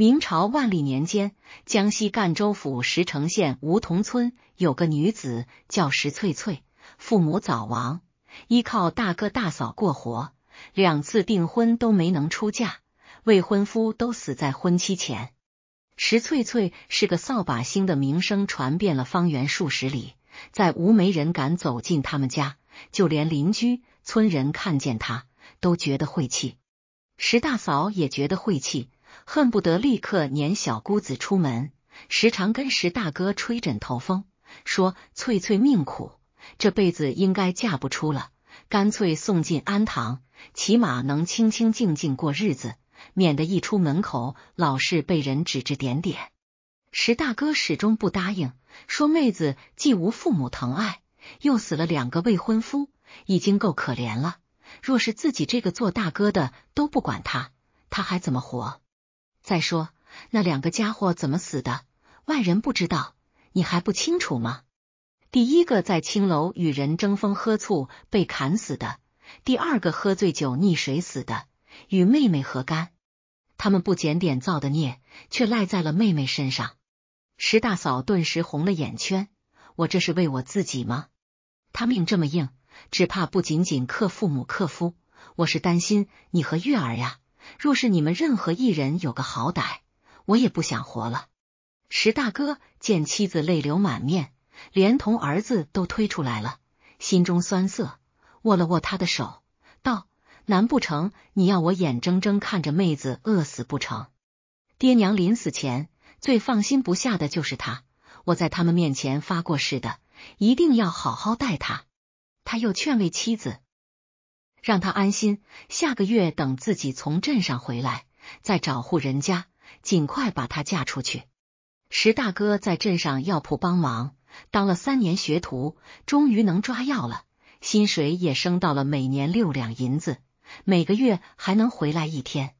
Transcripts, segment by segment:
明朝万历年间，江西赣州府石城县梧桐村有个女子叫石翠翠，父母早亡，依靠大哥大嫂过活，两次订婚都没能出嫁，未婚夫都死在婚期前。石翠翠是个扫把星的名声传遍了方圆数十里，再无没人敢走进他们家，就连邻居村人看见她都觉得晦气，石大嫂也觉得晦气。恨不得立刻撵小姑子出门，时常跟石大哥吹枕头风，说翠翠命苦，这辈子应该嫁不出了，干脆送进安堂，起码能清清静静过日子，免得一出门口老是被人指指点点。石大哥始终不答应，说妹子既无父母疼爱，又死了两个未婚夫，已经够可怜了，若是自己这个做大哥的都不管她，她还怎么活？再说那两个家伙怎么死的，外人不知道，你还不清楚吗？第一个在青楼与人争风喝醋被砍死的，第二个喝醉酒溺水死的，与妹妹何干？他们不检点造的孽，却赖在了妹妹身上。石大嫂顿时红了眼圈，我这是为我自己吗？他命这么硬，只怕不仅仅克父母克夫，我是担心你和月儿呀。若是你们任何一人有个好歹，我也不想活了。石大哥见妻子泪流满面，连同儿子都推出来了，心中酸涩，握了握他的手，道：“难不成你要我眼睁睁看着妹子饿死不成？”爹娘临死前最放心不下的就是他，我在他们面前发过誓的，一定要好好待他。他又劝慰妻子。让他安心，下个月等自己从镇上回来，再找户人家，尽快把她嫁出去。石大哥在镇上药铺帮忙，当了三年学徒，终于能抓药了，薪水也升到了每年六两银子，每个月还能回来一天。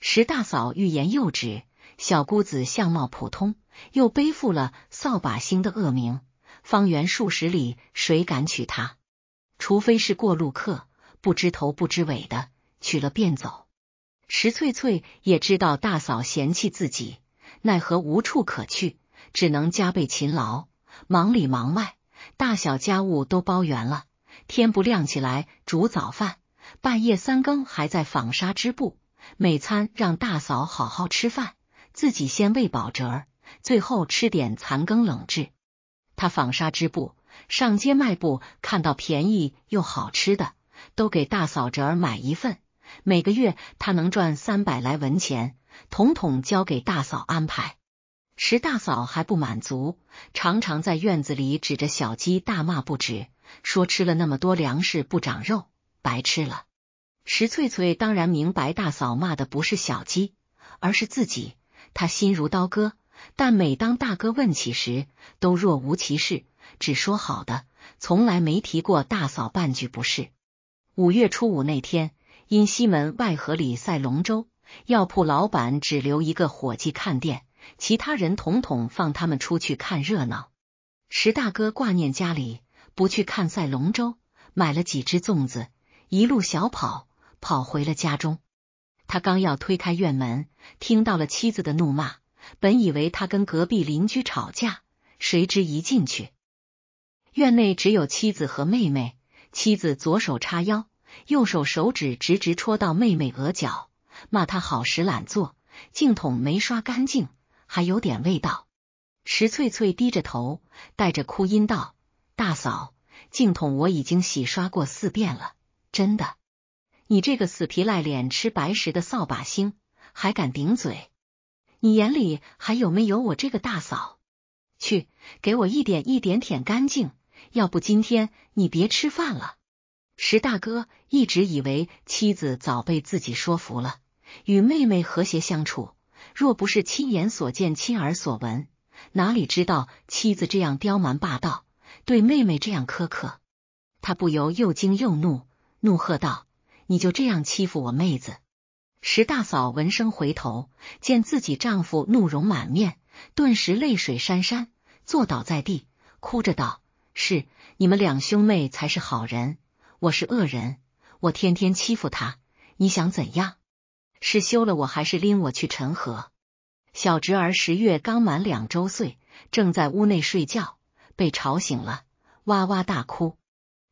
石大嫂欲言又止，小姑子相貌普通，又背负了扫把星的恶名，方圆数十里谁敢娶她？除非是过路客。不知头不知尾的取了便走，石翠翠也知道大嫂嫌弃自己，奈何无处可去，只能加倍勤劳，忙里忙外，大小家务都包圆了。天不亮起来煮早饭，半夜三更还在纺纱织布。每餐让大嫂好好吃饭，自己先喂饱侄儿，最后吃点残羹冷炙。他纺纱织布，上街卖布，看到便宜又好吃的。都给大嫂侄买一份，每个月他能赚三百来文钱，统统交给大嫂安排。石大嫂还不满足，常常在院子里指着小鸡大骂不止，说吃了那么多粮食不长肉，白吃了。石翠翠当然明白大嫂骂的不是小鸡，而是自己。她心如刀割，但每当大哥问起时，都若无其事，只说好的，从来没提过大嫂半句不是。五月初五那天，因西门外河里赛龙舟，药铺老板只留一个伙计看店，其他人统统放他们出去看热闹。石大哥挂念家里，不去看赛龙舟，买了几只粽子，一路小跑跑回了家中。他刚要推开院门，听到了妻子的怒骂，本以为他跟隔壁邻居吵架，谁知一进去，院内只有妻子和妹妹。妻子左手叉腰，右手手指直直戳到妹妹额角，骂她好时懒做，镜筒没刷干净，还有点味道。石翠翠低着头，带着哭音道：“大嫂，镜筒我已经洗刷过四遍了，真的。你这个死皮赖脸吃白食的扫把星，还敢顶嘴？你眼里还有没有我这个大嫂？去，给我一点一点舔干净。”要不今天你别吃饭了。石大哥一直以为妻子早被自己说服了，与妹妹和谐相处。若不是亲眼所见、亲耳所闻，哪里知道妻子这样刁蛮霸道，对妹妹这样苛刻？他不由又惊又怒，怒喝道：“你就这样欺负我妹子！”石大嫂闻声回头，见自己丈夫怒容满面，顿时泪水潸潸，坐倒在地，哭着道。是你们两兄妹才是好人，我是恶人，我天天欺负他，你想怎样？是休了我，还是拎我去陈河？小侄儿十月刚满两周岁，正在屋内睡觉，被吵醒了，哇哇大哭。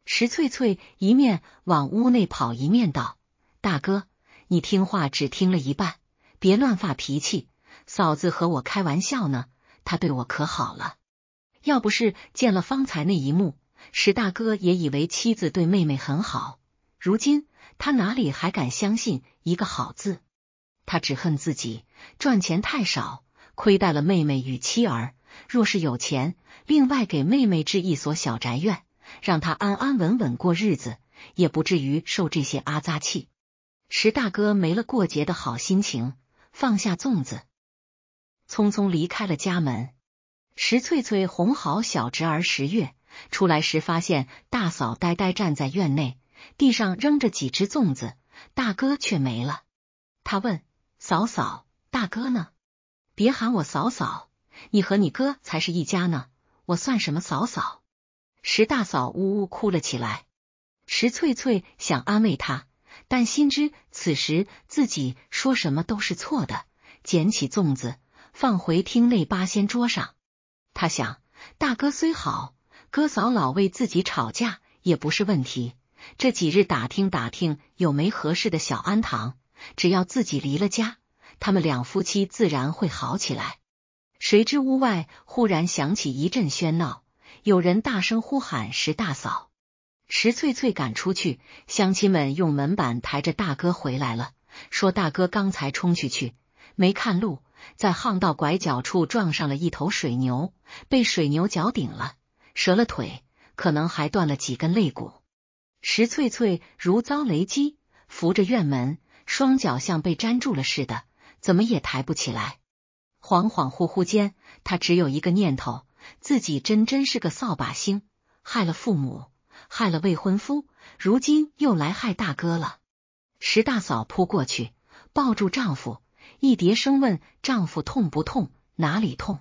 石翠翠一面往屋内跑，一面道：“大哥，你听话只听了一半，别乱发脾气。嫂子和我开玩笑呢，她对我可好了。”要不是见了方才那一幕，石大哥也以为妻子对妹妹很好。如今他哪里还敢相信一个好字？他只恨自己赚钱太少，亏待了妹妹与妻儿。若是有钱，另外给妹妹置一所小宅院，让她安安稳稳过日子，也不至于受这些阿扎气。石大哥没了过节的好心情，放下粽子，匆匆离开了家门。石翠翠哄好小侄儿石月，出来时发现大嫂呆呆站在院内，地上扔着几只粽子，大哥却没了。他问：“嫂嫂，大哥呢？”“别喊我嫂嫂，你和你哥才是一家呢，我算什么嫂嫂？”石大嫂呜呜哭了起来。石翠翠想安慰她，但心知此时自己说什么都是错的，捡起粽子放回厅内八仙桌上。他想，大哥虽好，哥嫂老为自己吵架也不是问题。这几日打听打听，有没合适的小安堂？只要自己离了家，他们两夫妻自然会好起来。谁知屋外忽然响起一阵喧闹，有人大声呼喊：“石大嫂！”石翠翠赶出去，乡亲们用门板抬着大哥回来了，说：“大哥刚才冲出去，没看路。”在巷道拐角处撞上了一头水牛，被水牛脚顶了，折了腿，可能还断了几根肋骨。石翠翠如遭雷击，扶着院门，双脚像被粘住了似的，怎么也抬不起来。恍恍惚惚间，她只有一个念头：自己真真是个扫把星，害了父母，害了未婚夫，如今又来害大哥了。石大嫂扑过去，抱住丈夫。一叠声问丈夫痛不痛，哪里痛？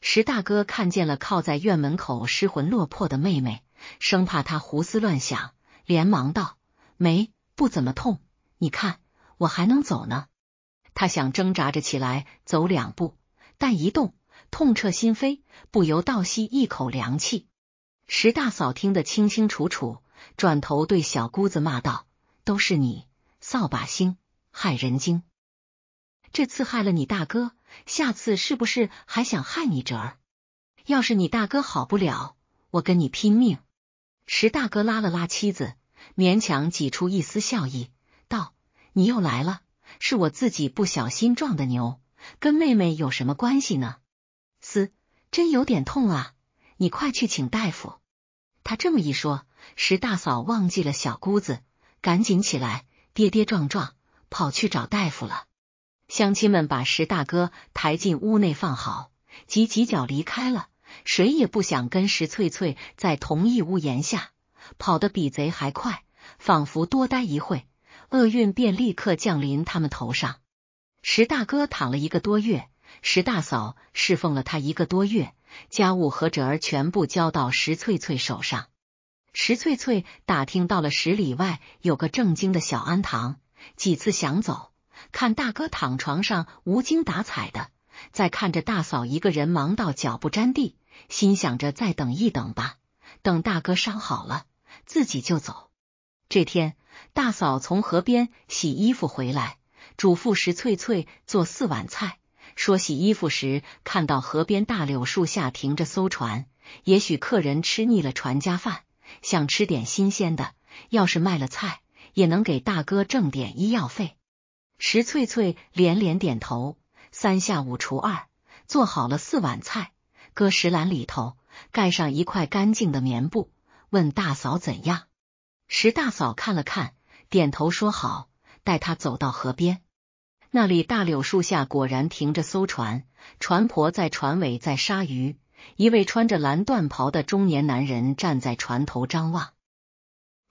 石大哥看见了靠在院门口失魂落魄的妹妹，生怕她胡思乱想，连忙道：“没，不怎么痛。你看我还能走呢。”他想挣扎着起来走两步，但一动，痛彻心扉，不由倒吸一口凉气。石大嫂听得清清楚楚，转头对小姑子骂道：“都是你，扫把星，害人精！”这次害了你大哥，下次是不是还想害你侄儿？要是你大哥好不了，我跟你拼命！石大哥拉了拉妻子，勉强挤出一丝笑意，道：“你又来了，是我自己不小心撞的牛，跟妹妹有什么关系呢？”嘶，真有点痛啊！你快去请大夫！他这么一说，石大嫂忘记了小姑子，赶紧起来，跌跌撞撞跑去找大夫了。乡亲们把石大哥抬进屋内放好，急急脚离开了。谁也不想跟石翠翠在同一屋檐下，跑得比贼还快，仿佛多待一会，厄运便立刻降临他们头上。石大哥躺了一个多月，石大嫂侍奉了他一个多月，家务和折儿全部交到石翠翠手上。石翠翠打听到了十里外有个正经的小庵堂，几次想走。看大哥躺床上无精打采的，再看着大嫂一个人忙到脚不沾地，心想着再等一等吧，等大哥伤好了，自己就走。这天，大嫂从河边洗衣服回来，嘱咐石翠翠做四碗菜，说洗衣服时看到河边大柳树下停着艘船，也许客人吃腻了船家饭，想吃点新鲜的，要是卖了菜，也能给大哥挣点医药费。石翠翠连连点头，三下五除二做好了四碗菜，搁石篮里头，盖上一块干净的棉布，问大嫂怎样。石大嫂看了看，点头说好，带她走到河边。那里大柳树下果然停着艘船，船婆在船尾在杀鱼，一位穿着蓝缎袍的中年男人站在船头张望。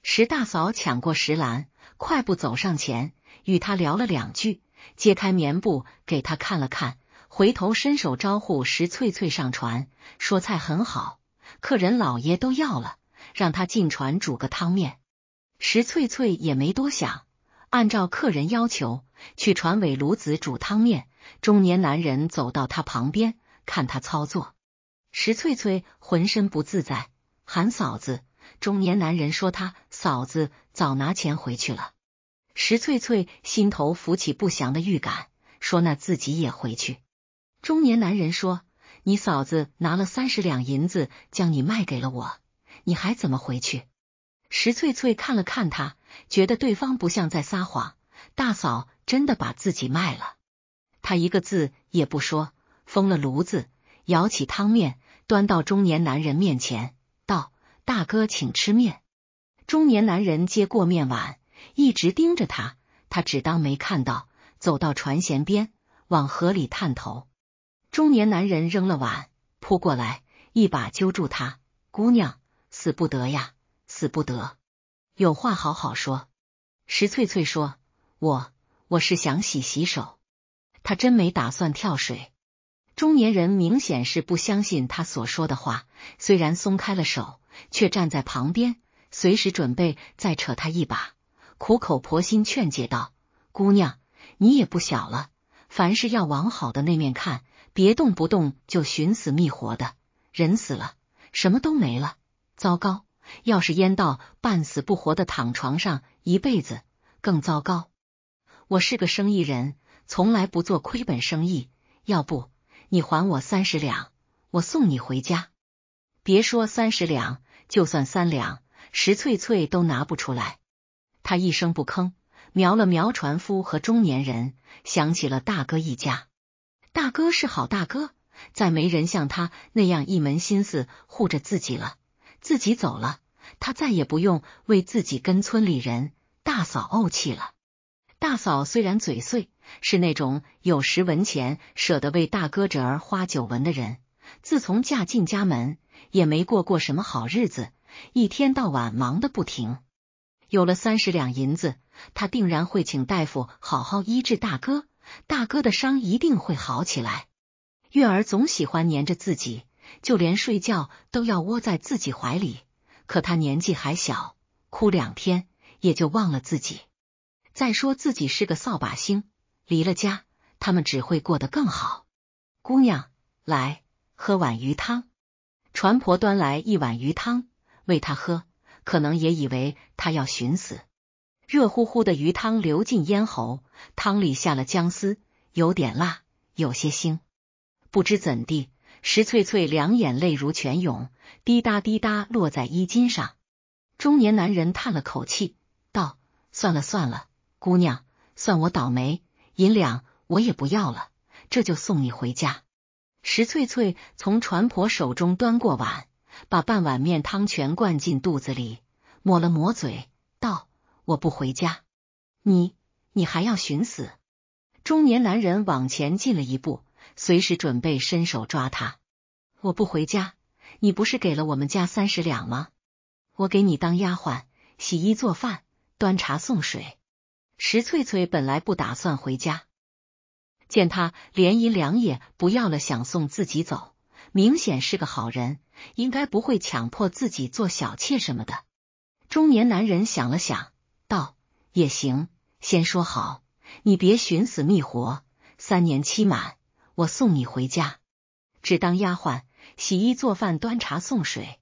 石大嫂抢过石篮，快步走上前，与他聊了两句，揭开棉布给他看了看，回头伸手招呼石翠翠上船，说菜很好，客人老爷都要了，让他进船煮个汤面。石翠翠也没多想，按照客人要求去船尾炉子煮汤面。中年男人走到他旁边，看他操作，石翠翠浑身不自在，喊嫂子。中年男人说：“他嫂子早拿钱回去了。”石翠翠心头浮起不祥的预感，说：“那自己也回去。”中年男人说：“你嫂子拿了三十两银子，将你卖给了我，你还怎么回去？”石翠翠看了看他，觉得对方不像在撒谎，大嫂真的把自己卖了。他一个字也不说，封了炉子，舀起汤面，端到中年男人面前。大哥，请吃面。中年男人接过面碗，一直盯着他，他只当没看到，走到船舷边，往河里探头。中年男人扔了碗，扑过来，一把揪住他：“姑娘，死不得呀，死不得！有话好好说。”石翠翠说：“我我是想洗洗手，她真没打算跳水。”中年人明显是不相信他所说的话，虽然松开了手。却站在旁边，随时准备再扯他一把，苦口婆心劝解道：“姑娘，你也不小了，凡事要往好的那面看，别动不动就寻死觅活的。人死了，什么都没了。糟糕，要是淹到半死不活的，躺床上一辈子，更糟糕。我是个生意人，从来不做亏本生意。要不，你还我三十两，我送你回家。别说三十两。”就算三两，石翠翠都拿不出来。她一声不吭，瞄了瞄船夫和中年人，想起了大哥一家。大哥是好大哥，再没人像他那样一门心思护着自己了。自己走了，他再也不用为自己跟村里人大嫂怄气了。大嫂虽然嘴碎，是那种有时文钱舍得为大哥侄儿花九文的人。自从嫁进家门，也没过过什么好日子，一天到晚忙得不停。有了三十两银子，她定然会请大夫好好医治大哥。大哥的伤一定会好起来。月儿总喜欢粘着自己，就连睡觉都要窝在自己怀里。可她年纪还小，哭两天也就忘了自己。再说自己是个扫把星，离了家，他们只会过得更好。姑娘，来。喝碗鱼汤，船婆端来一碗鱼汤喂他喝，可能也以为他要寻死。热乎乎的鱼汤流进咽喉，汤里下了姜丝，有点辣，有些腥。不知怎地，石翠翠两眼泪如泉涌，滴答滴答落在衣襟上。中年男人叹了口气，道：“算了算了，姑娘，算我倒霉，银两我也不要了，这就送你回家。”石翠翠从船婆手中端过碗，把半碗面汤全灌进肚子里，抹了抹嘴，道：“我不回家，你你还要寻死？”中年男人往前进了一步，随时准备伸手抓他。我不回家，你不是给了我们家三十两吗？我给你当丫鬟，洗衣做饭，端茶送水。石翠翠本来不打算回家。见他连银两也不要了，想送自己走，明显是个好人，应该不会强迫自己做小妾什么的。中年男人想了想，道：“也行，先说好，你别寻死觅活。三年期满，我送你回家，只当丫鬟，洗衣做饭，端茶送水。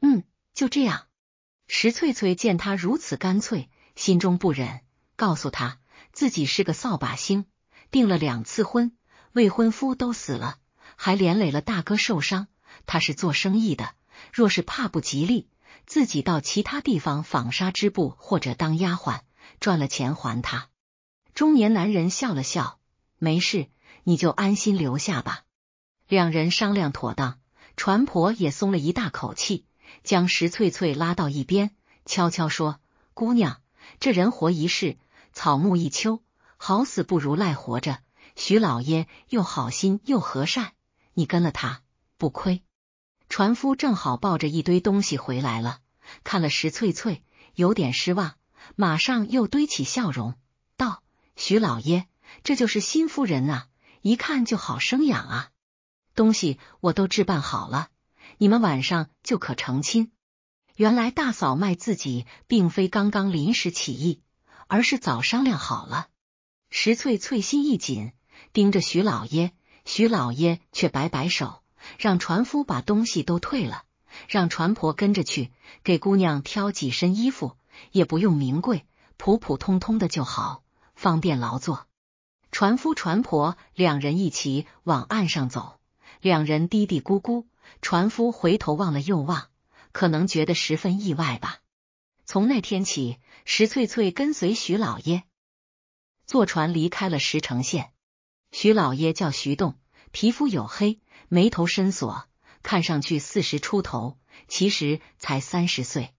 嗯，就这样。”石翠翠见他如此干脆，心中不忍，告诉他自己是个扫把星。订了两次婚，未婚夫都死了，还连累了大哥受伤。他是做生意的，若是怕不吉利，自己到其他地方纺纱织布或者当丫鬟，赚了钱还他。中年男人笑了笑，没事，你就安心留下吧。两人商量妥当，船婆也松了一大口气，将石翠翠拉到一边，悄悄说：“姑娘，这人活一世，草木一秋。”好死不如赖活着，徐老爷又好心又和善，你跟了他不亏。船夫正好抱着一堆东西回来了，看了石翠翠有点失望，马上又堆起笑容道：“徐老爷，这就是新夫人呐，一看就好生养啊。东西我都置办好了，你们晚上就可成亲。原来大嫂卖自己并非刚刚临时起意，而是早商量好了。”石翠翠心一紧，盯着徐老爷，徐老爷却摆摆手，让船夫把东西都退了，让船婆跟着去，给姑娘挑几身衣服，也不用名贵，普普通通的就好，方便劳作。船夫、船婆两人一起往岸上走，两人嘀嘀咕咕。船夫回头望了又望，可能觉得十分意外吧。从那天起，石翠翠跟随徐老爷。坐船离开了石城县。徐老爷叫徐栋，皮肤黝黑，眉头深锁，看上去四十出头，其实才三十岁。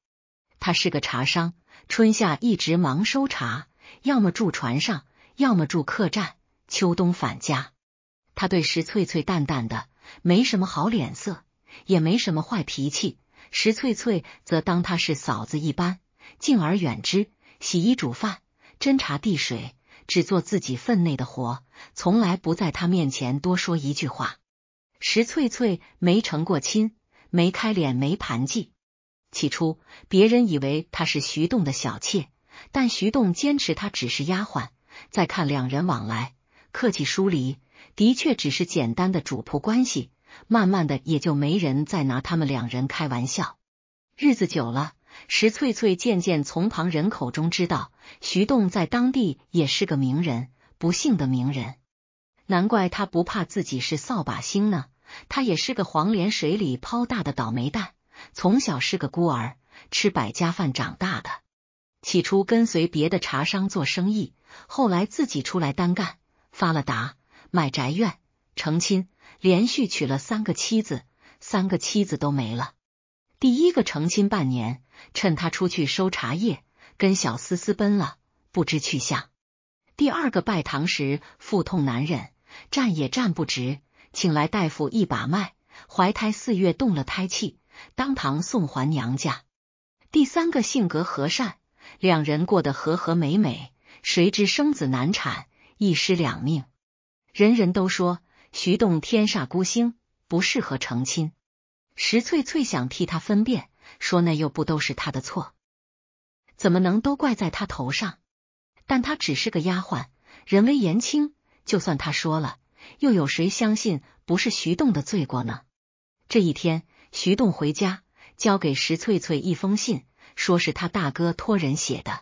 他是个茶商，春夏一直忙收茶，要么住船上，要么住客栈，秋冬返家。他对石翠翠淡淡的，没什么好脸色，也没什么坏脾气。石翠翠则当他是嫂子一般，敬而远之，洗衣煮饭，斟茶递水。只做自己分内的活，从来不在他面前多说一句话。石翠翠没成过亲，没开脸，没盘记。起初别人以为她是徐栋的小妾，但徐栋坚持她只是丫鬟。再看两人往来，客气疏离，的确只是简单的主仆关系。慢慢的，也就没人再拿他们两人开玩笑。日子久了。石翠翠渐渐从旁人口中知道，徐栋在当地也是个名人，不幸的名人。难怪他不怕自己是扫把星呢，他也是个黄连水里泡大的倒霉蛋。从小是个孤儿，吃百家饭长大的。起初跟随别的茶商做生意，后来自己出来单干，发了达，买宅院，成亲，连续娶了三个妻子，三个妻子都没了。第一个成亲半年，趁他出去收茶叶，跟小厮私奔了，不知去向。第二个拜堂时腹痛难忍，站也站不直，请来大夫一把脉，怀胎四月动了胎气，当堂送还娘家。第三个性格和善，两人过得和和美美，谁知生子难产，一尸两命。人人都说徐动天煞孤星，不适合成亲。石翠翠想替他分辨，说那又不都是他的错，怎么能都怪在他头上？但他只是个丫鬟，人微言轻，就算他说了，又有谁相信不是徐栋的罪过呢？这一天，徐栋回家，交给石翠翠一封信，说是他大哥托人写的。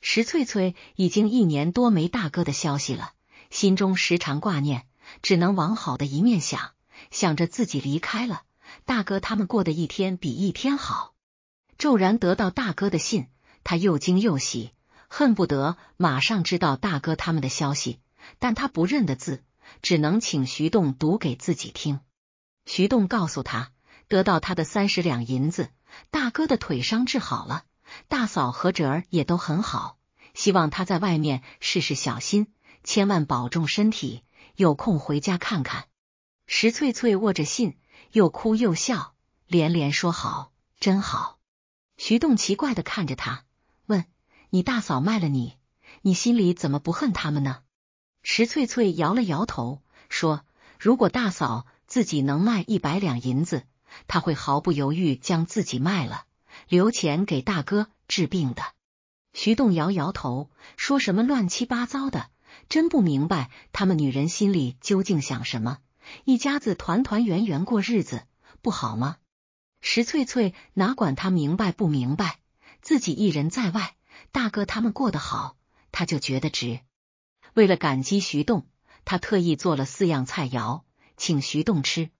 石翠翠已经一年多没大哥的消息了，心中时常挂念，只能往好的一面想，想着自己离开了。大哥他们过的一天比一天好。骤然得到大哥的信，他又惊又喜，恨不得马上知道大哥他们的消息。但他不认得字，只能请徐栋读给自己听。徐栋告诉他，得到他的三十两银子，大哥的腿伤治好了，大嫂和侄儿也都很好。希望他在外面事事小心，千万保重身体，有空回家看看。石翠翠握着信。又哭又笑，连连说好，真好。徐栋奇怪的看着他，问：“你大嫂卖了你，你心里怎么不恨他们呢？”石翠翠摇了摇头，说：“如果大嫂自己能卖一百两银子，她会毫不犹豫将自己卖了，留钱给大哥治病的。”徐栋摇摇头，说什么乱七八糟的，真不明白他们女人心里究竟想什么。一家子团团圆圆过日子不好吗？石翠翠哪管他明白不明白，自己一人在外，大哥他们过得好，他就觉得值。为了感激徐栋，他特意做了四样菜肴请徐栋吃。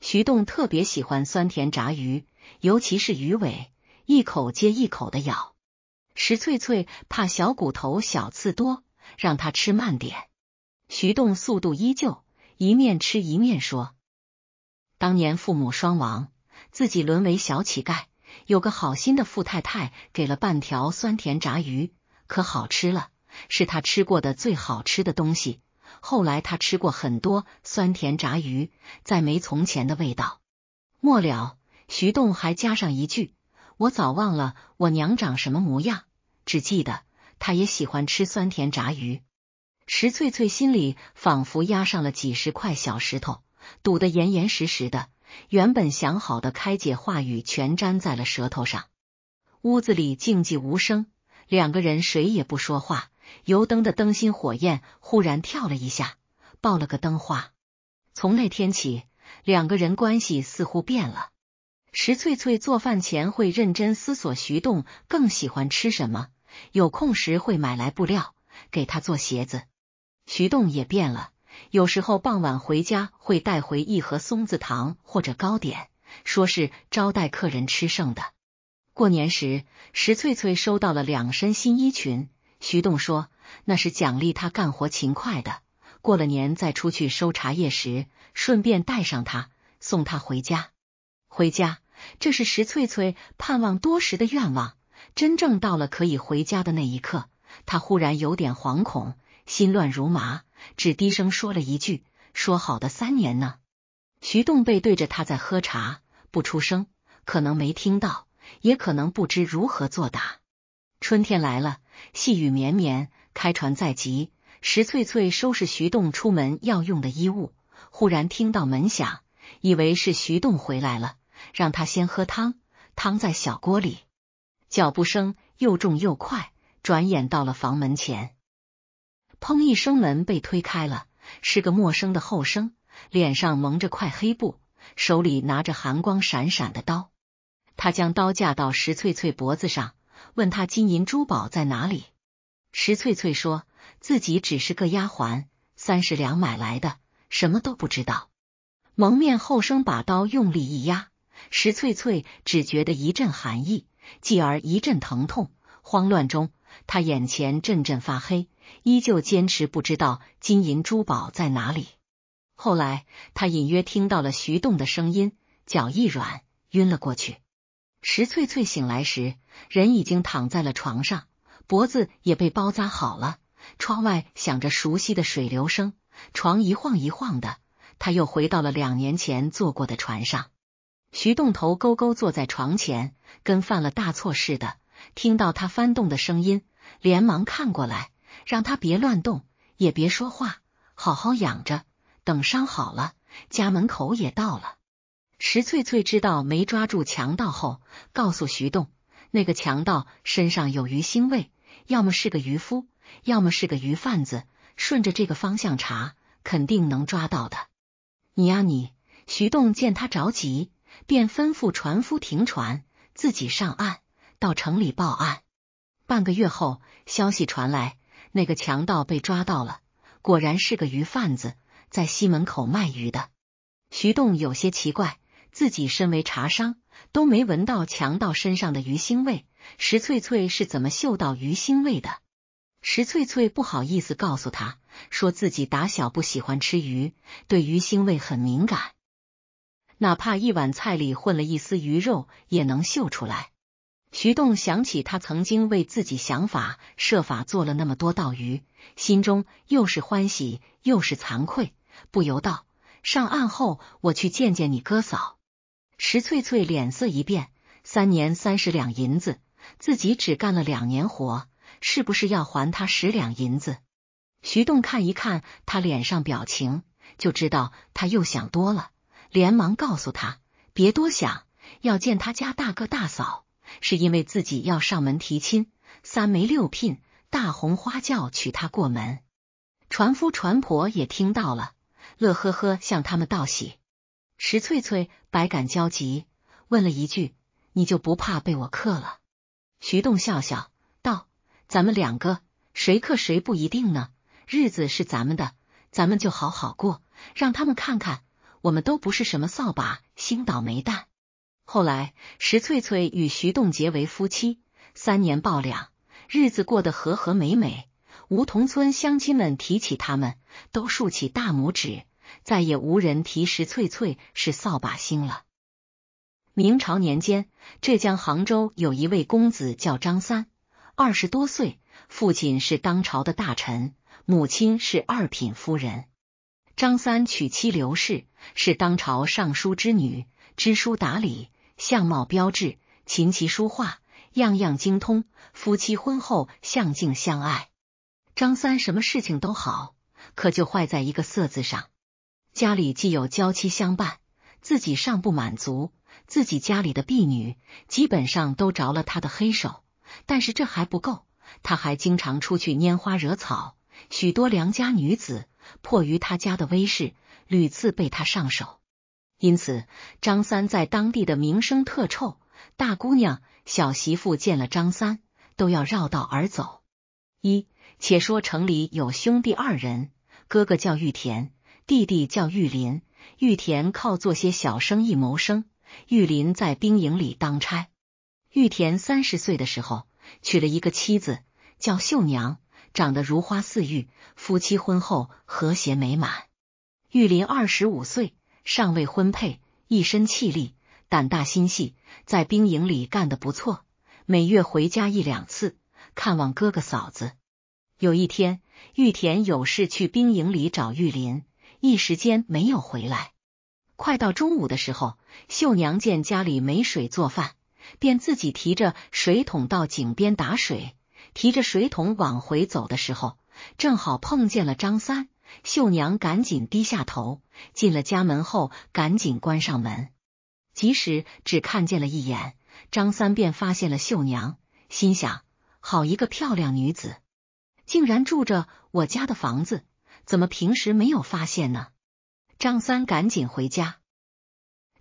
徐栋特别喜欢酸甜炸鱼，尤其是鱼尾，一口接一口的咬。石翠翠怕小骨头小刺多，让他吃慢点。徐栋速度依旧。一面吃一面说，当年父母双亡，自己沦为小乞丐，有个好心的富太太给了半条酸甜炸鱼，可好吃了，是他吃过的最好吃的东西。后来他吃过很多酸甜炸鱼，再没从前的味道。末了，徐栋还加上一句：“我早忘了我娘长什么模样，只记得她也喜欢吃酸甜炸鱼。”石翠翠心里仿佛压上了几十块小石头，堵得严严实实的。原本想好的开解话语全粘在了舌头上。屋子里静寂无声，两个人谁也不说话。油灯的灯芯火焰忽然跳了一下，爆了个灯花。从那天起，两个人关系似乎变了。石翠翠做饭前会认真思索徐栋更喜欢吃什么，有空时会买来布料给他做鞋子。徐栋也变了，有时候傍晚回家会带回一盒松子糖或者糕点，说是招待客人吃剩的。过年时，石翠翠收到了两身新衣裙，徐栋说那是奖励他干活勤快的。过了年再出去收茶叶时，顺便带上他，送她回家。回家，这是石翠翠盼望多时的愿望。真正到了可以回家的那一刻，她忽然有点惶恐。心乱如麻，只低声说了一句：“说好的三年呢？”徐栋背对着他在喝茶，不出声，可能没听到，也可能不知如何作答。春天来了，细雨绵绵，开船在即。石翠翠收拾徐栋出门要用的衣物，忽然听到门响，以为是徐栋回来了，让他先喝汤，汤在小锅里。脚步声又重又快，转眼到了房门前。砰！一声，门被推开了。是个陌生的后生，脸上蒙着块黑布，手里拿着寒光闪闪的刀。他将刀架到石翠翠脖子上，问他金银珠宝在哪里。石翠翠说自己只是个丫鬟，三十两买来的，什么都不知道。蒙面后生把刀用力一压，石翠翠只觉得一阵寒意，继而一阵疼痛。慌乱中，她眼前阵阵发黑。依旧坚持不知道金银珠宝在哪里。后来他隐约听到了徐栋的声音，脚一软晕了过去。石翠翠醒来时，人已经躺在了床上，脖子也被包扎好了。窗外响着熟悉的水流声，床一晃一晃的。他又回到了两年前坐过的船上。徐栋头勾勾坐在床前，跟犯了大错似的，听到他翻动的声音，连忙看过来。让他别乱动，也别说话，好好养着。等伤好了，家门口也到了。石翠翠知道没抓住强盗后，告诉徐栋，那个强盗身上有鱼腥味，要么是个渔夫，要么是个鱼贩子。顺着这个方向查，肯定能抓到的。你呀，你！徐栋见他着急，便吩咐船夫停船，自己上岸到城里报案。半个月后，消息传来。那个强盗被抓到了，果然是个鱼贩子，在西门口卖鱼的。徐栋有些奇怪，自己身为茶商，都没闻到强盗身上的鱼腥味，石翠翠是怎么嗅到鱼腥味的？石翠翠不好意思告诉他说，自己打小不喜欢吃鱼，对鱼腥味很敏感，哪怕一碗菜里混了一丝鱼肉，也能嗅出来。徐栋想起他曾经为自己想法设法做了那么多道鱼，心中又是欢喜又是惭愧，不由道：“上岸后我去见见你哥嫂。”石翠翠脸色一变，三年三十两银子，自己只干了两年活，是不是要还他十两银子？徐栋看一看他脸上表情，就知道他又想多了，连忙告诉他：“别多想，要见他家大哥大嫂。”是因为自己要上门提亲，三媒六聘，大红花轿娶她过门。船夫船婆也听到了，乐呵呵向他们道喜。石翠翠百感交集，问了一句：“你就不怕被我克了？”徐栋笑笑道：“咱们两个谁克谁不一定呢，日子是咱们的，咱们就好好过，让他们看看，我们都不是什么扫把星倒霉蛋。”后来，石翠翠与徐栋结为夫妻，三年抱两，日子过得和和美美。梧桐村乡亲们提起他们，都竖起大拇指，再也无人提石翠翠是扫把星了。明朝年间，浙江杭州有一位公子叫张三，二十多岁，父亲是当朝的大臣，母亲是二品夫人。张三娶妻刘氏，是当朝尚书之女，知书达理。相貌标致，琴棋书画样样精通。夫妻婚后相敬相爱。张三什么事情都好，可就坏在一个色字上。家里既有娇妻相伴，自己尚不满足，自己家里的婢女基本上都着了他的黑手。但是这还不够，他还经常出去拈花惹草，许多良家女子迫于他家的威势，屡次被他上手。因此，张三在当地的名声特臭。大姑娘、小媳妇见了张三都要绕道而走。一且说城里有兄弟二人，哥哥叫玉田，弟弟叫玉林。玉田靠做些小生意谋生，玉林在兵营里当差。玉田三十岁的时候娶了一个妻子，叫秀娘，长得如花似玉，夫妻婚后和谐美满。玉林二十五岁。尚未婚配，一身气力，胆大心细，在兵营里干得不错。每月回家一两次看望哥哥嫂子。有一天，玉田有事去兵营里找玉林，一时间没有回来。快到中午的时候，秀娘见家里没水做饭，便自己提着水桶到井边打水。提着水桶往回走的时候，正好碰见了张三。秀娘赶紧低下头，进了家门后，赶紧关上门。即使只看见了一眼，张三便发现了秀娘，心想：好一个漂亮女子，竟然住着我家的房子，怎么平时没有发现呢？张三赶紧回家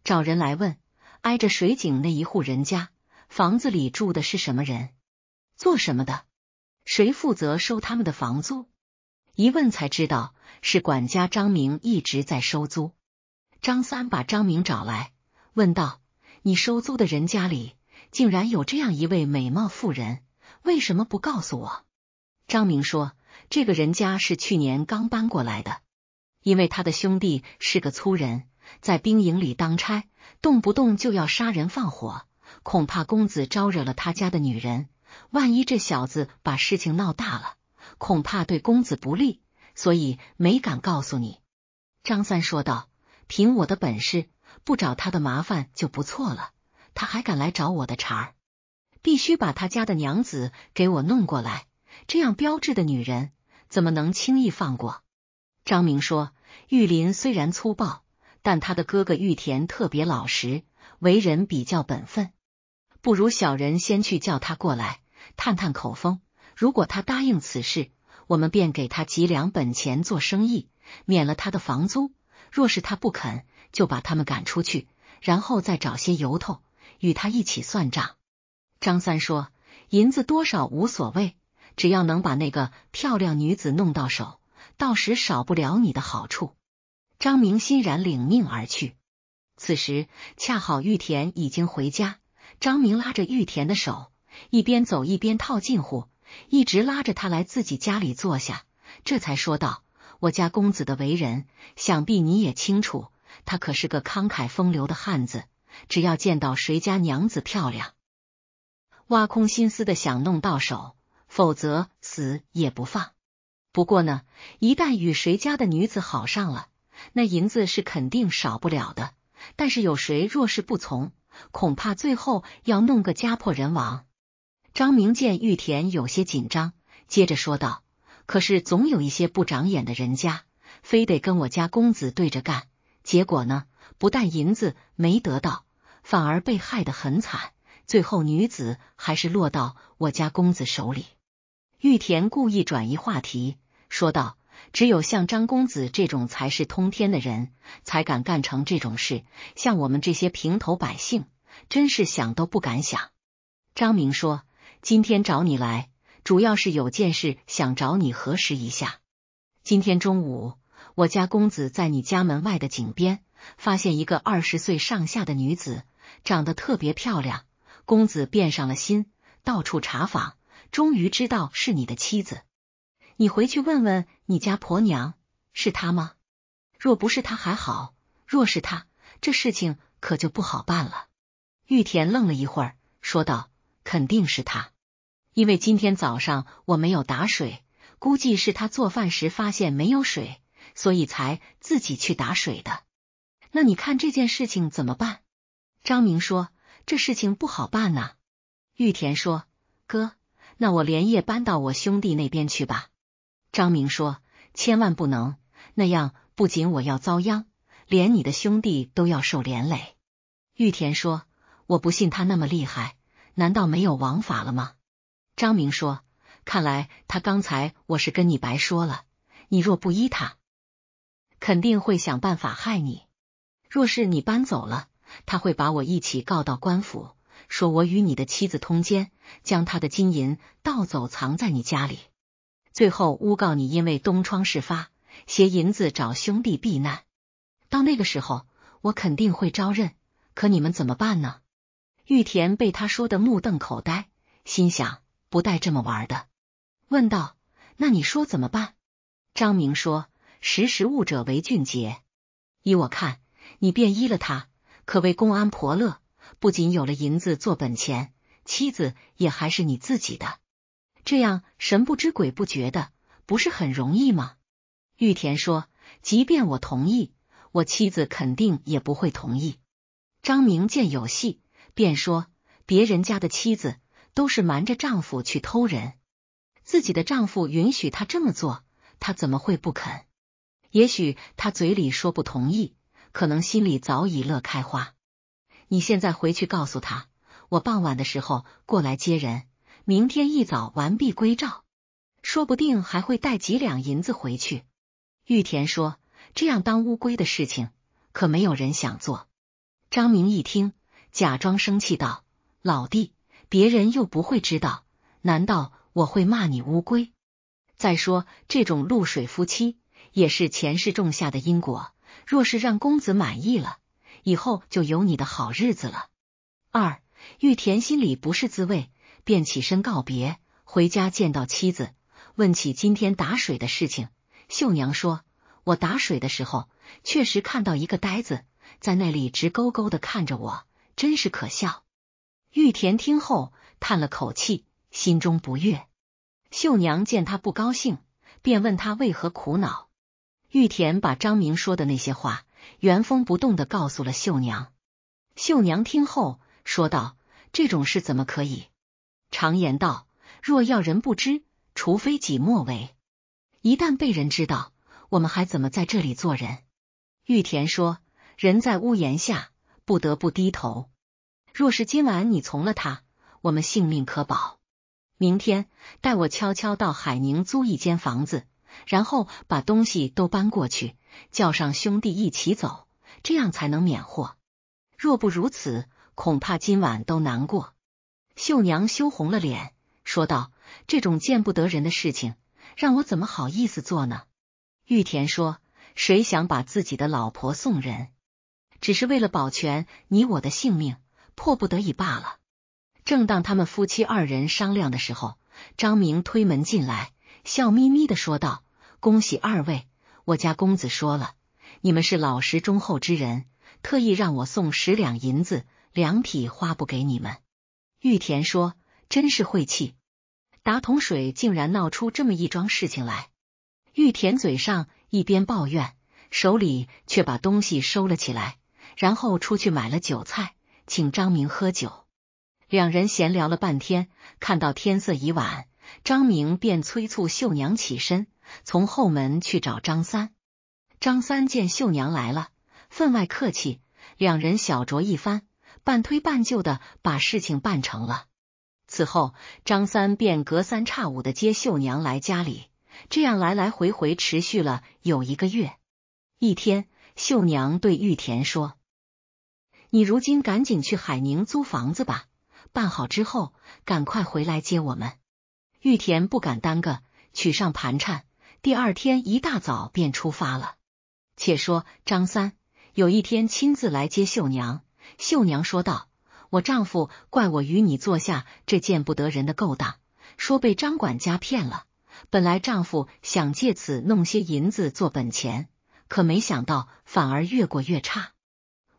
找人来问，挨着水井那一户人家，房子里住的是什么人，做什么的，谁负责收他们的房租？一问才知道。是管家张明一直在收租。张三把张明找来，问道：“你收租的人家里竟然有这样一位美貌妇人，为什么不告诉我？”张明说：“这个人家是去年刚搬过来的，因为他的兄弟是个粗人，在兵营里当差，动不动就要杀人放火。恐怕公子招惹了他家的女人，万一这小子把事情闹大了，恐怕对公子不利。”所以没敢告诉你，张三说道：“凭我的本事，不找他的麻烦就不错了，他还敢来找我的茬儿，必须把他家的娘子给我弄过来。这样标致的女人，怎么能轻易放过？”张明说：“玉林虽然粗暴，但他的哥哥玉田特别老实，为人比较本分，不如小人先去叫他过来，探探口风。如果他答应此事。”我们便给他几两本钱做生意，免了他的房租。若是他不肯，就把他们赶出去，然后再找些由头与他一起算账。张三说：“银子多少无所谓，只要能把那个漂亮女子弄到手，到时少不了你的好处。”张明欣然领命而去。此时恰好玉田已经回家，张明拉着玉田的手，一边走一边套近乎。一直拉着他来自己家里坐下，这才说道：“我家公子的为人，想必你也清楚。他可是个慷慨风流的汉子，只要见到谁家娘子漂亮，挖空心思的想弄到手，否则死也不放。不过呢，一旦与谁家的女子好上了，那银子是肯定少不了的。但是有谁若是不从，恐怕最后要弄个家破人亡。”张明见玉田有些紧张，接着说道：“可是总有一些不长眼的人家，非得跟我家公子对着干。结果呢，不但银子没得到，反而被害得很惨。最后女子还是落到我家公子手里。”玉田故意转移话题说道：“只有像张公子这种才是通天的人，才敢干成这种事。像我们这些平头百姓，真是想都不敢想。”张明说。今天找你来，主要是有件事想找你核实一下。今天中午，我家公子在你家门外的井边发现一个二十岁上下的女子，长得特别漂亮，公子便上了心，到处查访，终于知道是你的妻子。你回去问问你家婆娘，是她吗？若不是她还好，若是她，这事情可就不好办了。玉田愣了一会儿，说道。肯定是他，因为今天早上我没有打水，估计是他做饭时发现没有水，所以才自己去打水的。那你看这件事情怎么办？张明说：“这事情不好办呐。”玉田说：“哥，那我连夜搬到我兄弟那边去吧。”张明说：“千万不能，那样不仅我要遭殃，连你的兄弟都要受连累。”玉田说：“我不信他那么厉害。”难道没有王法了吗？张明说：“看来他刚才我是跟你白说了，你若不依他，肯定会想办法害你。若是你搬走了，他会把我一起告到官府，说我与你的妻子通奸，将他的金银盗走藏在你家里，最后诬告你因为东窗事发携银子找兄弟避难。到那个时候，我肯定会招认。可你们怎么办呢？”玉田被他说的目瞪口呆，心想不带这么玩的，问道：“那你说怎么办？”张明说：“识时务者为俊杰，依我看，你便依了他，可谓公安婆乐。不仅有了银子做本钱，妻子也还是你自己的。这样神不知鬼不觉的，不是很容易吗？”玉田说：“即便我同意，我妻子肯定也不会同意。”张明见有戏。便说，别人家的妻子都是瞒着丈夫去偷人，自己的丈夫允许她这么做，她怎么会不肯？也许她嘴里说不同意，可能心里早已乐开花。你现在回去告诉他，我傍晚的时候过来接人，明天一早完璧归赵，说不定还会带几两银子回去。玉田说，这样当乌龟的事情，可没有人想做。张明一听。假装生气道：“老弟，别人又不会知道，难道我会骂你乌龟？再说这种露水夫妻也是前世种下的因果，若是让公子满意了，以后就有你的好日子了。”二玉田心里不是滋味，便起身告别，回家见到妻子，问起今天打水的事情。秀娘说：“我打水的时候，确实看到一个呆子在那里直勾勾的看着我。”真是可笑！玉田听后叹了口气，心中不悦。秀娘见他不高兴，便问他为何苦恼。玉田把张明说的那些话原封不动的告诉了秀娘。秀娘听后说道：“这种事怎么可以？常言道，若要人不知，除非己莫为。一旦被人知道，我们还怎么在这里做人？”玉田说：“人在屋檐下。”不得不低头。若是今晚你从了他，我们性命可保。明天，带我悄悄到海宁租一间房子，然后把东西都搬过去，叫上兄弟一起走，这样才能免祸。若不如此，恐怕今晚都难过。秀娘羞红了脸，说道：“这种见不得人的事情，让我怎么好意思做呢？”玉田说：“谁想把自己的老婆送人？”只是为了保全你我的性命，迫不得已罢了。正当他们夫妻二人商量的时候，张明推门进来，笑眯眯的说道：“恭喜二位，我家公子说了，你们是老实忠厚之人，特意让我送十两银子、两匹花布给你们。”玉田说：“真是晦气，打桶水竟然闹出这么一桩事情来。”玉田嘴上一边抱怨，手里却把东西收了起来。然后出去买了酒菜，请张明喝酒。两人闲聊了半天，看到天色已晚，张明便催促秀娘起身，从后门去找张三。张三见秀娘来了，分外客气。两人小酌一番，半推半就的把事情办成了。此后，张三便隔三差五的接秀娘来家里，这样来来回回持续了有一个月。一天，秀娘对玉田说。你如今赶紧去海宁租房子吧，办好之后赶快回来接我们。玉田不敢耽搁，取上盘缠，第二天一大早便出发了。且说张三有一天亲自来接秀娘，秀娘说道：“我丈夫怪我与你做下这见不得人的勾当，说被张管家骗了。本来丈夫想借此弄些银子做本钱，可没想到反而越过越差。”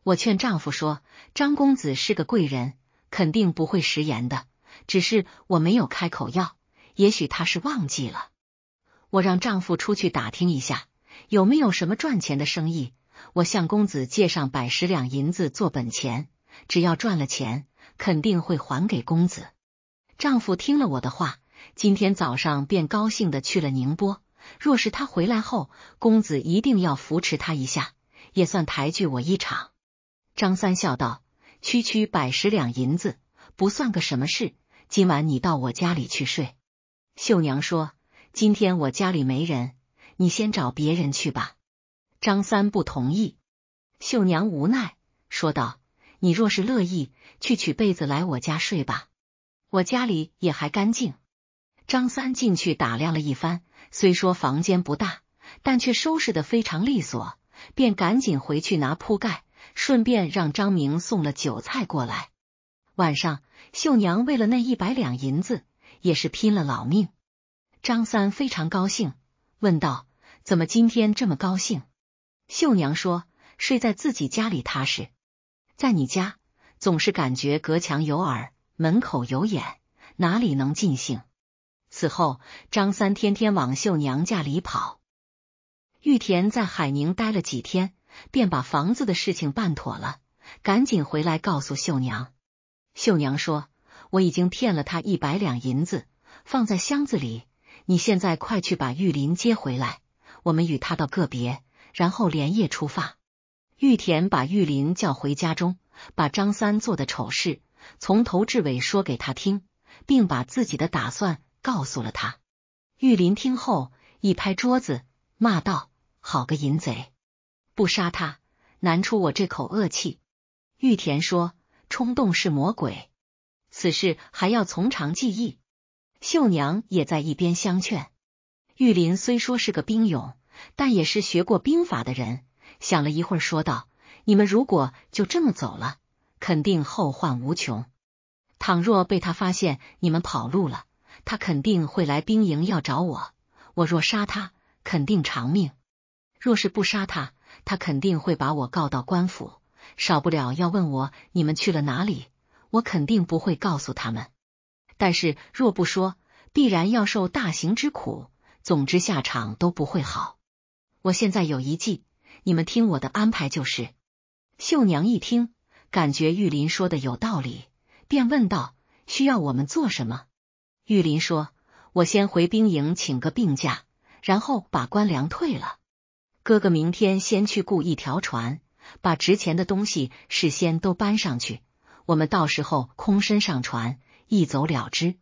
我劝丈夫说：“张公子是个贵人，肯定不会食言的。只是我没有开口要，也许他是忘记了。”我让丈夫出去打听一下，有没有什么赚钱的生意。我向公子借上百十两银子做本钱，只要赚了钱，肯定会还给公子。丈夫听了我的话，今天早上便高兴的去了宁波。若是他回来后，公子一定要扶持他一下，也算抬举我一场。张三笑道：“区区百十两银子不算个什么事。今晚你到我家里去睡。”秀娘说：“今天我家里没人，你先找别人去吧。”张三不同意，秀娘无奈说道：“你若是乐意，去取被子来我家睡吧，我家里也还干净。”张三进去打量了一番，虽说房间不大，但却收拾的非常利索，便赶紧回去拿铺盖。顺便让张明送了酒菜过来。晚上，秀娘为了那一百两银子，也是拼了老命。张三非常高兴，问道：“怎么今天这么高兴？”秀娘说：“睡在自己家里踏实，在你家总是感觉隔墙有耳，门口有眼，哪里能尽兴？”此后，张三天天往秀娘家里跑。玉田在海宁待了几天。便把房子的事情办妥了，赶紧回来告诉秀娘。秀娘说：“我已经骗了他一百两银子，放在箱子里。你现在快去把玉林接回来，我们与他道个别，然后连夜出发。”玉田把玉林叫回家中，把张三做的丑事从头至尾说给他听，并把自己的打算告诉了他。玉林听后一拍桌子，骂道：“好个淫贼！”不杀他，难出我这口恶气。玉田说：“冲动是魔鬼，此事还要从长计议。”秀娘也在一边相劝。玉林虽说是个兵勇，但也是学过兵法的人。想了一会儿，说道：“你们如果就这么走了，肯定后患无穷。倘若被他发现你们跑路了，他肯定会来兵营要找我。我若杀他，肯定偿命；若是不杀他，”他肯定会把我告到官府，少不了要问我你们去了哪里。我肯定不会告诉他们，但是若不说，必然要受大刑之苦。总之下场都不会好。我现在有一计，你们听我的安排就是。秀娘一听，感觉玉林说的有道理，便问道：“需要我们做什么？”玉林说：“我先回兵营请个病假，然后把官粮退了。”哥哥，明天先去雇一条船，把值钱的东西事先都搬上去。我们到时候空身上船，一走了之。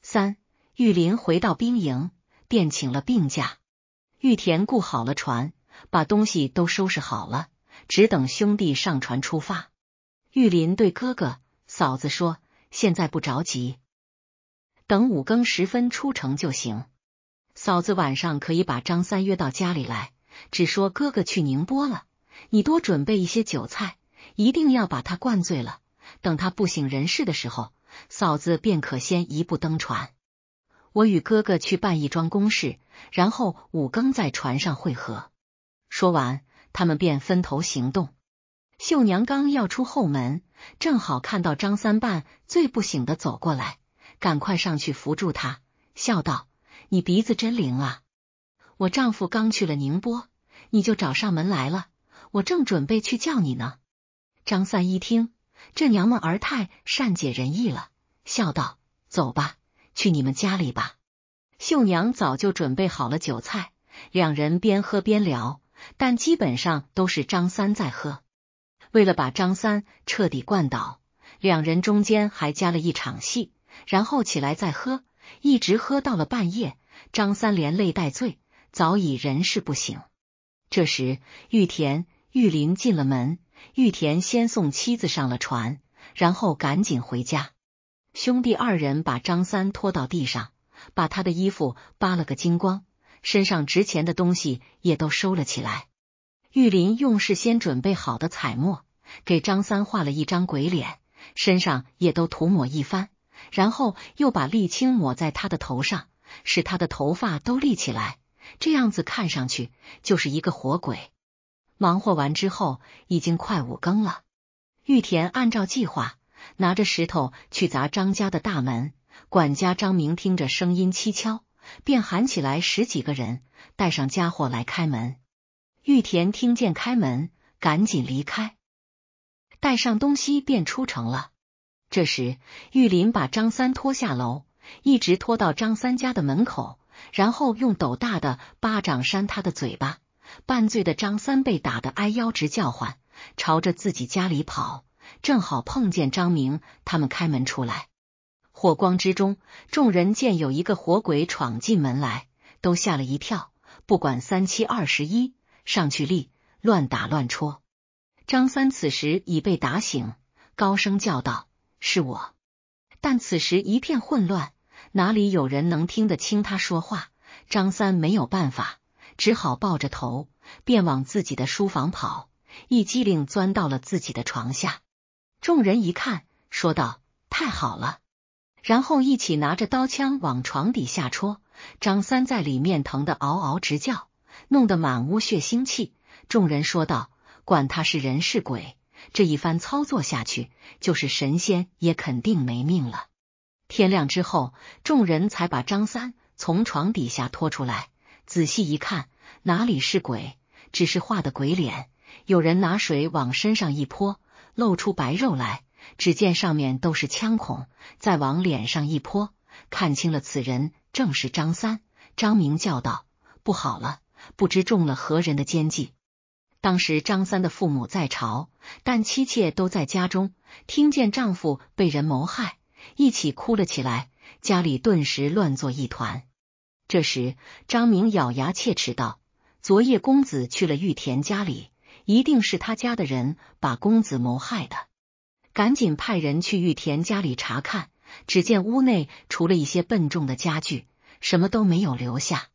三玉林回到兵营，便请了病假。玉田雇好了船，把东西都收拾好了，只等兄弟上船出发。玉林对哥哥嫂子说：“现在不着急，等五更时分出城就行。嫂子晚上可以把张三约到家里来。”只说哥哥去宁波了，你多准备一些酒菜，一定要把他灌醉了。等他不省人事的时候，嫂子便可先一步登船。我与哥哥去办一桩公事，然后五更在船上会合。说完，他们便分头行动。秀娘刚要出后门，正好看到张三半醉不醒的走过来，赶快上去扶住他，笑道：“你鼻子真灵啊！”我丈夫刚去了宁波，你就找上门来了。我正准备去叫你呢。张三一听，这娘们儿太善解人意了，笑道：“走吧，去你们家里吧。”秀娘早就准备好了酒菜，两人边喝边聊，但基本上都是张三在喝。为了把张三彻底灌倒，两人中间还加了一场戏，然后起来再喝，一直喝到了半夜。张三连累带醉。早已人事不省。这时，玉田、玉林进了门。玉田先送妻子上了船，然后赶紧回家。兄弟二人把张三拖到地上，把他的衣服扒了个精光，身上值钱的东西也都收了起来。玉林用事先准备好的彩墨给张三画了一张鬼脸，身上也都涂抹一番，然后又把沥青抹在他的头上，使他的头发都立起来。这样子看上去就是一个活鬼。忙活完之后，已经快五更了。玉田按照计划，拿着石头去砸张家的大门。管家张明听着声音蹊跷，便喊起来：“十几个人带上家伙来开门。”玉田听见开门，赶紧离开，带上东西便出城了。这时，玉林把张三拖下楼，一直拖到张三家的门口。然后用斗大的巴掌扇他的嘴巴，半醉的张三被打得哎腰直叫唤，朝着自己家里跑，正好碰见张明他们开门出来，火光之中，众人见有一个活鬼闯进门来，都吓了一跳，不管三七二十一，上去立乱打乱戳。张三此时已被打醒，高声叫道：“是我！”但此时一片混乱。哪里有人能听得清他说话？张三没有办法，只好抱着头，便往自己的书房跑，一激灵钻到了自己的床下。众人一看，说道：“太好了！”然后一起拿着刀枪往床底下戳。张三在里面疼得嗷嗷直叫，弄得满屋血腥气。众人说道：“管他是人是鬼，这一番操作下去，就是神仙也肯定没命了。”天亮之后，众人才把张三从床底下拖出来。仔细一看，哪里是鬼，只是画的鬼脸。有人拿水往身上一泼，露出白肉来，只见上面都是枪孔。再往脸上一泼，看清了，此人正是张三。张明叫道：“不好了，不知中了何人的奸计。”当时张三的父母在朝，但妻妾都在家中，听见丈夫被人谋害。一起哭了起来，家里顿时乱作一团。这时，张明咬牙切齿道：“昨夜公子去了玉田家里，一定是他家的人把公子谋害的。赶紧派人去玉田家里查看。只见屋内除了一些笨重的家具，什么都没有留下。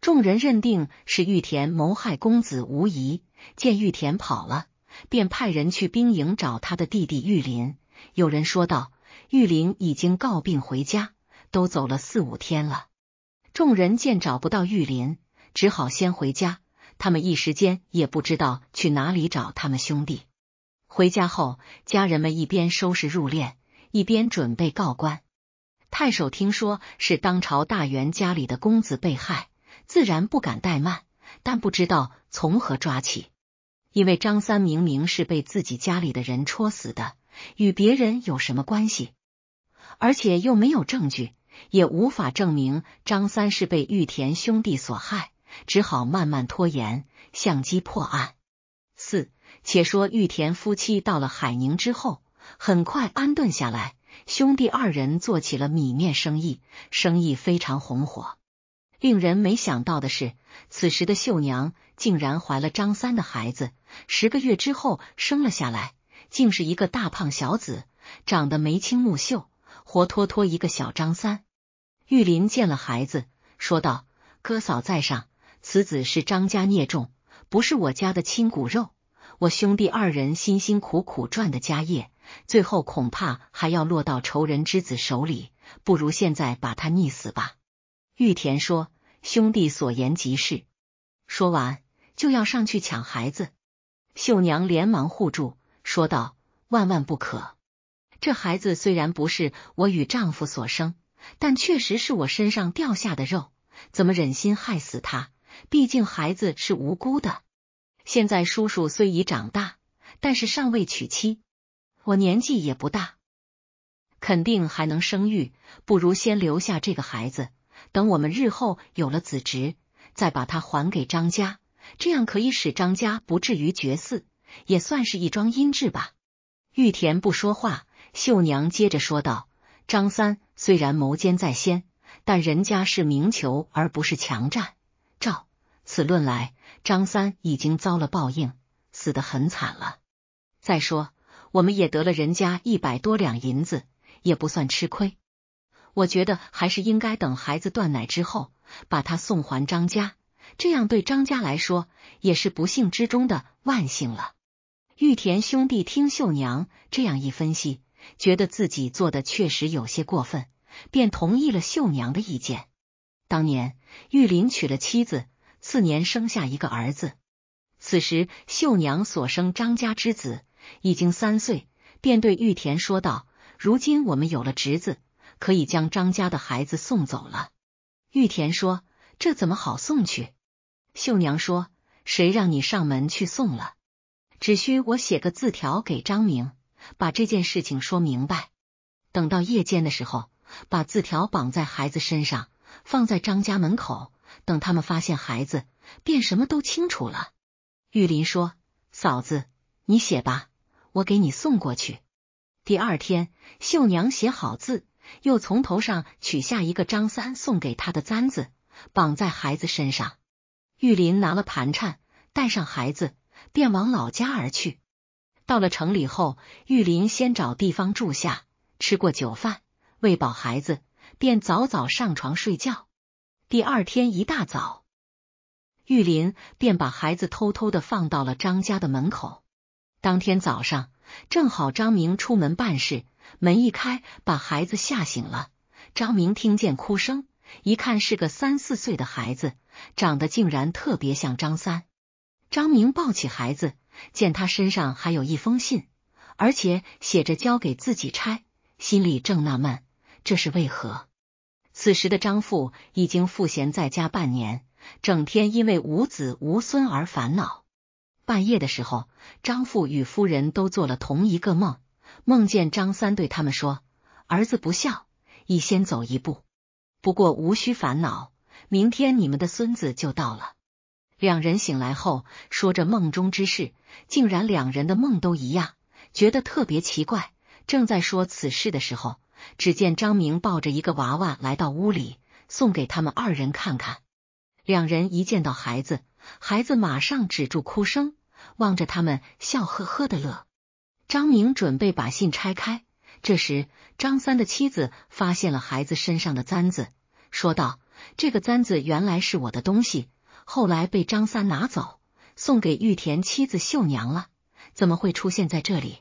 众人认定是玉田谋害公子无疑。见玉田跑了，便派人去兵营找他的弟弟玉林。有人说道。”玉林已经告病回家，都走了四五天了。众人见找不到玉林，只好先回家。他们一时间也不知道去哪里找他们兄弟。回家后，家人们一边收拾入殓，一边准备告官。太守听说是当朝大员家里的公子被害，自然不敢怠慢，但不知道从何抓起，因为张三明明是被自己家里的人戳死的，与别人有什么关系？而且又没有证据，也无法证明张三是被玉田兄弟所害，只好慢慢拖延，相机破案。四，且说玉田夫妻到了海宁之后，很快安顿下来，兄弟二人做起了米面生意，生意非常红火。令人没想到的是，此时的秀娘竟然怀了张三的孩子，十个月之后生了下来，竟是一个大胖小子，长得眉清目秀。活脱脱一个小张三，玉林见了孩子，说道：“哥嫂在上，此子是张家孽种，不是我家的亲骨肉。我兄弟二人辛辛苦苦赚的家业，最后恐怕还要落到仇人之子手里。不如现在把他溺死吧。”玉田说：“兄弟所言极是。”说完就要上去抢孩子，秀娘连忙护住，说道：“万万不可。”这孩子虽然不是我与丈夫所生，但确实是我身上掉下的肉，怎么忍心害死他？毕竟孩子是无辜的。现在叔叔虽已长大，但是尚未娶妻，我年纪也不大，肯定还能生育。不如先留下这个孩子，等我们日后有了子侄，再把他还给张家，这样可以使张家不至于绝嗣，也算是一桩阴骘吧。玉田不说话。秀娘接着说道：“张三虽然谋奸在先，但人家是明求而不是强占。照此论来，张三已经遭了报应，死得很惨了。再说，我们也得了人家一百多两银子，也不算吃亏。我觉得还是应该等孩子断奶之后，把他送还张家，这样对张家来说也是不幸之中的万幸了。”玉田兄弟听秀娘这样一分析。觉得自己做的确实有些过分，便同意了秀娘的意见。当年玉林娶了妻子，次年生下一个儿子。此时秀娘所生张家之子已经三岁，便对玉田说道：“如今我们有了侄子，可以将张家的孩子送走了。”玉田说：“这怎么好送去？”秀娘说：“谁让你上门去送了？只需我写个字条给张明。”把这件事情说明白，等到夜间的时候，把字条绑在孩子身上，放在张家门口，等他们发现孩子，便什么都清楚了。玉林说：“嫂子，你写吧，我给你送过去。”第二天，秀娘写好字，又从头上取下一个张三送给她的簪子，绑在孩子身上。玉林拿了盘缠，带上孩子，便往老家而去。到了城里后，玉林先找地方住下，吃过酒饭，喂饱孩子，便早早上床睡觉。第二天一大早，玉林便把孩子偷偷的放到了张家的门口。当天早上正好张明出门办事，门一开，把孩子吓醒了。张明听见哭声，一看是个三四岁的孩子，长得竟然特别像张三。张明抱起孩子。见他身上还有一封信，而且写着交给自己拆，心里正纳闷，这是为何？此时的张父已经赋闲在家半年，整天因为无子无孙而烦恼。半夜的时候，张父与夫人都做了同一个梦，梦见张三对他们说：“儿子不孝，已先走一步，不过无需烦恼，明天你们的孙子就到了。”两人醒来后，说着梦中之事，竟然两人的梦都一样，觉得特别奇怪。正在说此事的时候，只见张明抱着一个娃娃来到屋里，送给他们二人看看。两人一见到孩子，孩子马上止住哭声，望着他们笑呵呵的乐。张明准备把信拆开，这时张三的妻子发现了孩子身上的簪子，说道：“这个簪子原来是我的东西。”后来被张三拿走，送给玉田妻子秀娘了。怎么会出现在这里？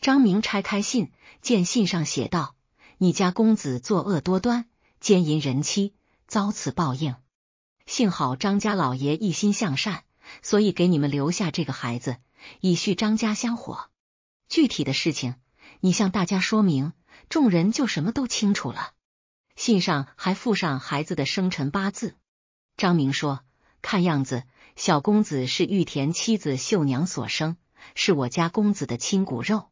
张明拆开信，见信上写道：“你家公子作恶多端，奸淫人妻，遭此报应。幸好张家老爷一心向善，所以给你们留下这个孩子，以续张家香火。具体的事情，你向大家说明，众人就什么都清楚了。”信上还附上孩子的生辰八字。张明说。看样子，小公子是玉田妻子秀娘所生，是我家公子的亲骨肉。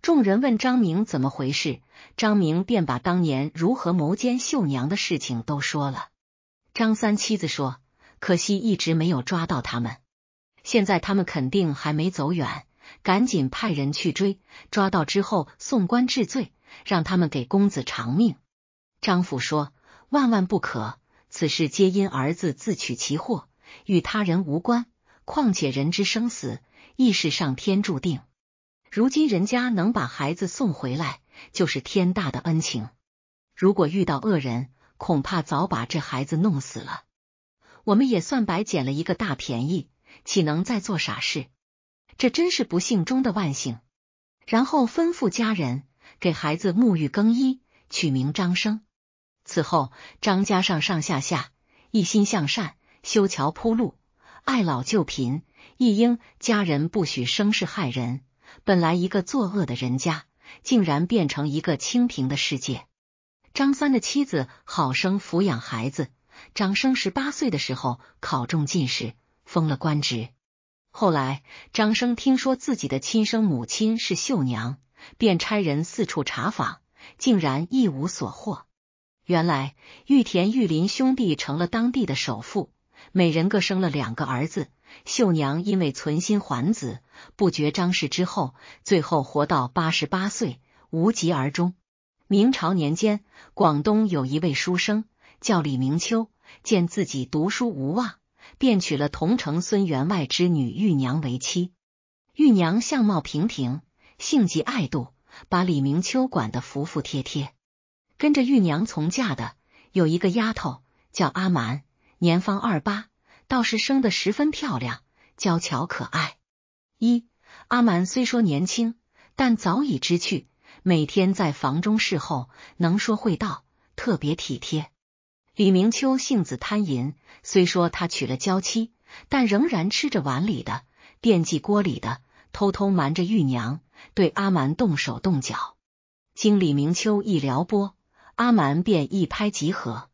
众人问张明怎么回事，张明便把当年如何谋奸秀娘的事情都说了。张三妻子说，可惜一直没有抓到他们，现在他们肯定还没走远，赶紧派人去追，抓到之后送官治罪，让他们给公子偿命。张府说，万万不可。此事皆因儿子自取其祸，与他人无关。况且人之生死亦是上天注定。如今人家能把孩子送回来，就是天大的恩情。如果遇到恶人，恐怕早把这孩子弄死了。我们也算白捡了一个大便宜，岂能再做傻事？这真是不幸中的万幸。然后吩咐家人给孩子沐浴更衣，取名张生。此后，张家上上下下一心向善，修桥铺路，爱老救贫，一应家人不许生事害人。本来一个作恶的人家，竟然变成一个清平的世界。张三的妻子好生抚养孩子，张生十八岁的时候考中进士，封了官职。后来，张生听说自己的亲生母亲是秀娘，便差人四处查访，竟然一无所获。原来玉田、玉林兄弟成了当地的首富，每人各生了两个儿子。秀娘因为存心还子，不绝张氏之后，最后活到八十八岁，无疾而终。明朝年间，广东有一位书生叫李明秋，见自己读书无望，便娶了桐城孙员外之女玉娘为妻。玉娘相貌平平，性极爱妒，把李明秋管得服服帖帖。跟着玉娘从嫁的有一个丫头叫阿蛮，年方二八，倒是生得十分漂亮，娇俏可爱。一阿蛮虽说年轻，但早已知趣，每天在房中侍候，能说会道，特别体贴。李明秋性子贪淫，虽说他娶了娇妻，但仍然吃着碗里的，惦记锅里的，偷偷瞒着玉娘，对阿蛮动手动脚。经李明秋一撩拨。阿蛮便一拍即合，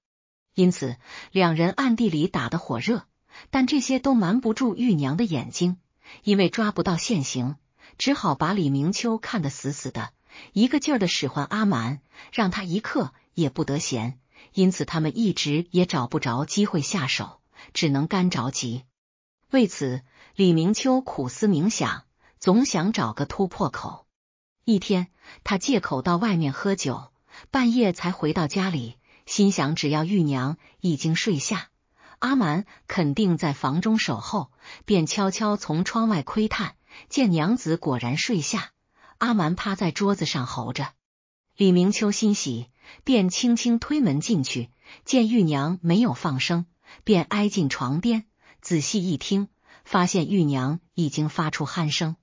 因此两人暗地里打得火热，但这些都瞒不住玉娘的眼睛，因为抓不到现行，只好把李明秋看得死死的，一个劲儿的使唤阿蛮，让他一刻也不得闲，因此他们一直也找不着机会下手，只能干着急。为此，李明秋苦思冥想，总想找个突破口。一天，他借口到外面喝酒。半夜才回到家里，心想只要玉娘已经睡下，阿蛮肯定在房中守候，便悄悄从窗外窥探。见娘子果然睡下，阿蛮趴在桌子上吼着。李明秋欣喜，便轻轻推门进去，见玉娘没有放声，便挨近床边仔细一听，发现玉娘已经发出鼾声。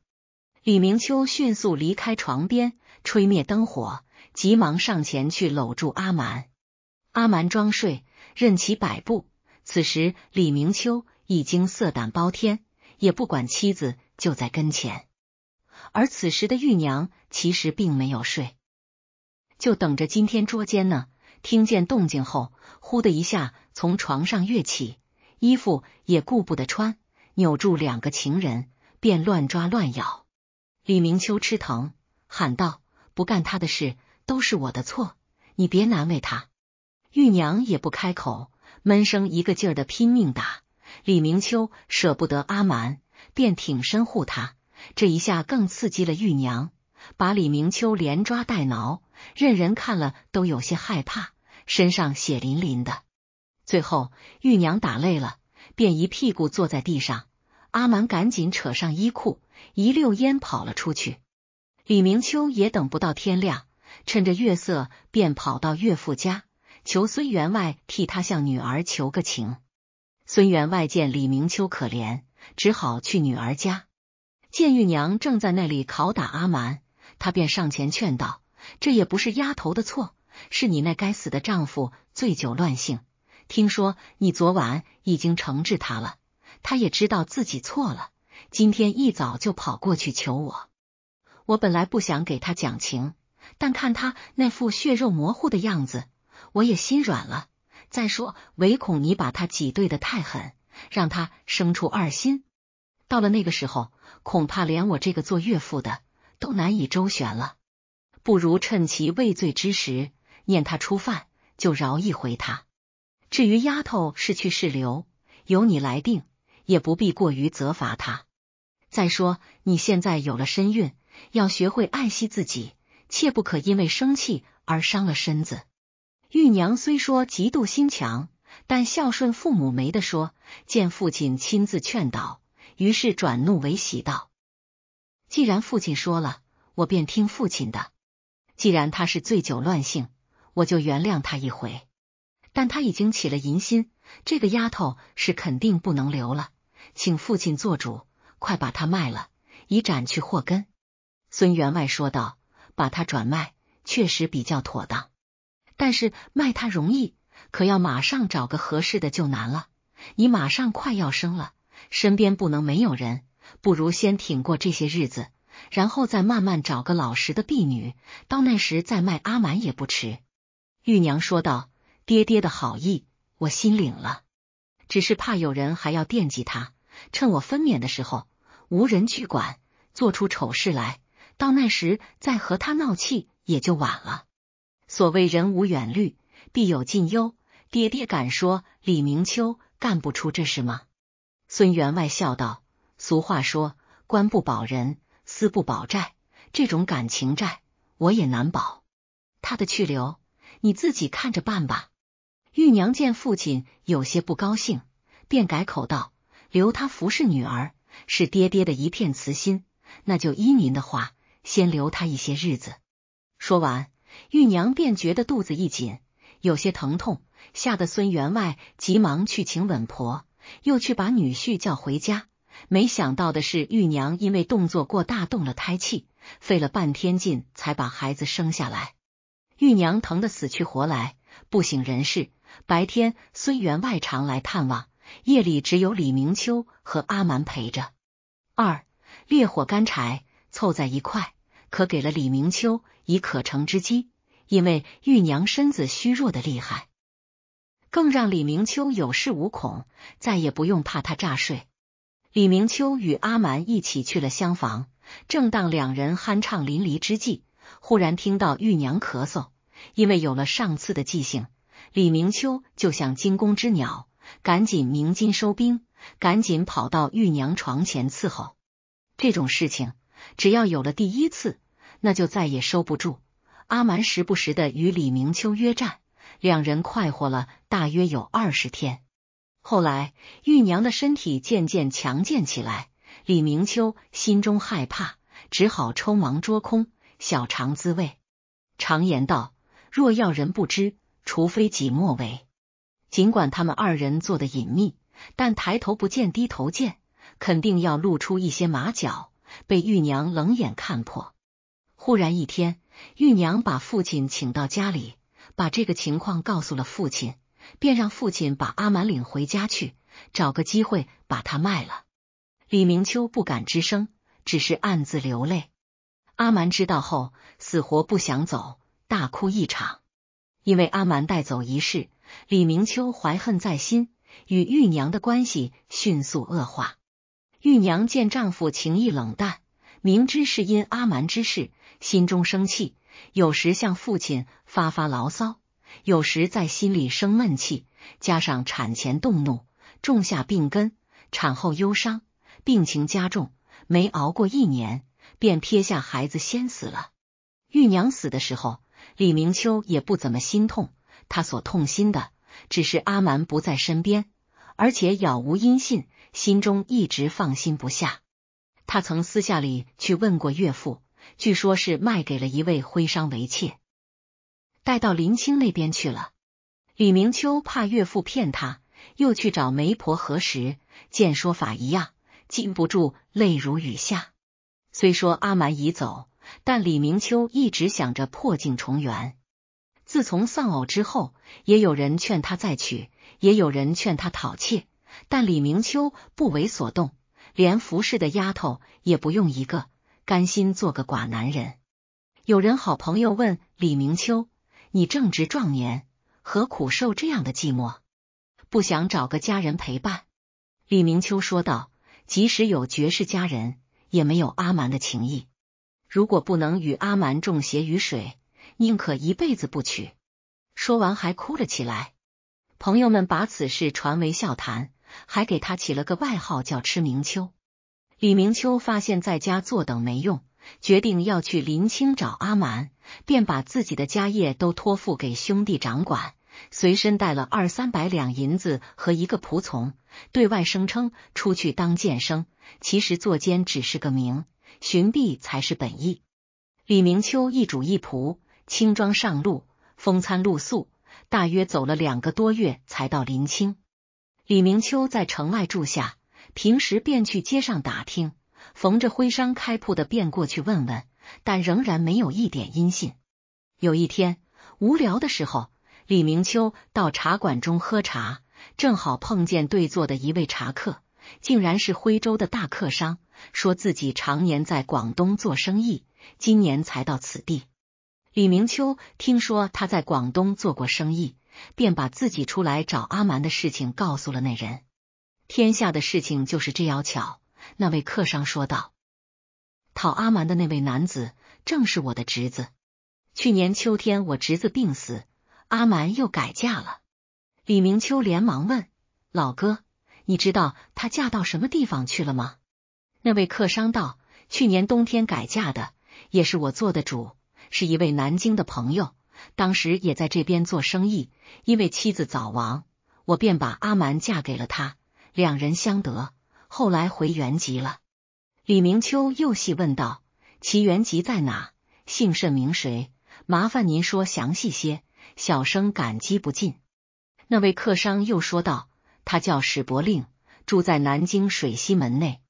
李明秋迅速离开床边，吹灭灯火。急忙上前去搂住阿蛮，阿蛮装睡，任其摆布。此时李明秋已经色胆包天，也不管妻子就在跟前。而此时的玉娘其实并没有睡，就等着今天捉奸呢。听见动静后，忽的一下从床上跃起，衣服也顾不得穿，扭住两个情人便乱抓乱咬。李明秋吃疼，喊道：“不干他的事！”都是我的错，你别难为他。玉娘也不开口，闷声一个劲儿的拼命打。李明秋舍不得阿蛮，便挺身护他。这一下更刺激了玉娘，把李明秋连抓带挠，任人看了都有些害怕，身上血淋淋的。最后，玉娘打累了，便一屁股坐在地上。阿蛮赶紧扯上衣裤，一溜烟跑了出去。李明秋也等不到天亮。趁着月色，便跑到岳父家，求孙员外替他向女儿求个情。孙员外见李明秋可怜，只好去女儿家，见玉娘正在那里拷打阿蛮，他便上前劝道：“这也不是丫头的错，是你那该死的丈夫醉酒乱性。听说你昨晚已经惩治他了，他也知道自己错了，今天一早就跑过去求我。我本来不想给他讲情。”但看他那副血肉模糊的样子，我也心软了。再说，唯恐你把他挤兑的太狠，让他生出二心。到了那个时候，恐怕连我这个做岳父的都难以周旋了。不如趁其畏罪之时，念他初犯，就饶一回他。至于丫头是去是留，由你来定，也不必过于责罚他。再说，你现在有了身孕，要学会爱惜自己。切不可因为生气而伤了身子。玉娘虽说嫉妒心强，但孝顺父母没得说。见父亲亲自劝导，于是转怒为喜道：“既然父亲说了，我便听父亲的。既然他是醉酒乱性，我就原谅他一回。但他已经起了淫心，这个丫头是肯定不能留了，请父亲做主，快把她卖了，以斩去祸根。”孙员外说道。把它转卖确实比较妥当，但是卖它容易，可要马上找个合适的就难了。你马上快要生了，身边不能没有人，不如先挺过这些日子，然后再慢慢找个老实的婢女，到那时再卖阿满也不迟。玉娘说道：“爹爹的好意我心领了，只是怕有人还要惦记他，趁我分娩的时候无人去管，做出丑事来。”到那时再和他闹气也就晚了。所谓人无远虑，必有近忧。爹爹敢说李明秋干不出这事吗？孙员外笑道：“俗话说，官不保人，私不保债。这种感情债，我也难保他的去留。你自己看着办吧。”玉娘见父亲有些不高兴，便改口道：“留他服侍女儿，是爹爹的一片慈心，那就依您的话。”先留他一些日子。说完，玉娘便觉得肚子一紧，有些疼痛，吓得孙员外急忙去请稳婆，又去把女婿叫回家。没想到的是，玉娘因为动作过大，动了胎气，费了半天劲才把孩子生下来。玉娘疼得死去活来，不省人事。白天孙员外常来探望，夜里只有李明秋和阿蛮陪着。二烈火干柴。凑在一块，可给了李明秋以可乘之机，因为玉娘身子虚弱的厉害，更让李明秋有恃无恐，再也不用怕他诈睡。李明秋与阿蛮一起去了厢房，正当两人酣畅淋漓之际，忽然听到玉娘咳嗽。因为有了上次的记性，李明秋就像惊弓之鸟，赶紧鸣金收兵，赶紧跑到玉娘床前伺候。这种事情。只要有了第一次，那就再也收不住。阿蛮时不时的与李明秋约战，两人快活了大约有二十天。后来玉娘的身体渐渐强健起来，李明秋心中害怕，只好抽忙捉空，小尝滋味。常言道：“若要人不知，除非己莫为。”尽管他们二人做的隐秘，但抬头不见低头见，肯定要露出一些马脚。被玉娘冷眼看破。忽然一天，玉娘把父亲请到家里，把这个情况告诉了父亲，便让父亲把阿蛮领回家去，找个机会把他卖了。李明秋不敢吱声，只是暗自流泪。阿蛮知道后，死活不想走，大哭一场。因为阿蛮带走一事，李明秋怀恨在心，与玉娘的关系迅速恶化。玉娘见丈夫情意冷淡，明知是因阿蛮之事，心中生气，有时向父亲发发牢骚，有时在心里生闷气。加上产前动怒，种下病根；产后忧伤，病情加重。没熬过一年，便撇下孩子先死了。玉娘死的时候，李明秋也不怎么心痛，他所痛心的只是阿蛮不在身边，而且杳无音信。心中一直放心不下，他曾私下里去问过岳父，据说是卖给了一位徽商为妾，带到林青那边去了。李明秋怕岳父骗他，又去找媒婆核实，见说法一样，禁不住泪如雨下。虽说阿蛮已走，但李明秋一直想着破镜重圆。自从丧偶之后，也有人劝他再娶，也有人劝他讨妾。但李明秋不为所动，连服侍的丫头也不用一个，甘心做个寡男人。有人好朋友问李明秋：“你正值壮年，何苦受这样的寂寞？不想找个家人陪伴？”李明秋说道：“即使有绝世佳人，也没有阿蛮的情谊。如果不能与阿蛮种鞋于水，宁可一辈子不娶。”说完还哭了起来。朋友们把此事传为笑谈。还给他起了个外号叫痴明秋。李明秋发现在家坐等没用，决定要去临清找阿满，便把自己的家业都托付给兄弟掌管，随身带了二三百两银子和一个仆从，对外声称出去当剑生，其实做奸只是个名，寻弊才是本意。李明秋一主一仆，轻装上路，风餐露宿，大约走了两个多月才到临清。李明秋在城外住下，平时便去街上打听，逢着徽商开铺的，便过去问问，但仍然没有一点音信。有一天无聊的时候，李明秋到茶馆中喝茶，正好碰见对坐的一位茶客，竟然是徽州的大客商，说自己常年在广东做生意，今年才到此地。李明秋听说他在广东做过生意。便把自己出来找阿蛮的事情告诉了那人。天下的事情就是这样巧。那位客商说道：“讨阿蛮的那位男子，正是我的侄子。去年秋天，我侄子病死，阿蛮又改嫁了。”李明秋连忙问：“老哥，你知道她嫁到什么地方去了吗？”那位客商道：“去年冬天改嫁的，也是我做的主，是一位南京的朋友。”当时也在这边做生意，因为妻子早亡，我便把阿蛮嫁给了他，两人相得。后来回原籍了。李明秋又细问道：“其原籍在哪？姓甚名谁？麻烦您说详细些，小生感激不尽。”那位客商又说道：“他叫史伯令，住在南京水西门内。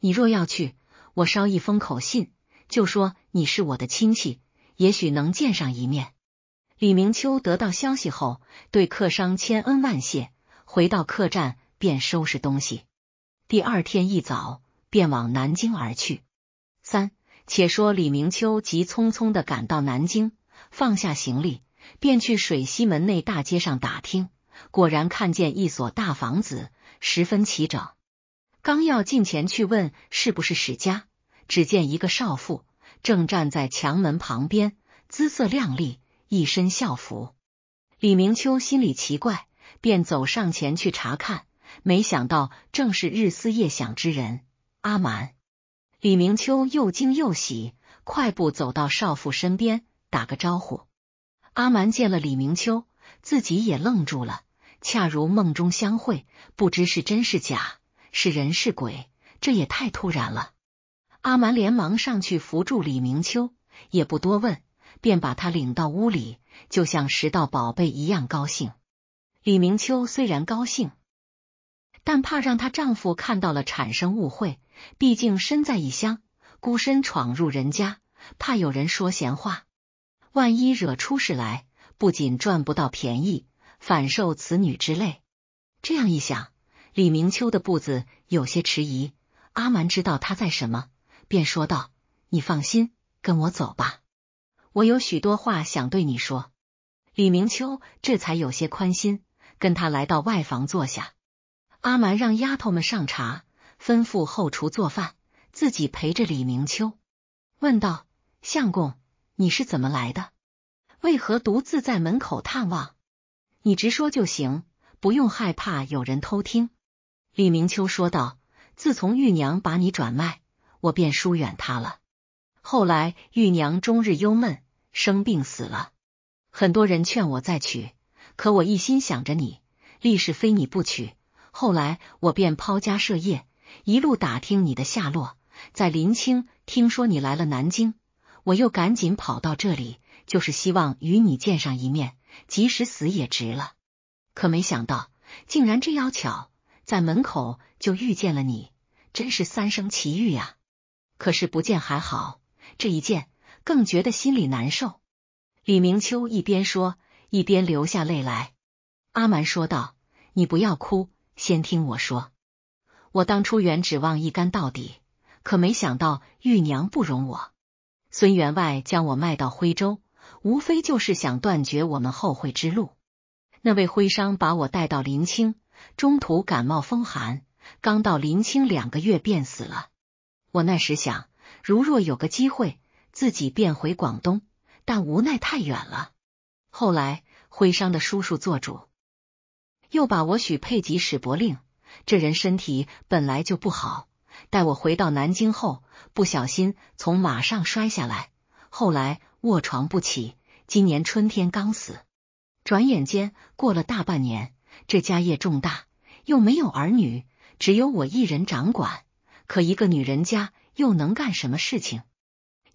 你若要去，我捎一封口信，就说你是我的亲戚，也许能见上一面。”李明秋得到消息后，对客商千恩万谢，回到客栈便收拾东西。第二天一早，便往南京而去。三，且说李明秋急匆匆的赶到南京，放下行李，便去水西门内大街上打听，果然看见一所大房子，十分齐整。刚要进前去问是不是史家，只见一个少妇正站在墙门旁边，姿色靓丽。一身校服，李明秋心里奇怪，便走上前去查看，没想到正是日思夜想之人阿蛮。李明秋又惊又喜，快步走到少妇身边打个招呼。阿蛮见了李明秋，自己也愣住了，恰如梦中相会，不知是真是假，是人是鬼，这也太突然了。阿蛮连忙上去扶住李明秋，也不多问。便把她领到屋里，就像拾到宝贝一样高兴。李明秋虽然高兴，但怕让她丈夫看到了产生误会，毕竟身在异乡，孤身闯入人家，怕有人说闲话，万一惹出事来，不仅赚不到便宜，反受此女之累。这样一想，李明秋的步子有些迟疑。阿蛮知道她在什么，便说道：“你放心，跟我走吧。”我有许多话想对你说，李明秋这才有些宽心，跟他来到外房坐下。阿蛮让丫头们上茶，吩咐后厨做饭，自己陪着李明秋问道：“相公，你是怎么来的？为何独自在门口探望？你直说就行，不用害怕有人偷听。”李明秋说道：“自从玉娘把你转卖，我便疏远她了。”后来，玉娘终日忧闷，生病死了。很多人劝我再娶，可我一心想着你，立誓非你不娶。后来，我便抛家舍业，一路打听你的下落，在临清听说你来了南京，我又赶紧跑到这里，就是希望与你见上一面，即使死也值了。可没想到，竟然这要巧，在门口就遇见了你，真是三生奇遇呀！可是不见还好。这一见，更觉得心里难受。李明秋一边说，一边流下泪来。阿蛮说道：“你不要哭，先听我说。我当初原指望一干到底，可没想到玉娘不容我。孙员外将我卖到徽州，无非就是想断绝我们后会之路。那位徽商把我带到临清，中途感冒风寒，刚到临清两个月便死了。我那时想。”如若有个机会，自己便回广东，但无奈太远了。后来徽商的叔叔做主，又把我许配给史伯令。这人身体本来就不好，待我回到南京后，不小心从马上摔下来，后来卧床不起。今年春天刚死，转眼间过了大半年。这家业重大，又没有儿女，只有我一人掌管。可一个女人家。又能干什么事情？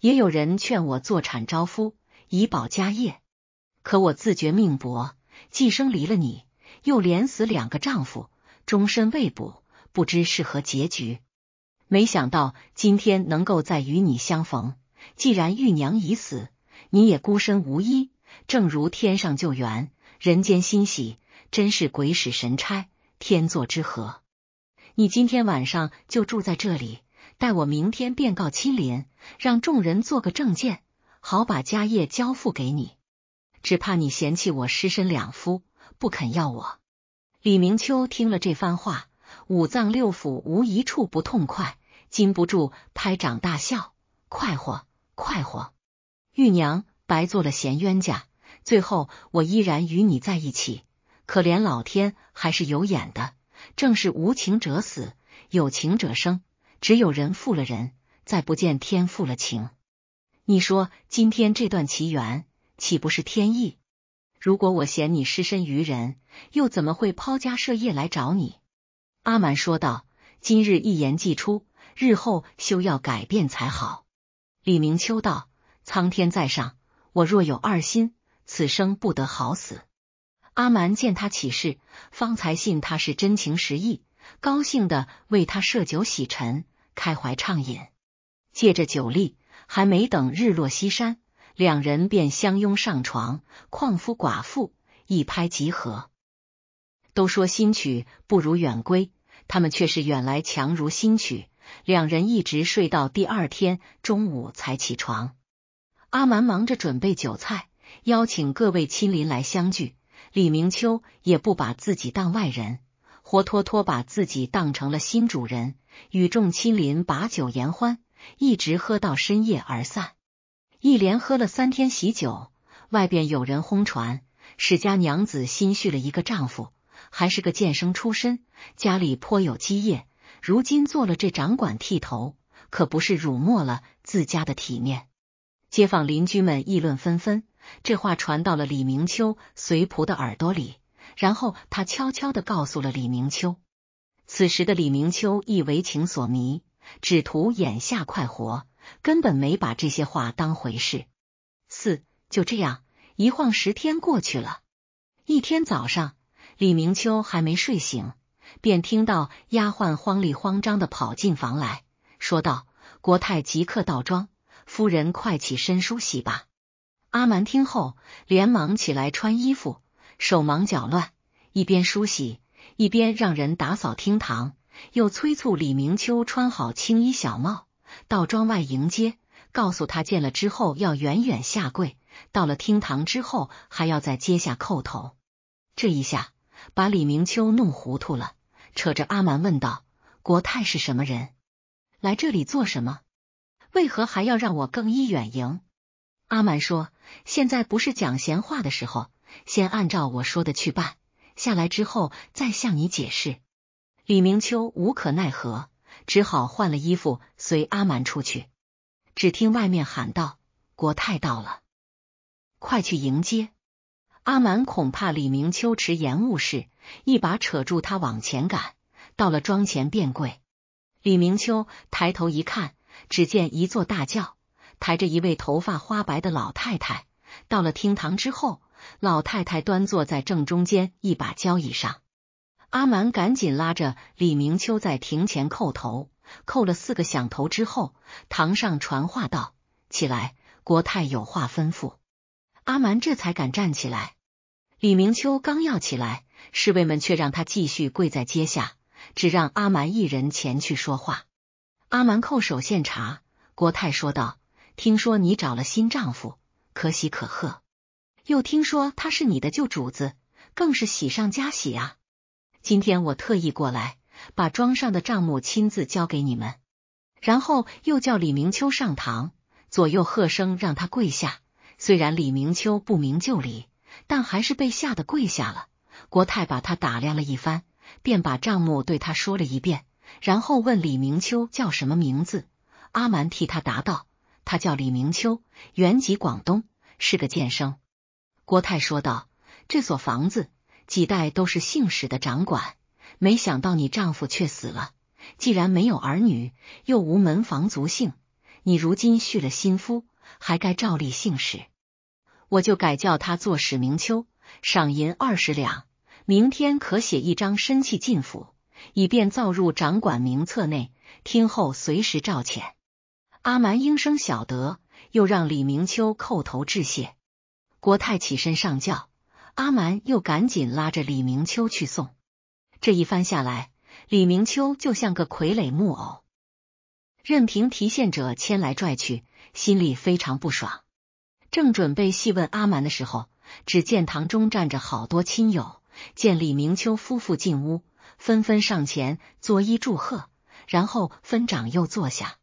也有人劝我坐产招夫，以保家业。可我自觉命薄，既生离了你，又连死两个丈夫，终身未卜，不知是何结局。没想到今天能够再与你相逢。既然玉娘已死，你也孤身无依，正如天上救援，人间欣喜，真是鬼使神差，天作之合。你今天晚上就住在这里。待我明天便告亲临，让众人做个证件，好把家业交付给你。只怕你嫌弃我失身两夫，不肯要我。李明秋听了这番话，五脏六腑无一处不痛快，禁不住拍掌大笑，快活快活。玉娘白做了闲冤家，最后我依然与你在一起。可怜老天还是有眼的，正是无情者死，有情者生。只有人负了人，再不见天负了情。你说今天这段奇缘，岂不是天意？如果我嫌你失身于人，又怎么会抛家舍业来找你？阿满说道：“今日一言既出，日后休要改变才好。”李明秋道：“苍天在上，我若有二心，此生不得好死。”阿蛮见他起誓，方才信他是真情实意。高兴的为他设酒洗尘，开怀畅饮。借着酒力，还没等日落西山，两人便相拥上床。旷夫寡妇一拍即合。都说新曲不如远归，他们却是远来强如新曲。两人一直睡到第二天中午才起床。阿蛮忙着准备酒菜，邀请各位亲邻来相聚。李明秋也不把自己当外人。活脱脱把自己当成了新主人，与众亲邻把酒言欢，一直喝到深夜而散。一连喝了三天喜酒，外边有人哄传史家娘子新续了一个丈夫，还是个剑生出身，家里颇有基业，如今做了这掌管剃头，可不是辱没了自家的体面。街坊邻居们议论纷纷，这话传到了李明秋随仆的耳朵里。然后他悄悄的告诉了李明秋。此时的李明秋亦为情所迷，只图眼下快活，根本没把这些话当回事。四就这样，一晃十天过去了。一天早上，李明秋还没睡醒，便听到丫鬟慌里慌张的跑进房来说道：“国泰即刻到庄，夫人快起身梳洗吧。”阿蛮听后，连忙起来穿衣服。手忙脚乱，一边梳洗，一边让人打扫厅堂，又催促李明秋穿好青衣小帽到庄外迎接，告诉他见了之后要远远下跪，到了厅堂之后还要在阶下叩头。这一下把李明秋弄糊涂了，扯着阿蛮问道：“国泰是什么人？来这里做什么？为何还要让我更衣远迎？”阿蛮说：“现在不是讲闲话的时候。”先按照我说的去办，下来之后再向你解释。李明秋无可奈何，只好换了衣服随阿蛮出去。只听外面喊道：“国泰到了，快去迎接！”阿蛮恐怕李明秋迟延误事，一把扯住他往前赶。到了庄前便跪。李明秋抬头一看，只见一座大轿抬着一位头发花白的老太太。到了厅堂之后。老太太端坐在正中间一把交椅上，阿蛮赶紧拉着李明秋在庭前叩头，叩了四个响头之后，堂上传话道：“起来，国泰有话吩咐。”阿蛮这才敢站起来。李明秋刚要起来，侍卫们却让他继续跪在阶下，只让阿蛮一人前去说话。阿蛮叩首献茶，国泰说道：“听说你找了新丈夫，可喜可贺。”又听说他是你的旧主子，更是喜上加喜啊！今天我特意过来，把庄上的账目亲自交给你们，然后又叫李明秋上堂，左右喝声让他跪下。虽然李明秋不明就里，但还是被吓得跪下了。国泰把他打量了一番，便把账目对他说了一遍，然后问李明秋叫什么名字。阿蛮替他答道：“他叫李明秋，原籍广东，是个剑生。”郭泰说道：“这所房子几代都是姓史的掌管，没想到你丈夫却死了。既然没有儿女，又无门房族姓，你如今续了新夫，还该照例姓史。我就改叫他做史明秋，赏银二十两。明天可写一张身契进府，以便造入掌管名册内，听候随时召遣。”阿蛮应声晓得，又让李明秋叩头致谢。国泰起身上轿，阿蛮又赶紧拉着李明秋去送。这一番下来，李明秋就像个傀儡木偶，任凭提线者牵来拽去，心里非常不爽。正准备细问阿蛮的时候，只见堂中站着好多亲友，见李明秋夫妇进屋，纷纷上前作揖祝贺，然后分长幼坐下。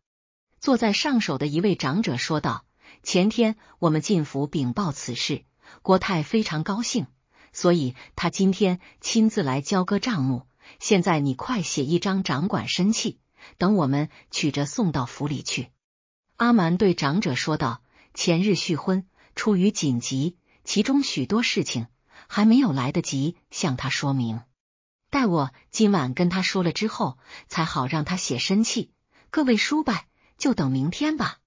坐在上首的一位长者说道。前天我们进府禀报此事，国泰非常高兴，所以他今天亲自来交割账目。现在你快写一张掌管身契，等我们取着送到府里去。阿蛮对长者说道：“前日续婚出于紧急，其中许多事情还没有来得及向他说明。待我今晚跟他说了之后，才好让他写身契。各位叔伯，就等明天吧。”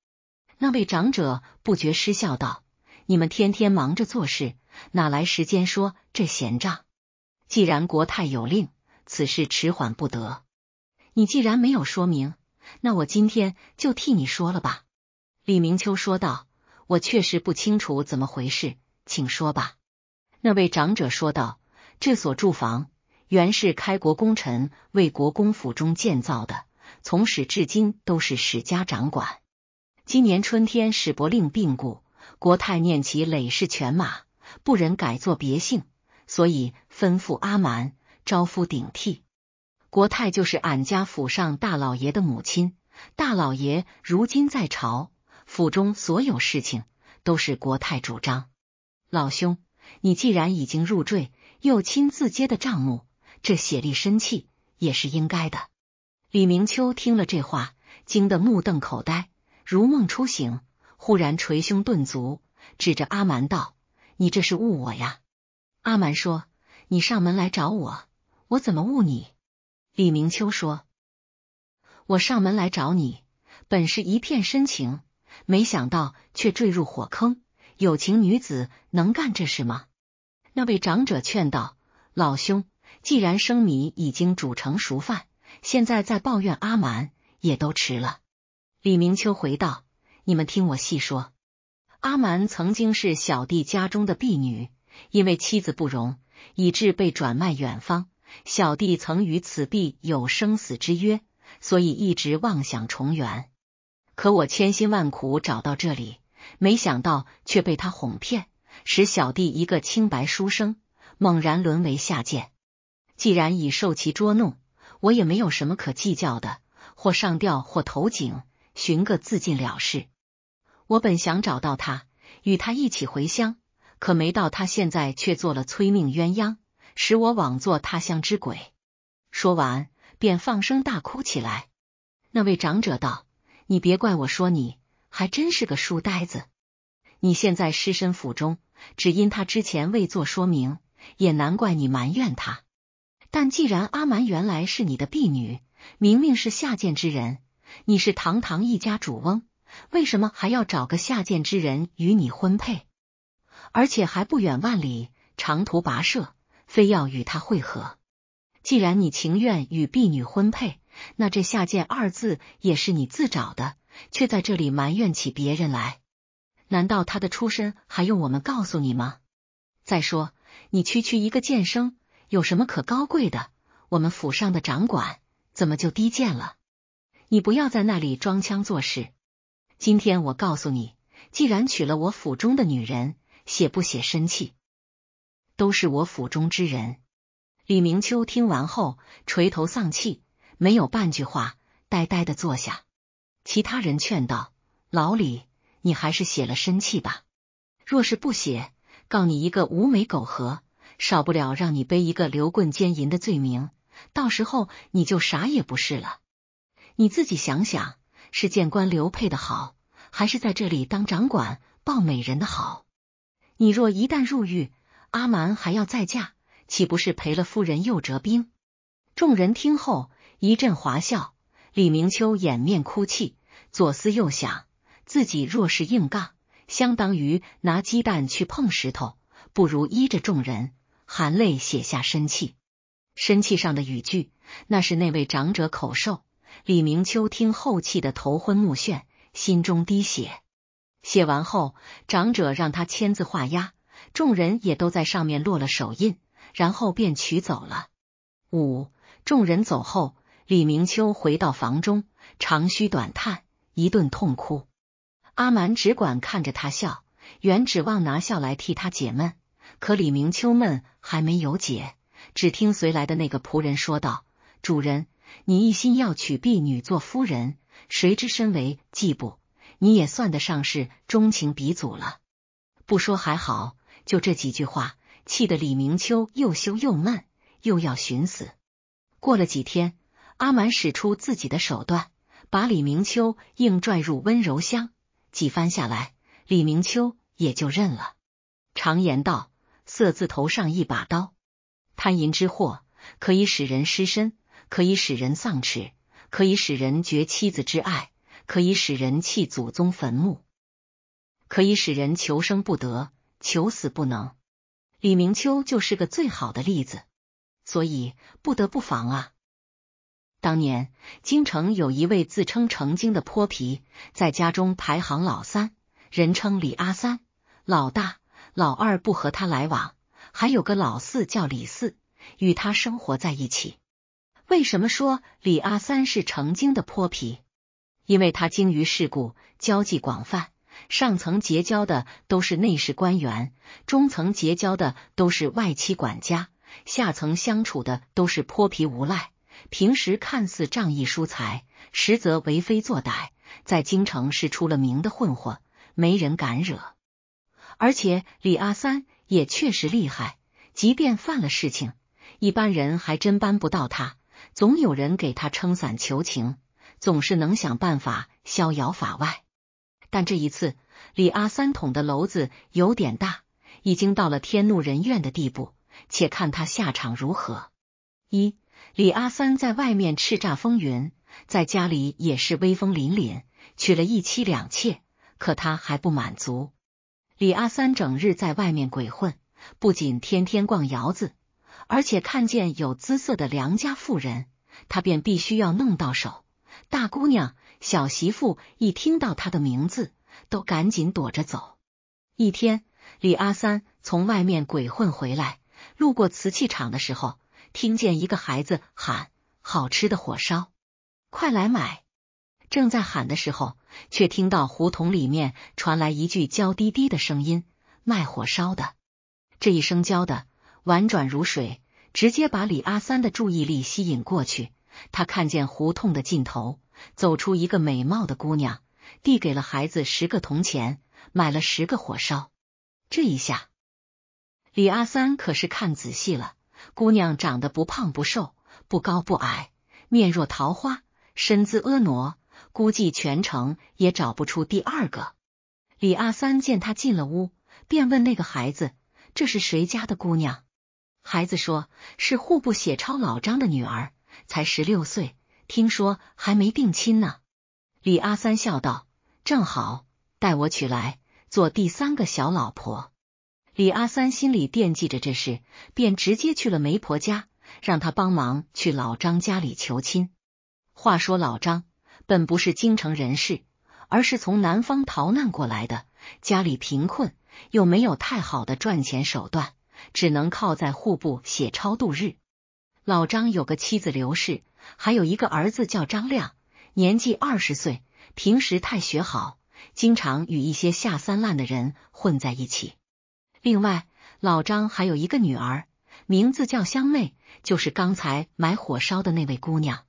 那位长者不觉失笑道：“你们天天忙着做事，哪来时间说这闲账？既然国太有令，此事迟缓不得。你既然没有说明，那我今天就替你说了吧。”李明秋说道：“我确实不清楚怎么回事，请说吧。”那位长者说道：“这所住房原是开国功臣为国公府中建造的，从始至今都是史家掌管。”今年春天，史伯令病故，国泰念其累世犬马，不忍改作别姓，所以吩咐阿蛮招夫顶替。国泰就是俺家府上大老爷的母亲，大老爷如今在朝，府中所有事情都是国泰主张。老兄，你既然已经入赘，又亲自接的账目，这血力身气也是应该的。李明秋听了这话，惊得目瞪口呆。如梦初醒，忽然捶胸顿足，指着阿蛮道：“你这是误我呀！”阿蛮说：“你上门来找我，我怎么误你？”李明秋说：“我上门来找你，本是一片深情，没想到却坠入火坑。有情女子能干这事吗？”那位长者劝道：“老兄，既然生米已经煮成熟饭，现在再抱怨阿蛮，也都迟了。”李明秋回道：“你们听我细说。阿蛮曾经是小弟家中的婢女，因为妻子不容，以致被转卖远方。小弟曾与此婢有生死之约，所以一直妄想重圆。可我千辛万苦找到这里，没想到却被他哄骗，使小弟一个清白书生猛然沦为下贱。既然已受其捉弄，我也没有什么可计较的，或上吊，或投井。”寻个自尽了事。我本想找到他，与他一起回乡，可没到他现在却做了催命鸳鸯，使我枉做他乡之鬼。说完，便放声大哭起来。那位长者道：“你别怪我说，你还真是个书呆子。你现在失身府中，只因他之前未做说明，也难怪你埋怨他。但既然阿蛮原来是你的婢女，明明是下贱之人。”你是堂堂一家主翁，为什么还要找个下贱之人与你婚配？而且还不远万里，长途跋涉，非要与他会合。既然你情愿与婢女婚配，那这下贱二字也是你自找的，却在这里埋怨起别人来。难道他的出身还用我们告诉你吗？再说，你区区一个贱生，有什么可高贵的？我们府上的掌管，怎么就低贱了？你不要在那里装腔作势！今天我告诉你，既然娶了我府中的女人，写不写身契，都是我府中之人。李明秋听完后垂头丧气，没有半句话，呆呆的坐下。其他人劝道：“老李，你还是写了身契吧。若是不写，告你一个无媒苟合，少不了让你背一个流棍奸淫的罪名，到时候你就啥也不是了。”你自己想想，是见官刘佩的好，还是在这里当掌管抱美人的好？你若一旦入狱，阿蛮还要再嫁，岂不是赔了夫人又折兵？众人听后一阵哗笑，李明秋掩面哭泣，左思右想，自己若是硬杠，相当于拿鸡蛋去碰石头，不如依着众人，含泪写下身契。身契上的语句，那是那位长者口授。李明秋听后气得头昏目眩，心中滴血。写完后，长者让他签字画押，众人也都在上面落了手印，然后便取走了。五众人走后，李明秋回到房中，长吁短叹，一顿痛哭。阿蛮只管看着他笑，原指望拿笑来替他解闷，可李明秋闷还没有解。只听随来的那个仆人说道：“主人。”你一心要娶婢女做夫人，谁知身为季布，你也算得上是钟情鼻祖了。不说还好，就这几句话，气得李明秋又羞又闷，又要寻死。过了几天，阿满使出自己的手段，把李明秋硬拽入温柔乡。几番下来，李明秋也就认了。常言道，色字头上一把刀，贪淫之祸可以使人失身。可以使人丧耻，可以使人绝妻子之爱，可以使人弃祖宗坟墓，可以使人求生不得，求死不能。李明秋就是个最好的例子，所以不得不防啊！当年京城有一位自称成精的泼皮，在家中排行老三，人称李阿三。老大、老二不和他来往，还有个老四叫李四，与他生活在一起。为什么说李阿三是成精的泼皮？因为他精于世故，交际广泛，上层结交的都是内侍官员，中层结交的都是外戚管家，下层相处的都是泼皮无赖。平时看似仗义疏财，实则为非作歹，在京城是出了名的混混，没人敢惹。而且李阿三也确实厉害，即便犯了事情，一般人还真扳不到他。总有人给他撑伞求情，总是能想办法逍遥法外。但这一次，李阿三捅的娄子有点大，已经到了天怒人怨的地步，且看他下场如何。一，李阿三在外面叱咤风云，在家里也是威风凛凛，娶了一妻两妾，可他还不满足。李阿三整日在外面鬼混，不仅天天逛窑子。而且看见有姿色的良家妇人，他便必须要弄到手。大姑娘、小媳妇一听到他的名字，都赶紧躲着走。一天，李阿三从外面鬼混回来，路过瓷器厂的时候，听见一个孩子喊：“好吃的火烧，快来买！”正在喊的时候，却听到胡同里面传来一句娇滴滴的声音：“卖火烧的。”这一声娇的。婉转如水，直接把李阿三的注意力吸引过去。他看见胡同的尽头走出一个美貌的姑娘，递给了孩子十个铜钱，买了十个火烧。这一下，李阿三可是看仔细了，姑娘长得不胖不瘦，不高不矮，面若桃花，身姿婀娜，估计全城也找不出第二个。李阿三见他进了屋，便问那个孩子：“这是谁家的姑娘？”孩子说：“是户部写抄老张的女儿，才十六岁，听说还没定亲呢。”李阿三笑道：“正好，待我娶来，做第三个小老婆。”李阿三心里惦记着这事，便直接去了媒婆家，让他帮忙去老张家里求亲。话说老张本不是京城人士，而是从南方逃难过来的，家里贫困，又没有太好的赚钱手段。只能靠在户部写抄度日。老张有个妻子刘氏，还有一个儿子叫张亮，年纪二十岁，平时太学好，经常与一些下三滥的人混在一起。另外，老张还有一个女儿，名字叫香妹，就是刚才买火烧的那位姑娘。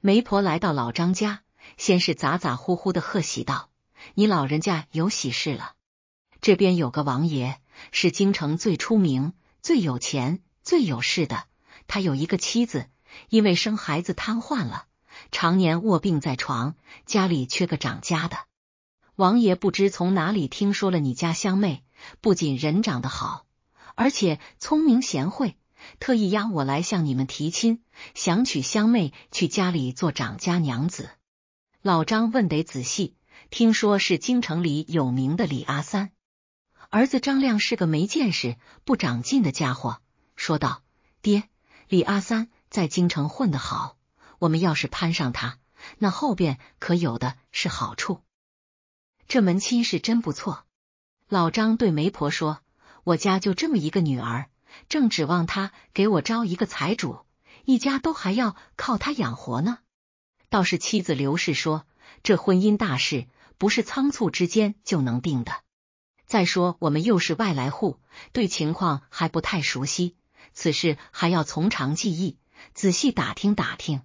媒婆来到老张家，先是咋咋呼呼的贺喜道：“你老人家有喜事了，这边有个王爷。”是京城最出名、最有钱、最有势的。他有一个妻子，因为生孩子瘫痪了，常年卧病在床，家里缺个掌家的。王爷不知从哪里听说了你家香妹，不仅人长得好，而且聪明贤惠，特意押我来向你们提亲，想娶香妹去家里做掌家娘子。老张问得仔细，听说是京城里有名的李阿三。儿子张亮是个没见识、不长进的家伙，说道：“爹，李阿三在京城混得好，我们要是攀上他，那后边可有的是好处。这门亲事真不错。”老张对媒婆说：“我家就这么一个女儿，正指望她给我招一个财主，一家都还要靠她养活呢。”倒是妻子刘氏说：“这婚姻大事不是仓促之间就能定的。”再说，我们又是外来户，对情况还不太熟悉，此事还要从长计议，仔细打听打听。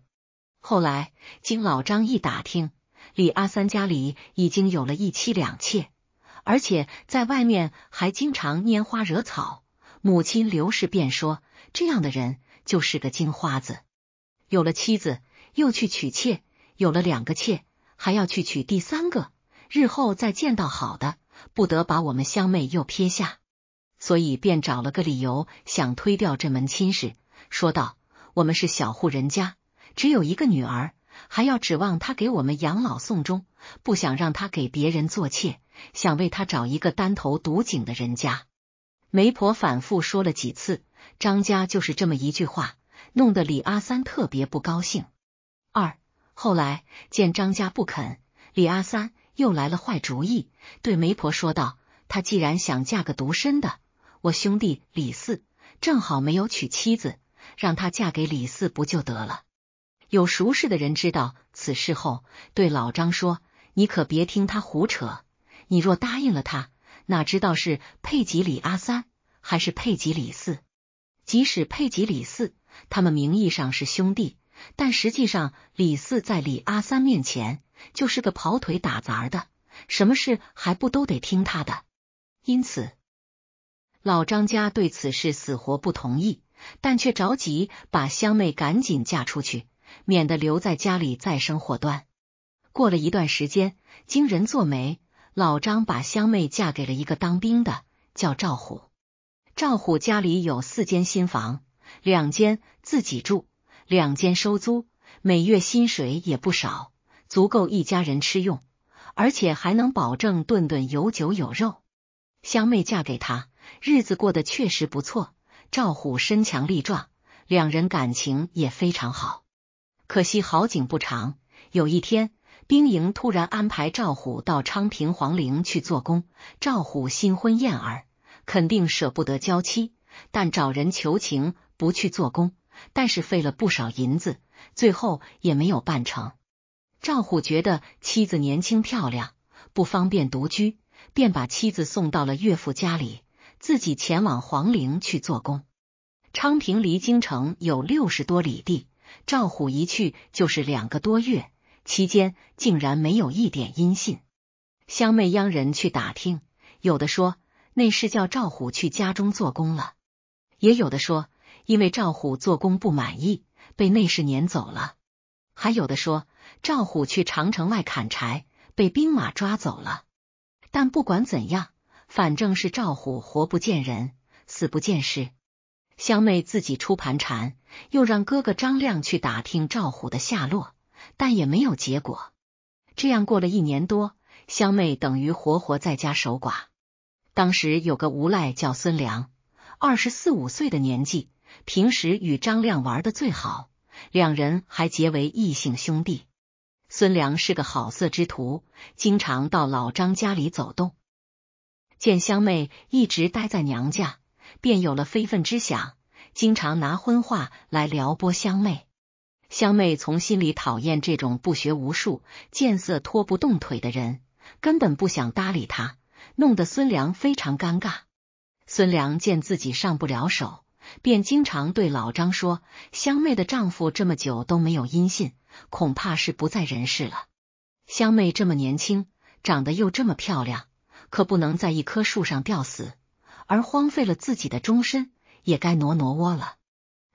后来经老张一打听，李阿三家里已经有了一妻两妾，而且在外面还经常拈花惹草。母亲刘氏便说：“这样的人就是个金花子，有了妻子又去娶妾，有了两个妾还要去娶第三个，日后再见到好的。”不得把我们香妹又撇下，所以便找了个理由想推掉这门亲事，说道：“我们是小户人家，只有一个女儿，还要指望她给我们养老送终，不想让她给别人做妾，想为她找一个单头独井的人家。”媒婆反复说了几次，张家就是这么一句话，弄得李阿三特别不高兴。二后来见张家不肯，李阿三。又来了坏主意，对媒婆说道：“他既然想嫁个独身的，我兄弟李四正好没有娶妻子，让他嫁给李四不就得了？”有熟识的人知道此事后，对老张说：“你可别听他胡扯，你若答应了他，哪知道是配给李阿三还是配给李四？即使配给李四，他们名义上是兄弟，但实际上李四在李阿三面前。”就是个跑腿打杂的，什么事还不都得听他的？因此，老张家对此事死活不同意，但却着急把香妹赶紧嫁出去，免得留在家里再生祸端。过了一段时间，经人做媒，老张把香妹嫁给了一个当兵的，叫赵虎。赵虎家里有四间新房，两间自己住，两间收租，每月薪水也不少。足够一家人吃用，而且还能保证顿顿有酒有肉。香妹嫁给他，日子过得确实不错。赵虎身强力壮，两人感情也非常好。可惜好景不长，有一天兵营突然安排赵虎到昌平皇陵去做工。赵虎新婚燕尔，肯定舍不得娇妻，但找人求情不去做工，但是费了不少银子，最后也没有办成。赵虎觉得妻子年轻漂亮，不方便独居，便把妻子送到了岳父家里，自己前往皇陵去做工。昌平离京城有六十多里地，赵虎一去就是两个多月，期间竟然没有一点音信。乡妹央人去打听，有的说内侍叫赵虎去家中做工了，也有的说因为赵虎做工不满意，被内侍撵走了。还有的说赵虎去长城外砍柴，被兵马抓走了。但不管怎样，反正是赵虎活不见人，死不见尸。香妹自己出盘缠，又让哥哥张亮去打听赵虎的下落，但也没有结果。这样过了一年多，香妹等于活活在家守寡。当时有个无赖叫孙良，二十四五岁的年纪，平时与张亮玩的最好。两人还结为异姓兄弟。孙良是个好色之徒，经常到老张家里走动。见香妹一直待在娘家，便有了非分之想，经常拿荤话来撩拨香妹。香妹从心里讨厌这种不学无术、见色拖不动腿的人，根本不想搭理他，弄得孙良非常尴尬。孙良见自己上不了手。便经常对老张说：“香妹的丈夫这么久都没有音信，恐怕是不在人世了。香妹这么年轻，长得又这么漂亮，可不能在一棵树上吊死，而荒废了自己的终身。也该挪挪窝了。”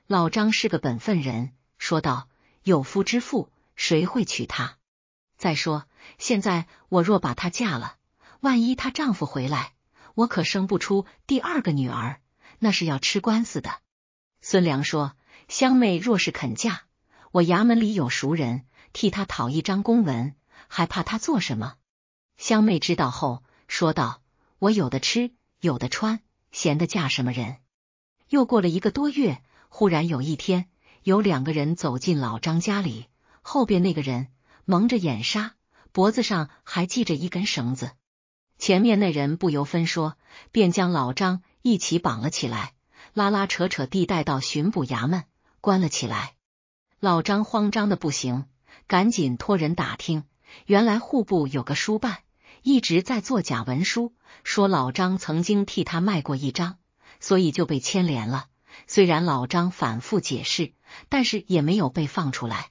老张是个本分人，说道：“有夫之妇，谁会娶她？再说，现在我若把她嫁了，万一她丈夫回来，我可生不出第二个女儿。”那是要吃官司的。孙良说：“香妹若是肯嫁，我衙门里有熟人替她讨一张公文，还怕她做什么？”香妹知道后说道：“我有的吃，有的穿，闲得嫁什么人？”又过了一个多月，忽然有一天，有两个人走进老张家里，后边那个人蒙着眼纱，脖子上还系着一根绳子，前面那人不由分说便将老张。一起绑了起来，拉拉扯扯地带到巡捕衙门，关了起来。老张慌张的不行，赶紧托人打听，原来户部有个书办一直在做假文书，说老张曾经替他卖过一张，所以就被牵连了。虽然老张反复解释，但是也没有被放出来。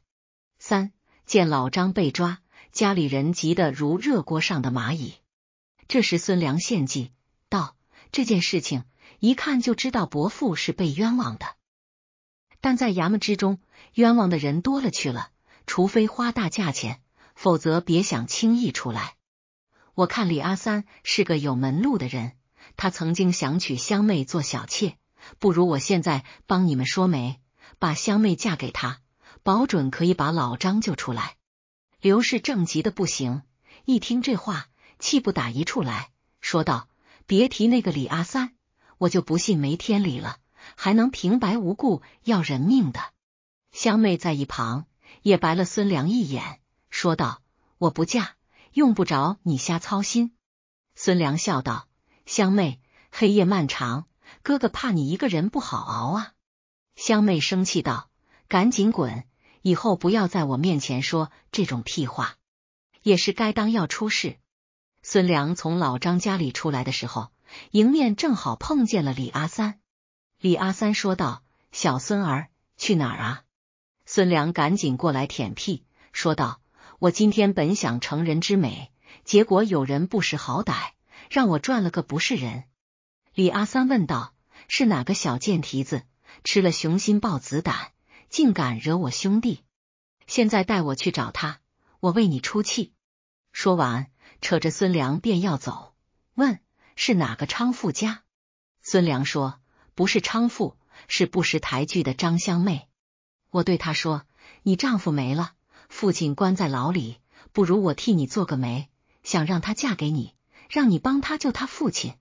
三见老张被抓，家里人急得如热锅上的蚂蚁。这时孙良献计。这件事情一看就知道伯父是被冤枉的，但在衙门之中，冤枉的人多了去了，除非花大价钱，否则别想轻易出来。我看李阿三是个有门路的人，他曾经想娶香妹做小妾，不如我现在帮你们说媒，把香妹嫁给他，保准可以把老张救出来。刘氏正急的不行，一听这话，气不打一处来，说道。别提那个李阿三，我就不信没天理了，还能平白无故要人命的。香妹在一旁也白了孙良一眼，说道：“我不嫁，用不着你瞎操心。”孙良笑道：“香妹，黑夜漫长，哥哥怕你一个人不好熬啊。”香妹生气道：“赶紧滚，以后不要在我面前说这种屁话，也是该当要出事。”孙良从老张家里出来的时候，迎面正好碰见了李阿三。李阿三说道：“小孙儿去哪儿啊？”孙良赶紧过来舔屁，说道：“我今天本想成人之美，结果有人不识好歹，让我赚了个不是人。”李阿三问道：“是哪个小贱蹄子吃了雄心豹子胆，竟敢惹我兄弟？现在带我去找他，我为你出气。”说完。扯着孙良便要走，问是哪个娼妇家？孙良说不是娼妇，是不识抬举的张香妹。我对她说：“你丈夫没了，父亲关在牢里，不如我替你做个媒，想让她嫁给你，让你帮他救他父亲。”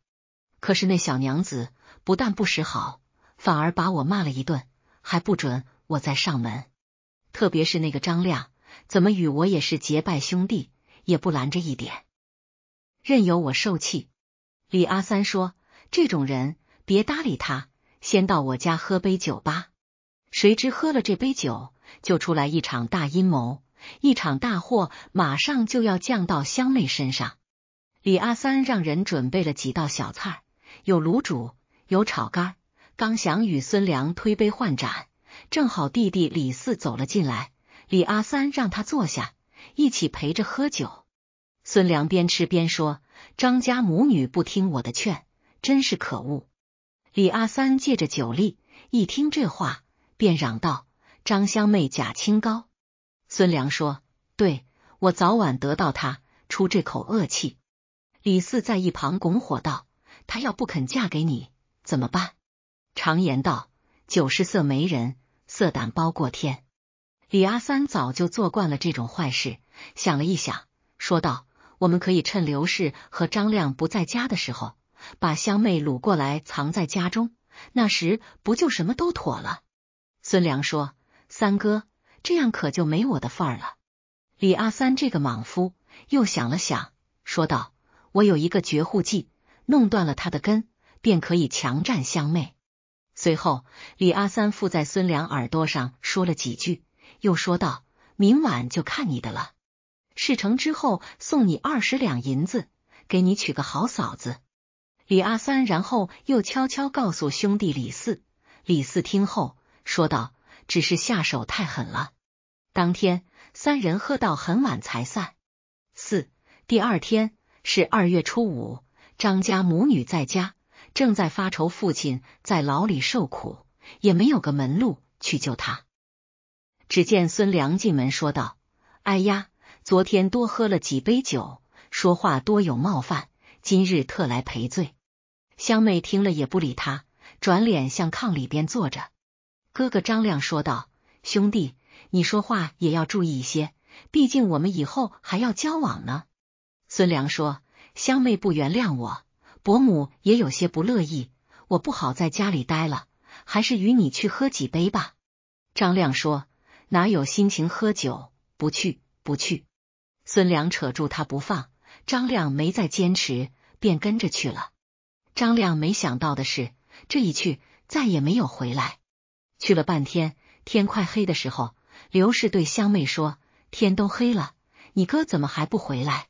可是那小娘子不但不识好，反而把我骂了一顿，还不准我再上门。特别是那个张亮，怎么与我也是结拜兄弟，也不拦着一点。任由我受气，李阿三说：“这种人别搭理他，先到我家喝杯酒吧。”谁知喝了这杯酒，就出来一场大阴谋，一场大祸马上就要降到香妹身上。李阿三让人准备了几道小菜，有卤煮，有炒肝。刚想与孙良推杯换盏，正好弟弟李四走了进来，李阿三让他坐下，一起陪着喝酒。孙良边吃边说：“张家母女不听我的劝，真是可恶。”李阿三借着酒力，一听这话，便嚷道：“张香妹假清高。”孙良说：“对我早晚得到她，出这口恶气。”李四在一旁拱火道：“他要不肯嫁给你，怎么办？”常言道：“酒是色媒人，色胆包过天。”李阿三早就做惯了这种坏事，想了一想，说道。我们可以趁刘氏和张亮不在家的时候，把香妹掳过来藏在家中，那时不就什么都妥了？孙良说：“三哥，这样可就没我的份儿了。”李阿三这个莽夫又想了想，说道：“我有一个绝户计，弄断了他的根，便可以强占香妹。”随后，李阿三附在孙良耳朵上说了几句，又说道：“明晚就看你的了。”事成之后，送你二十两银子，给你娶个好嫂子。李阿三，然后又悄悄告诉兄弟李四。李四听后说道：“只是下手太狠了。”当天，三人喝到很晚才散。四第二天是二月初五，张家母女在家正在发愁，父亲在牢里受苦，也没有个门路去救他。只见孙良进门说道：“哎呀！”昨天多喝了几杯酒，说话多有冒犯，今日特来赔罪。香妹听了也不理他，转脸向炕里边坐着。哥哥张亮说道：“兄弟，你说话也要注意一些，毕竟我们以后还要交往呢。”孙良说：“香妹不原谅我，伯母也有些不乐意，我不好在家里待了，还是与你去喝几杯吧。”张亮说：“哪有心情喝酒？不去，不去。”孙良扯住他不放，张亮没再坚持，便跟着去了。张亮没想到的是，这一去再也没有回来。去了半天，天快黑的时候，刘氏对香妹说：“天都黑了，你哥怎么还不回来？”